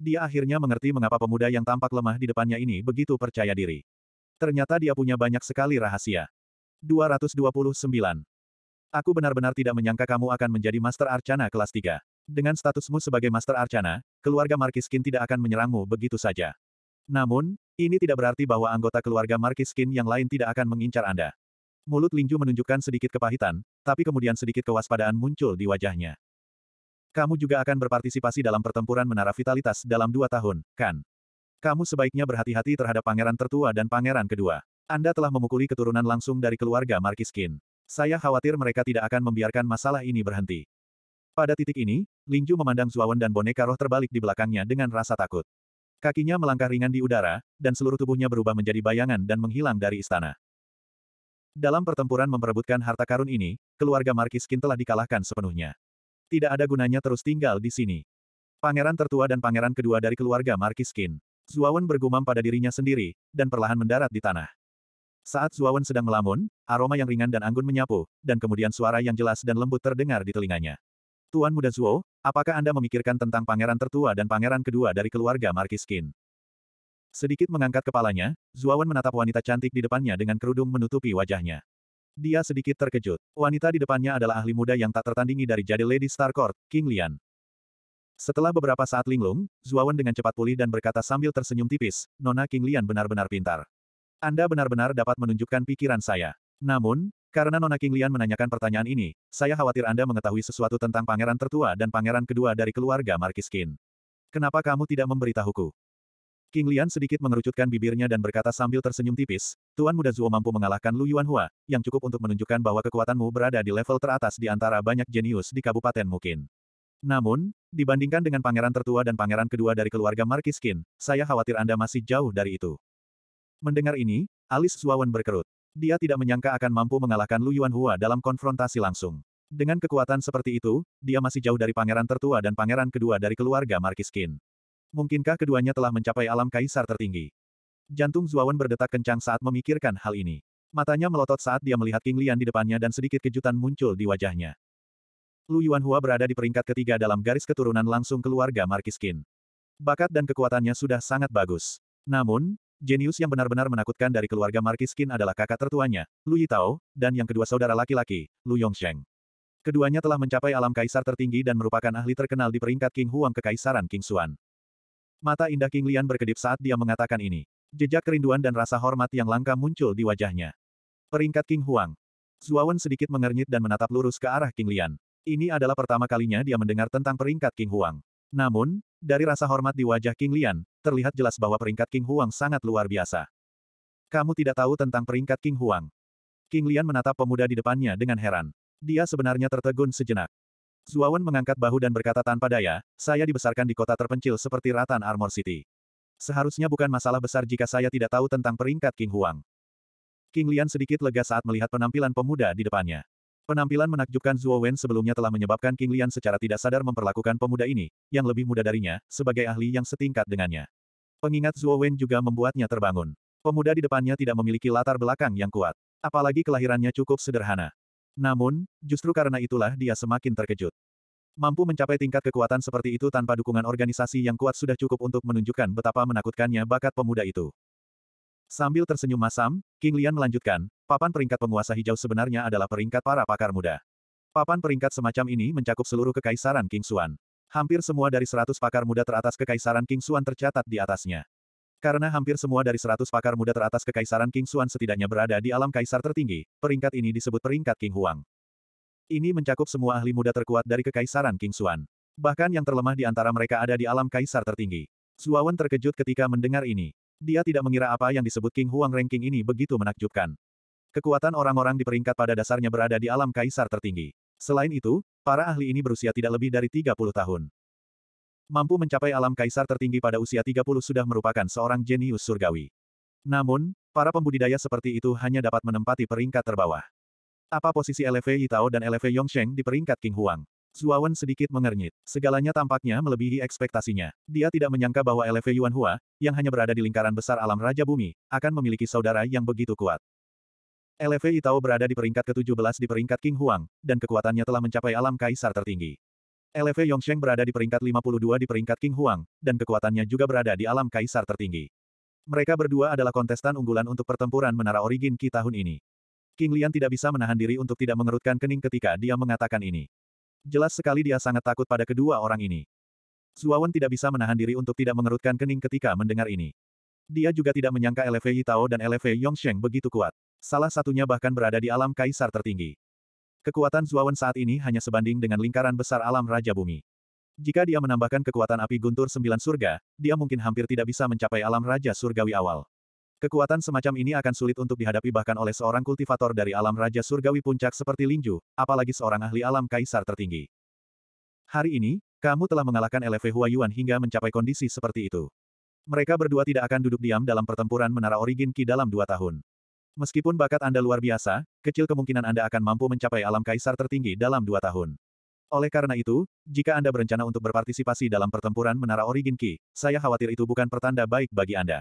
Dia akhirnya mengerti mengapa pemuda yang tampak lemah di depannya ini begitu percaya diri. Ternyata dia punya banyak sekali rahasia. 229. Aku benar-benar tidak menyangka kamu akan menjadi Master Arcana kelas 3. Dengan statusmu sebagai Master Arcana, keluarga Markiskin tidak akan menyerangmu begitu saja. Namun, ini tidak berarti bahwa anggota keluarga Markiskin yang lain tidak akan mengincar Anda. Mulut Lingju menunjukkan sedikit kepahitan, tapi kemudian sedikit kewaspadaan muncul di wajahnya. Kamu juga akan berpartisipasi dalam pertempuran menara vitalitas dalam dua tahun, kan? Kamu sebaiknya berhati-hati terhadap pangeran tertua dan pangeran kedua. Anda telah memukuli keturunan langsung dari keluarga Markiskin. Saya khawatir mereka tidak akan membiarkan masalah ini berhenti. Pada titik ini, Lingju memandang Zuawan dan boneka roh terbalik di belakangnya dengan rasa takut. Kakinya melangkah ringan di udara, dan seluruh tubuhnya berubah menjadi bayangan dan menghilang dari istana. Dalam pertempuran memperebutkan harta karun ini, keluarga Markiskin telah dikalahkan sepenuhnya. Tidak ada gunanya terus tinggal di sini. Pangeran tertua dan pangeran kedua dari keluarga Markiskin. Zuawan bergumam pada dirinya sendiri, dan perlahan mendarat di tanah. Saat Zuawan sedang melamun, aroma yang ringan dan anggun menyapu, dan kemudian suara yang jelas dan lembut terdengar di telinganya. Tuan Muda Zuo, apakah Anda memikirkan tentang pangeran tertua dan pangeran kedua dari keluarga Markis Qin? Sedikit mengangkat kepalanya, Zuawan menatap wanita cantik di depannya dengan kerudung menutupi wajahnya. Dia sedikit terkejut. Wanita di depannya adalah ahli muda yang tak tertandingi dari jadi Lady Starcourt, King Lian. Setelah beberapa saat linglung, Zuawan dengan cepat pulih dan berkata sambil tersenyum tipis, Nona King Lian benar-benar pintar. Anda benar-benar dapat menunjukkan pikiran saya. Namun, karena Nona King Lian menanyakan pertanyaan ini, saya khawatir Anda mengetahui sesuatu tentang pangeran tertua dan pangeran kedua dari keluarga Marquis Qin. Kenapa kamu tidak memberitahuku? King Lian sedikit mengerucutkan bibirnya dan berkata sambil tersenyum tipis, Tuan Muda Zuo mampu mengalahkan Lu Yuanhua, yang cukup untuk menunjukkan bahwa kekuatanmu berada di level teratas di antara banyak jenius di kabupaten Mukin. Namun, dibandingkan dengan pangeran tertua dan pangeran kedua dari keluarga Marquis Qin, saya khawatir Anda masih jauh dari itu. Mendengar ini, alis Zuawan berkerut. Dia tidak menyangka akan mampu mengalahkan Lu Hua dalam konfrontasi langsung. Dengan kekuatan seperti itu, dia masih jauh dari pangeran tertua dan pangeran kedua dari keluarga Marquis Qin. Mungkinkah keduanya telah mencapai alam kaisar tertinggi? Jantung Zuawan berdetak kencang saat memikirkan hal ini. Matanya melotot saat dia melihat King Lian di depannya dan sedikit kejutan muncul di wajahnya. Lu Hua berada di peringkat ketiga dalam garis keturunan langsung keluarga Marquis Qin. Bakat dan kekuatannya sudah sangat bagus. Namun, Jenius yang benar-benar menakutkan dari keluarga Skin adalah kakak tertuanya, Lu Yitao, dan yang kedua saudara laki-laki, Lu Yongsheng. Keduanya telah mencapai alam kaisar tertinggi dan merupakan ahli terkenal di peringkat King Huang Kekaisaran King Xuan. Mata indah King Lian berkedip saat dia mengatakan ini. Jejak kerinduan dan rasa hormat yang langka muncul di wajahnya. Peringkat King Huang. Zuawan sedikit mengernyit dan menatap lurus ke arah King Lian. Ini adalah pertama kalinya dia mendengar tentang peringkat King Huang. Namun, dari rasa hormat di wajah King Lian, terlihat jelas bahwa peringkat King Huang sangat luar biasa. Kamu tidak tahu tentang peringkat King Huang. King Lian menatap pemuda di depannya dengan heran. Dia sebenarnya tertegun sejenak. Zuawan mengangkat bahu dan berkata tanpa daya, saya dibesarkan di kota terpencil seperti Ratan Armor City. Seharusnya bukan masalah besar jika saya tidak tahu tentang peringkat King Huang. King Lian sedikit lega saat melihat penampilan pemuda di depannya. Penampilan menakjubkan Zhuo Wen sebelumnya telah menyebabkan King Lian secara tidak sadar memperlakukan pemuda ini, yang lebih muda darinya, sebagai ahli yang setingkat dengannya. Pengingat Zhuo Wen juga membuatnya terbangun. Pemuda di depannya tidak memiliki latar belakang yang kuat. Apalagi kelahirannya cukup sederhana. Namun, justru karena itulah dia semakin terkejut. Mampu mencapai tingkat kekuatan seperti itu tanpa dukungan organisasi yang kuat sudah cukup untuk menunjukkan betapa menakutkannya bakat pemuda itu. Sambil tersenyum masam, King Lian melanjutkan, papan peringkat penguasa hijau sebenarnya adalah peringkat para pakar muda. Papan peringkat semacam ini mencakup seluruh kekaisaran King Xuan. Hampir semua dari seratus pakar muda teratas kekaisaran King Xuan tercatat di atasnya. Karena hampir semua dari seratus pakar muda teratas kekaisaran King Xuan setidaknya berada di alam kaisar tertinggi, peringkat ini disebut peringkat King Huang. Ini mencakup semua ahli muda terkuat dari kekaisaran King Xuan. Bahkan yang terlemah di antara mereka ada di alam kaisar tertinggi. Zuawan terkejut ketika mendengar ini. Dia tidak mengira apa yang disebut King Huang Ranking ini begitu menakjubkan. Kekuatan orang-orang di peringkat pada dasarnya berada di alam kaisar tertinggi. Selain itu, para ahli ini berusia tidak lebih dari 30 tahun. Mampu mencapai alam kaisar tertinggi pada usia 30 sudah merupakan seorang jenius surgawi. Namun, para pembudidaya seperti itu hanya dapat menempati peringkat terbawah. Apa posisi LV Yitao dan LV Yongsheng di peringkat King Huang? Zuawan sedikit mengernyit. Segalanya tampaknya melebihi ekspektasinya. Dia tidak menyangka bahwa LV Yuan Hua, yang hanya berada di lingkaran besar alam Raja Bumi, akan memiliki saudara yang begitu kuat. LV Itao berada di peringkat ke-17 di peringkat King Huang, dan kekuatannya telah mencapai alam kaisar tertinggi. LV Yongsheng berada di peringkat 52 di peringkat King Huang, dan kekuatannya juga berada di alam kaisar tertinggi. Mereka berdua adalah kontestan unggulan untuk pertempuran Menara Origin Ki tahun ini. King Lian tidak bisa menahan diri untuk tidak mengerutkan kening ketika dia mengatakan ini jelas sekali dia sangat takut pada kedua orang ini. Zuawan tidak bisa menahan diri untuk tidak mengerutkan kening ketika mendengar ini. Dia juga tidak menyangka LV Yitao dan LV Yongsheng begitu kuat. Salah satunya bahkan berada di alam kaisar tertinggi. Kekuatan Zuawan saat ini hanya sebanding dengan lingkaran besar alam Raja Bumi. Jika dia menambahkan kekuatan api guntur sembilan surga, dia mungkin hampir tidak bisa mencapai alam Raja Surgawi awal. Kekuatan semacam ini akan sulit untuk dihadapi bahkan oleh seorang kultivator dari alam Raja Surgawi Puncak seperti Linju, apalagi seorang ahli alam kaisar tertinggi. Hari ini, kamu telah mengalahkan LV Huayuan hingga mencapai kondisi seperti itu. Mereka berdua tidak akan duduk diam dalam pertempuran Menara Origin Ki dalam dua tahun. Meskipun bakat Anda luar biasa, kecil kemungkinan Anda akan mampu mencapai alam kaisar tertinggi dalam dua tahun. Oleh karena itu, jika Anda berencana untuk berpartisipasi dalam pertempuran Menara Origin Ki, saya khawatir itu bukan pertanda baik bagi Anda.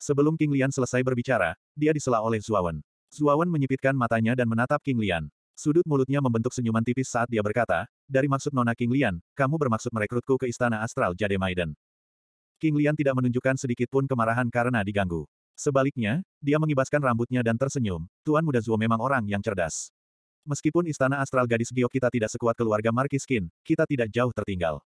Sebelum King Lian selesai berbicara, dia disela oleh Zuawan. Zuawan menyipitkan matanya dan menatap King Lian. Sudut mulutnya membentuk senyuman tipis saat dia berkata, dari maksud Nona King Lian, kamu bermaksud merekrutku ke Istana Astral Jade Maiden. King Lian tidak menunjukkan sedikit pun kemarahan karena diganggu. Sebaliknya, dia mengibaskan rambutnya dan tersenyum, Tuan Muda Zuo memang orang yang cerdas. Meskipun Istana Astral Gadis Giok kita tidak sekuat keluarga Markiskin, kita tidak jauh tertinggal.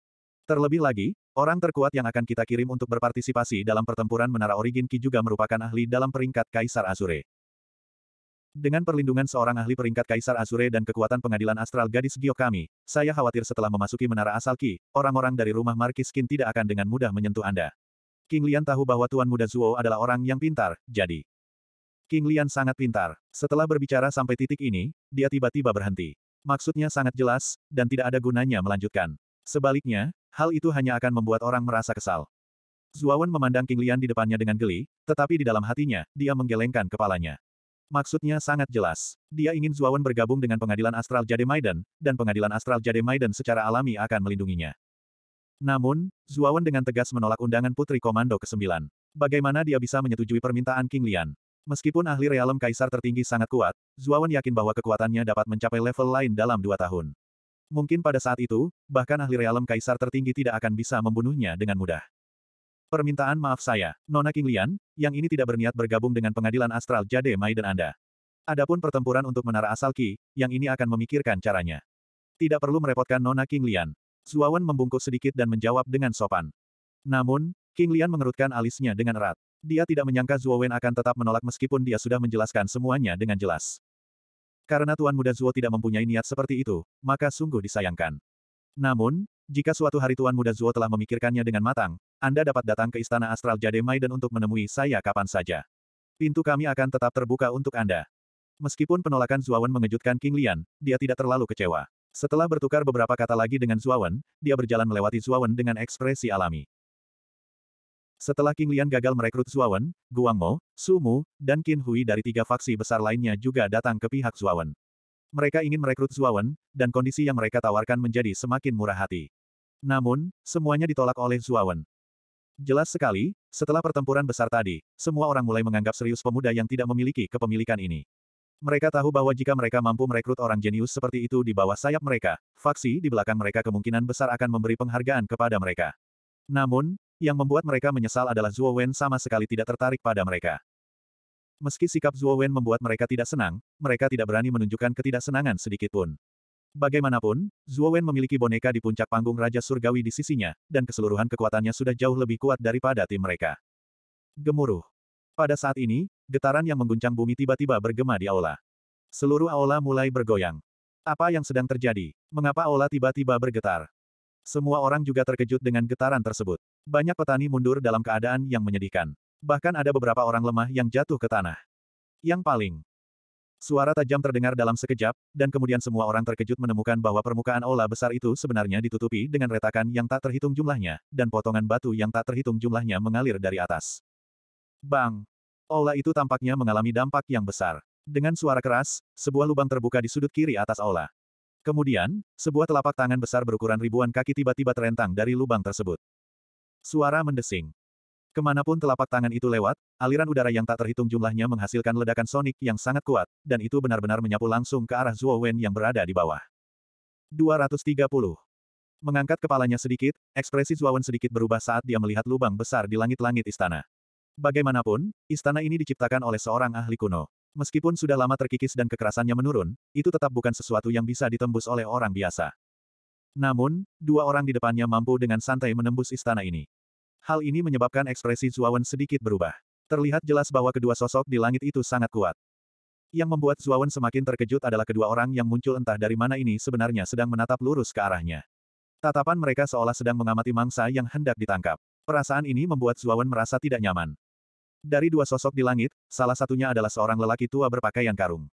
Terlebih lagi, Orang terkuat yang akan kita kirim untuk berpartisipasi dalam pertempuran Menara Origin Ki juga merupakan ahli dalam peringkat Kaisar Azure. Dengan perlindungan seorang ahli peringkat Kaisar Azure dan kekuatan pengadilan astral gadis Gio kami, saya khawatir setelah memasuki menara asal Ki, orang-orang dari rumah Markis Kin tidak akan dengan mudah menyentuh Anda. King Lian tahu bahwa Tuan Muda Zuo adalah orang yang pintar, jadi. King Lian sangat pintar. Setelah berbicara sampai titik ini, dia tiba-tiba berhenti. Maksudnya sangat jelas, dan tidak ada gunanya melanjutkan. Sebaliknya, hal itu hanya akan membuat orang merasa kesal. Zuawan memandang King Lian di depannya dengan geli, tetapi di dalam hatinya, dia menggelengkan kepalanya. Maksudnya sangat jelas. Dia ingin Zuawan bergabung dengan pengadilan Astral Jade Maiden, dan pengadilan Astral Jade Maiden secara alami akan melindunginya. Namun, Zuawan dengan tegas menolak undangan Putri Komando ke-9. Bagaimana dia bisa menyetujui permintaan King Lian? Meskipun ahli realem kaisar tertinggi sangat kuat, Zuawan yakin bahwa kekuatannya dapat mencapai level lain dalam dua tahun. Mungkin pada saat itu, bahkan ahli realem kaisar tertinggi tidak akan bisa membunuhnya dengan mudah. Permintaan maaf saya, Nona Kinglian, yang ini tidak berniat bergabung dengan pengadilan astral Jade Maiden Anda. Adapun pertempuran untuk menara asal Ki, yang ini akan memikirkan caranya. Tidak perlu merepotkan Nona Kinglian. Zuawan membungkuk sedikit dan menjawab dengan sopan. Namun, Kinglian mengerutkan alisnya dengan erat. Dia tidak menyangka Zuawan akan tetap menolak meskipun dia sudah menjelaskan semuanya dengan jelas. Karena Tuan Muda Zuo tidak mempunyai niat seperti itu, maka sungguh disayangkan. Namun, jika suatu hari Tuan Muda Zuo telah memikirkannya dengan matang, Anda dapat datang ke Istana Astral Jade Maiden untuk menemui saya kapan saja. Pintu kami akan tetap terbuka untuk Anda. Meskipun penolakan Zuawan mengejutkan King Lian, dia tidak terlalu kecewa. Setelah bertukar beberapa kata lagi dengan Zuawan, dia berjalan melewati Zuawan dengan ekspresi alami. Setelah King Lian gagal merekrut Zuawan, Guangmo, Sumu, dan Qin Hui dari tiga faksi besar lainnya juga datang ke pihak Zuawan. Mereka ingin merekrut Zuawan, dan kondisi yang mereka tawarkan menjadi semakin murah hati. Namun, semuanya ditolak oleh Zuawan. Jelas sekali, setelah pertempuran besar tadi, semua orang mulai menganggap serius pemuda yang tidak memiliki kepemilikan ini. Mereka tahu bahwa jika mereka mampu merekrut orang jenius seperti itu di bawah sayap mereka, faksi di belakang mereka kemungkinan besar akan memberi penghargaan kepada mereka. Namun, yang membuat mereka menyesal adalah Zuo Wen sama sekali tidak tertarik pada mereka. Meski sikap Zuo Wen membuat mereka tidak senang, mereka tidak berani menunjukkan ketidaksenangan sedikitpun. Bagaimanapun, Zuo Wen memiliki boneka di puncak panggung Raja Surgawi di sisinya, dan keseluruhan kekuatannya sudah jauh lebih kuat daripada tim mereka. Gemuruh. Pada saat ini, getaran yang mengguncang bumi tiba-tiba bergema di aula. Seluruh aula mulai bergoyang. Apa yang sedang terjadi? Mengapa aula tiba-tiba bergetar? Semua orang juga terkejut dengan getaran tersebut. Banyak petani mundur dalam keadaan yang menyedihkan. Bahkan ada beberapa orang lemah yang jatuh ke tanah. Yang paling Suara tajam terdengar dalam sekejap, dan kemudian semua orang terkejut menemukan bahwa permukaan ola besar itu sebenarnya ditutupi dengan retakan yang tak terhitung jumlahnya, dan potongan batu yang tak terhitung jumlahnya mengalir dari atas. Bang! ola itu tampaknya mengalami dampak yang besar. Dengan suara keras, sebuah lubang terbuka di sudut kiri atas aula. Kemudian, sebuah telapak tangan besar berukuran ribuan kaki tiba-tiba terentang dari lubang tersebut. Suara mendesing. Kemanapun telapak tangan itu lewat, aliran udara yang tak terhitung jumlahnya menghasilkan ledakan sonik yang sangat kuat, dan itu benar-benar menyapu langsung ke arah Zuo Wen yang berada di bawah. 230. Mengangkat kepalanya sedikit, ekspresi Zuo Wen sedikit berubah saat dia melihat lubang besar di langit-langit istana. Bagaimanapun, istana ini diciptakan oleh seorang ahli kuno. Meskipun sudah lama terkikis dan kekerasannya menurun, itu tetap bukan sesuatu yang bisa ditembus oleh orang biasa. Namun, dua orang di depannya mampu dengan santai menembus istana ini. Hal ini menyebabkan ekspresi Zuawan sedikit berubah. Terlihat jelas bahwa kedua sosok di langit itu sangat kuat. Yang membuat Zuawan semakin terkejut adalah kedua orang yang muncul entah dari mana ini sebenarnya sedang menatap lurus ke arahnya. Tatapan mereka seolah sedang mengamati mangsa yang hendak ditangkap. Perasaan ini membuat Zuawan merasa tidak nyaman. Dari dua sosok di langit, salah satunya adalah seorang lelaki tua berpakaian karung.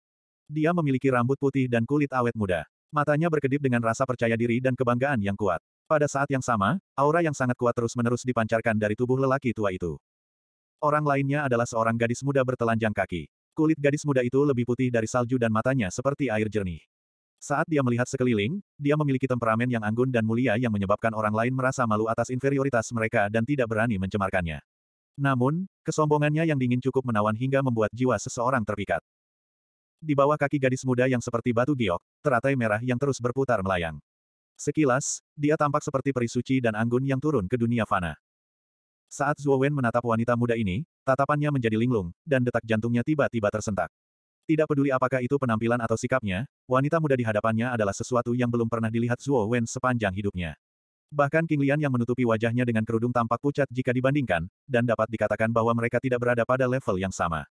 Dia memiliki rambut putih dan kulit awet muda. Matanya berkedip dengan rasa percaya diri dan kebanggaan yang kuat. Pada saat yang sama, aura yang sangat kuat terus-menerus dipancarkan dari tubuh lelaki tua itu. Orang lainnya adalah seorang gadis muda bertelanjang kaki. Kulit gadis muda itu lebih putih dari salju dan matanya seperti air jernih. Saat dia melihat sekeliling, dia memiliki temperamen yang anggun dan mulia yang menyebabkan orang lain merasa malu atas inferioritas mereka dan tidak berani mencemarkannya. Namun, kesombongannya yang dingin cukup menawan hingga membuat jiwa seseorang terpikat. Di bawah kaki gadis muda yang seperti batu giok, teratai merah yang terus berputar melayang. Sekilas, dia tampak seperti peri suci dan anggun yang turun ke dunia fana. Saat Wen menatap wanita muda ini, tatapannya menjadi linglung, dan detak jantungnya tiba-tiba tersentak. Tidak peduli apakah itu penampilan atau sikapnya, wanita muda di hadapannya adalah sesuatu yang belum pernah dilihat Zhuo Wen sepanjang hidupnya. Bahkan King Lian yang menutupi wajahnya dengan kerudung tampak pucat jika dibandingkan, dan dapat dikatakan bahwa mereka tidak berada pada level yang sama.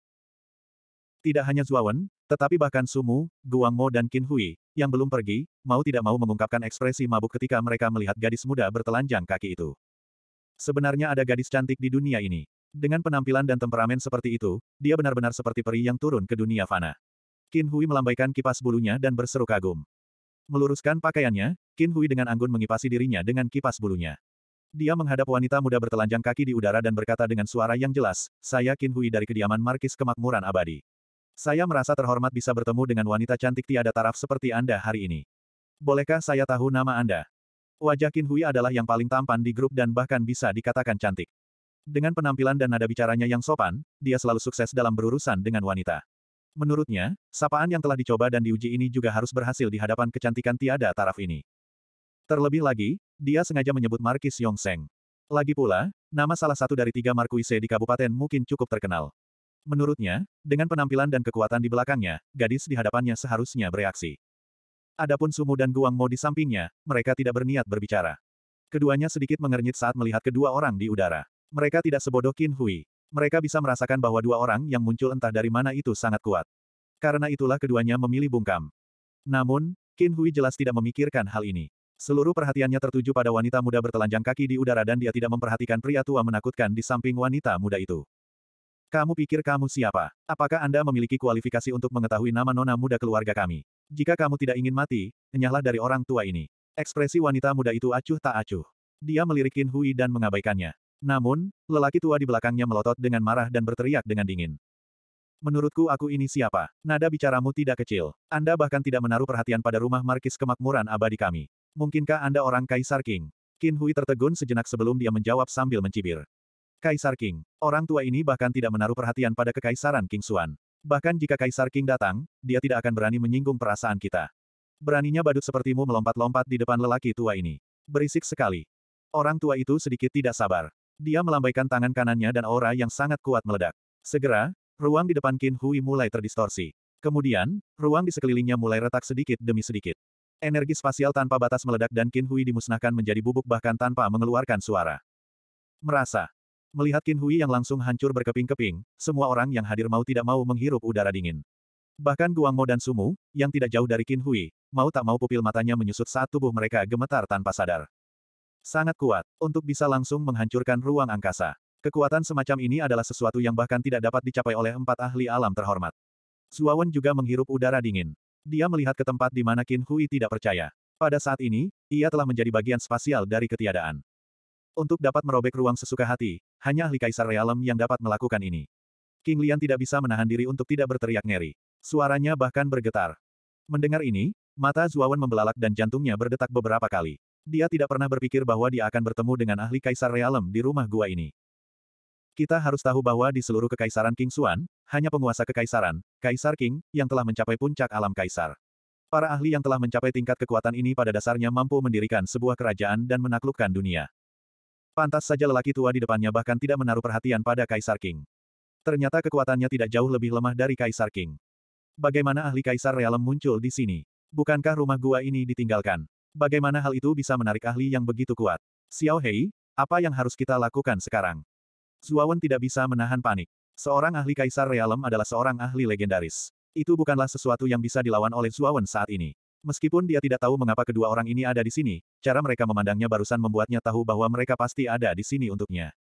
Tidak hanya Zuawan, tetapi bahkan Sumu, Guangmo dan Qin Hui, yang belum pergi, mau tidak mau mengungkapkan ekspresi mabuk ketika mereka melihat gadis muda bertelanjang kaki itu. Sebenarnya ada gadis cantik di dunia ini. Dengan penampilan dan temperamen seperti itu, dia benar-benar seperti peri yang turun ke dunia fana. Qin Hui melambaikan kipas bulunya dan berseru kagum. Meluruskan pakaiannya, Qin Hui dengan anggun mengipasi dirinya dengan kipas bulunya. Dia menghadap wanita muda bertelanjang kaki di udara dan berkata dengan suara yang jelas, saya Qin Hui dari kediaman Markis Kemakmuran Abadi. Saya merasa terhormat bisa bertemu dengan wanita cantik tiada taraf seperti Anda hari ini. Bolehkah saya tahu nama Anda? Wajah Qin Hui adalah yang paling tampan di grup dan bahkan bisa dikatakan cantik. Dengan penampilan dan nada bicaranya yang sopan, dia selalu sukses dalam berurusan dengan wanita. Menurutnya, sapaan yang telah dicoba dan diuji ini juga harus berhasil di hadapan kecantikan tiada taraf ini. Terlebih lagi, dia sengaja menyebut Markis Yongseng. Lagi pula, nama salah satu dari tiga Markuise di kabupaten mungkin cukup terkenal. Menurutnya, dengan penampilan dan kekuatan di belakangnya, gadis di hadapannya seharusnya bereaksi. Adapun Sumu dan Guangmo di sampingnya, mereka tidak berniat berbicara. Keduanya sedikit mengernyit saat melihat kedua orang di udara. Mereka tidak sebodoh Qin Hui. Mereka bisa merasakan bahwa dua orang yang muncul entah dari mana itu sangat kuat. Karena itulah keduanya memilih bungkam. Namun, Qin Hui jelas tidak memikirkan hal ini. Seluruh perhatiannya tertuju pada wanita muda bertelanjang kaki di udara dan dia tidak memperhatikan pria tua menakutkan di samping wanita muda itu. Kamu pikir kamu siapa? Apakah Anda memiliki kualifikasi untuk mengetahui nama nona muda keluarga kami? Jika kamu tidak ingin mati, enyahlah dari orang tua ini. Ekspresi wanita muda itu acuh tak acuh. Dia melirik Qin Hui dan mengabaikannya. Namun, lelaki tua di belakangnya melotot dengan marah dan berteriak dengan dingin. Menurutku aku ini siapa? Nada bicaramu tidak kecil. Anda bahkan tidak menaruh perhatian pada rumah markis kemakmuran abadi kami. Mungkinkah Anda orang Kaisar King? Qin Hui tertegun sejenak sebelum dia menjawab sambil mencibir. Kaisar King. Orang tua ini bahkan tidak menaruh perhatian pada kekaisaran King Xuan. Bahkan jika Kaisar King datang, dia tidak akan berani menyinggung perasaan kita. Beraninya badut sepertimu melompat-lompat di depan lelaki tua ini. Berisik sekali. Orang tua itu sedikit tidak sabar. Dia melambaikan tangan kanannya dan aura yang sangat kuat meledak. Segera, ruang di depan Qin Hui mulai terdistorsi. Kemudian, ruang di sekelilingnya mulai retak sedikit demi sedikit. Energi spasial tanpa batas meledak dan Qin Hui dimusnahkan menjadi bubuk bahkan tanpa mengeluarkan suara. Merasa. Melihat Qin Hui yang langsung hancur berkeping-keping, semua orang yang hadir mau tidak mau menghirup udara dingin. Bahkan Guang Mo dan Sumu, yang tidak jauh dari Qin Hui, mau tak mau pupil matanya menyusut saat tubuh mereka gemetar tanpa sadar. Sangat kuat, untuk bisa langsung menghancurkan ruang angkasa. Kekuatan semacam ini adalah sesuatu yang bahkan tidak dapat dicapai oleh empat ahli alam terhormat. Zuawan juga menghirup udara dingin. Dia melihat ke tempat di mana Qin Hui tidak percaya. Pada saat ini, ia telah menjadi bagian spasial dari ketiadaan. Untuk dapat merobek ruang sesuka hati, hanya ahli kaisar realem yang dapat melakukan ini. King Lian tidak bisa menahan diri untuk tidak berteriak ngeri. Suaranya bahkan bergetar. Mendengar ini, mata Zuawan membelalak dan jantungnya berdetak beberapa kali. Dia tidak pernah berpikir bahwa dia akan bertemu dengan ahli kaisar realem di rumah gua ini. Kita harus tahu bahwa di seluruh kekaisaran King Xuan, hanya penguasa kekaisaran, Kaisar King, yang telah mencapai puncak alam kaisar. Para ahli yang telah mencapai tingkat kekuatan ini pada dasarnya mampu mendirikan sebuah kerajaan dan menaklukkan dunia. Pantas saja lelaki tua di depannya bahkan tidak menaruh perhatian pada Kaisar King. Ternyata kekuatannya tidak jauh lebih lemah dari Kaisar King. Bagaimana ahli Kaisar Realem muncul di sini? Bukankah rumah gua ini ditinggalkan? Bagaimana hal itu bisa menarik ahli yang begitu kuat? Xiao Hei, apa yang harus kita lakukan sekarang? Zuawan tidak bisa menahan panik. Seorang ahli kaisar realem adalah seorang ahli legendaris. Itu bukanlah sesuatu yang bisa dilawan oleh Zuawan saat ini. Meskipun dia tidak tahu mengapa kedua orang ini ada di sini, cara mereka memandangnya barusan membuatnya tahu bahwa mereka pasti ada di sini untuknya.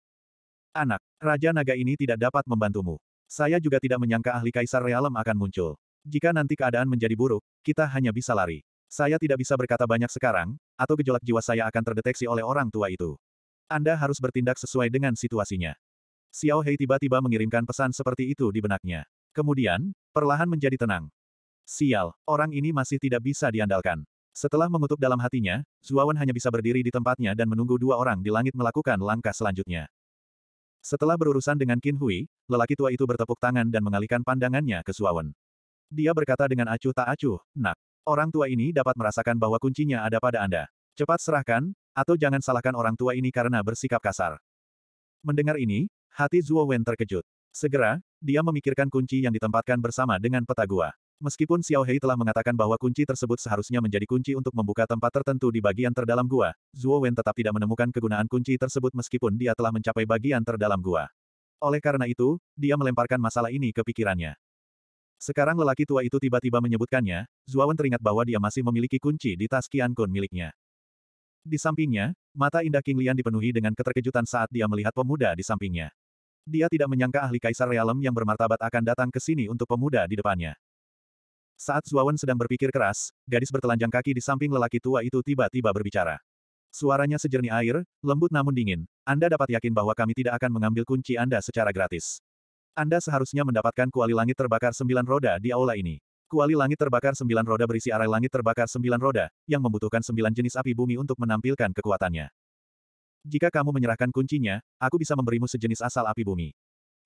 Anak, Raja Naga ini tidak dapat membantumu. Saya juga tidak menyangka ahli kaisar realem akan muncul. Jika nanti keadaan menjadi buruk, kita hanya bisa lari. Saya tidak bisa berkata banyak sekarang, atau gejolak jiwa saya akan terdeteksi oleh orang tua itu. Anda harus bertindak sesuai dengan situasinya. Xiao Hei tiba-tiba mengirimkan pesan seperti itu di benaknya. Kemudian, perlahan menjadi tenang. Sial, orang ini masih tidak bisa diandalkan. Setelah mengutuk dalam hatinya, Zuawan hanya bisa berdiri di tempatnya dan menunggu dua orang di langit melakukan langkah selanjutnya. Setelah berurusan dengan Qin Hui, lelaki tua itu bertepuk tangan dan mengalihkan pandangannya ke Zuawan. Dia berkata dengan acuh tak acuh, nak. Orang tua ini dapat merasakan bahwa kuncinya ada pada Anda. Cepat serahkan, atau jangan salahkan orang tua ini karena bersikap kasar. Mendengar ini, hati Zuo Wen terkejut. Segera, dia memikirkan kunci yang ditempatkan bersama dengan peta gua. Meskipun Xiao Hei telah mengatakan bahwa kunci tersebut seharusnya menjadi kunci untuk membuka tempat tertentu di bagian terdalam gua, Zuo Wen tetap tidak menemukan kegunaan kunci tersebut meskipun dia telah mencapai bagian terdalam gua. Oleh karena itu, dia melemparkan masalah ini ke pikirannya. Sekarang lelaki tua itu tiba-tiba menyebutkannya, Zuawan teringat bahwa dia masih memiliki kunci di tas Qian Kun miliknya. Di sampingnya, mata indah King Lian dipenuhi dengan keterkejutan saat dia melihat pemuda di sampingnya. Dia tidak menyangka ahli kaisar realem yang bermartabat akan datang ke sini untuk pemuda di depannya. Saat Zuawan sedang berpikir keras, gadis bertelanjang kaki di samping lelaki tua itu tiba-tiba berbicara. Suaranya sejernih air, lembut namun dingin. Anda dapat yakin bahwa kami tidak akan mengambil kunci Anda secara gratis. Anda seharusnya mendapatkan kuali langit terbakar sembilan roda di aula ini. Kuali langit terbakar sembilan roda berisi arai langit terbakar sembilan roda, yang membutuhkan sembilan jenis api bumi untuk menampilkan kekuatannya. Jika kamu menyerahkan kuncinya, aku bisa memberimu sejenis asal api bumi.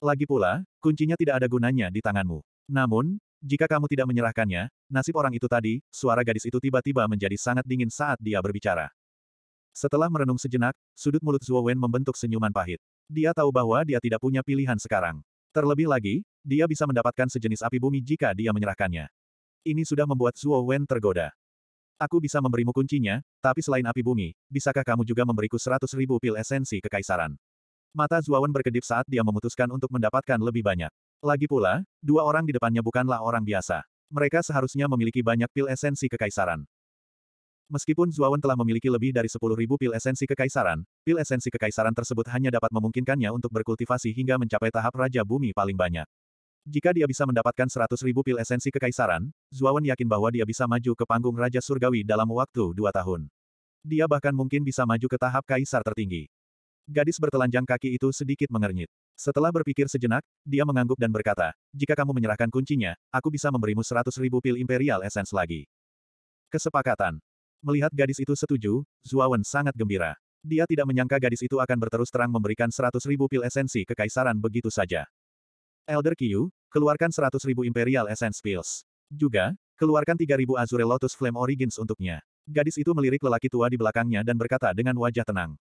Lagi pula, kuncinya tidak ada gunanya di tanganmu. Namun, jika kamu tidak menyerahkannya, nasib orang itu tadi, suara gadis itu tiba-tiba menjadi sangat dingin saat dia berbicara. Setelah merenung sejenak, sudut mulut Zhuo Wen membentuk senyuman pahit. Dia tahu bahwa dia tidak punya pilihan sekarang. Terlebih lagi, dia bisa mendapatkan sejenis api bumi jika dia menyerahkannya. Ini sudah membuat Zuo Wen tergoda. Aku bisa memberimu kuncinya, tapi selain api bumi, bisakah kamu juga memberiku seratus ribu pil esensi kekaisaran? Mata Zuo Wen berkedip saat dia memutuskan untuk mendapatkan lebih banyak. Lagi pula, dua orang di depannya bukanlah orang biasa. Mereka seharusnya memiliki banyak pil esensi kekaisaran. Meskipun Zuawan telah memiliki lebih dari 10.000 pil esensi kekaisaran, pil esensi kekaisaran tersebut hanya dapat memungkinkannya untuk berkultivasi hingga mencapai tahap Raja Bumi paling banyak. Jika dia bisa mendapatkan 100.000 pil esensi kekaisaran, Zuawan yakin bahwa dia bisa maju ke panggung Raja Surgawi dalam waktu dua tahun. Dia bahkan mungkin bisa maju ke tahap kaisar tertinggi. Gadis bertelanjang kaki itu sedikit mengernyit. Setelah berpikir sejenak, dia mengangguk dan berkata, jika kamu menyerahkan kuncinya, aku bisa memberimu 100.000 pil imperial esens lagi. Kesepakatan. Melihat gadis itu setuju, Zuawan sangat gembira. Dia tidak menyangka gadis itu akan berterus terang memberikan 100 ribu pil esensi kekaisaran begitu saja. Elder Qiu, keluarkan 100 ribu Imperial Essence Pills. Juga, keluarkan 3000 Azure Lotus Flame Origins untuknya. Gadis itu melirik lelaki tua di belakangnya dan berkata dengan wajah tenang.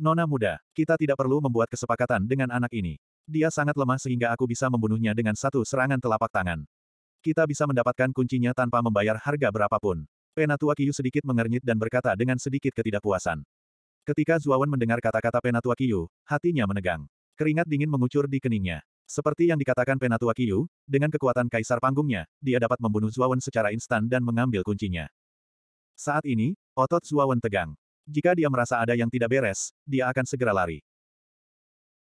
Nona muda, kita tidak perlu membuat kesepakatan dengan anak ini. Dia sangat lemah sehingga aku bisa membunuhnya dengan satu serangan telapak tangan. Kita bisa mendapatkan kuncinya tanpa membayar harga berapapun. Penatua Kiyu sedikit mengernyit dan berkata dengan sedikit ketidakpuasan. Ketika Zuawan mendengar kata-kata Penatua Kiyu, hatinya menegang. Keringat dingin mengucur di keningnya. Seperti yang dikatakan Penatua Kiyu, dengan kekuatan kaisar panggungnya, dia dapat membunuh Zuawan secara instan dan mengambil kuncinya. Saat ini, otot Zuawan tegang. Jika dia merasa ada yang tidak beres, dia akan segera lari.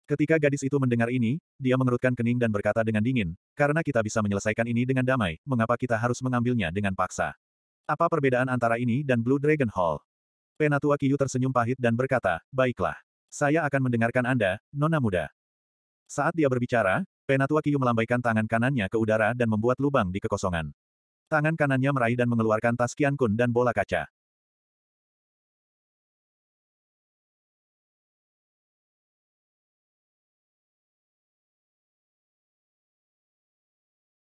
Ketika gadis itu mendengar ini, dia mengerutkan kening dan berkata dengan dingin, karena kita bisa menyelesaikan ini dengan damai, mengapa kita harus mengambilnya dengan paksa? Apa perbedaan antara ini dan Blue Dragon Hall? Penatua Kiyu tersenyum pahit dan berkata, Baiklah. Saya akan mendengarkan Anda, Nona Muda. Saat dia berbicara, Penatua Kiyu melambaikan tangan kanannya ke udara dan membuat lubang di kekosongan. Tangan kanannya meraih dan mengeluarkan tas Kian Kun dan bola kaca.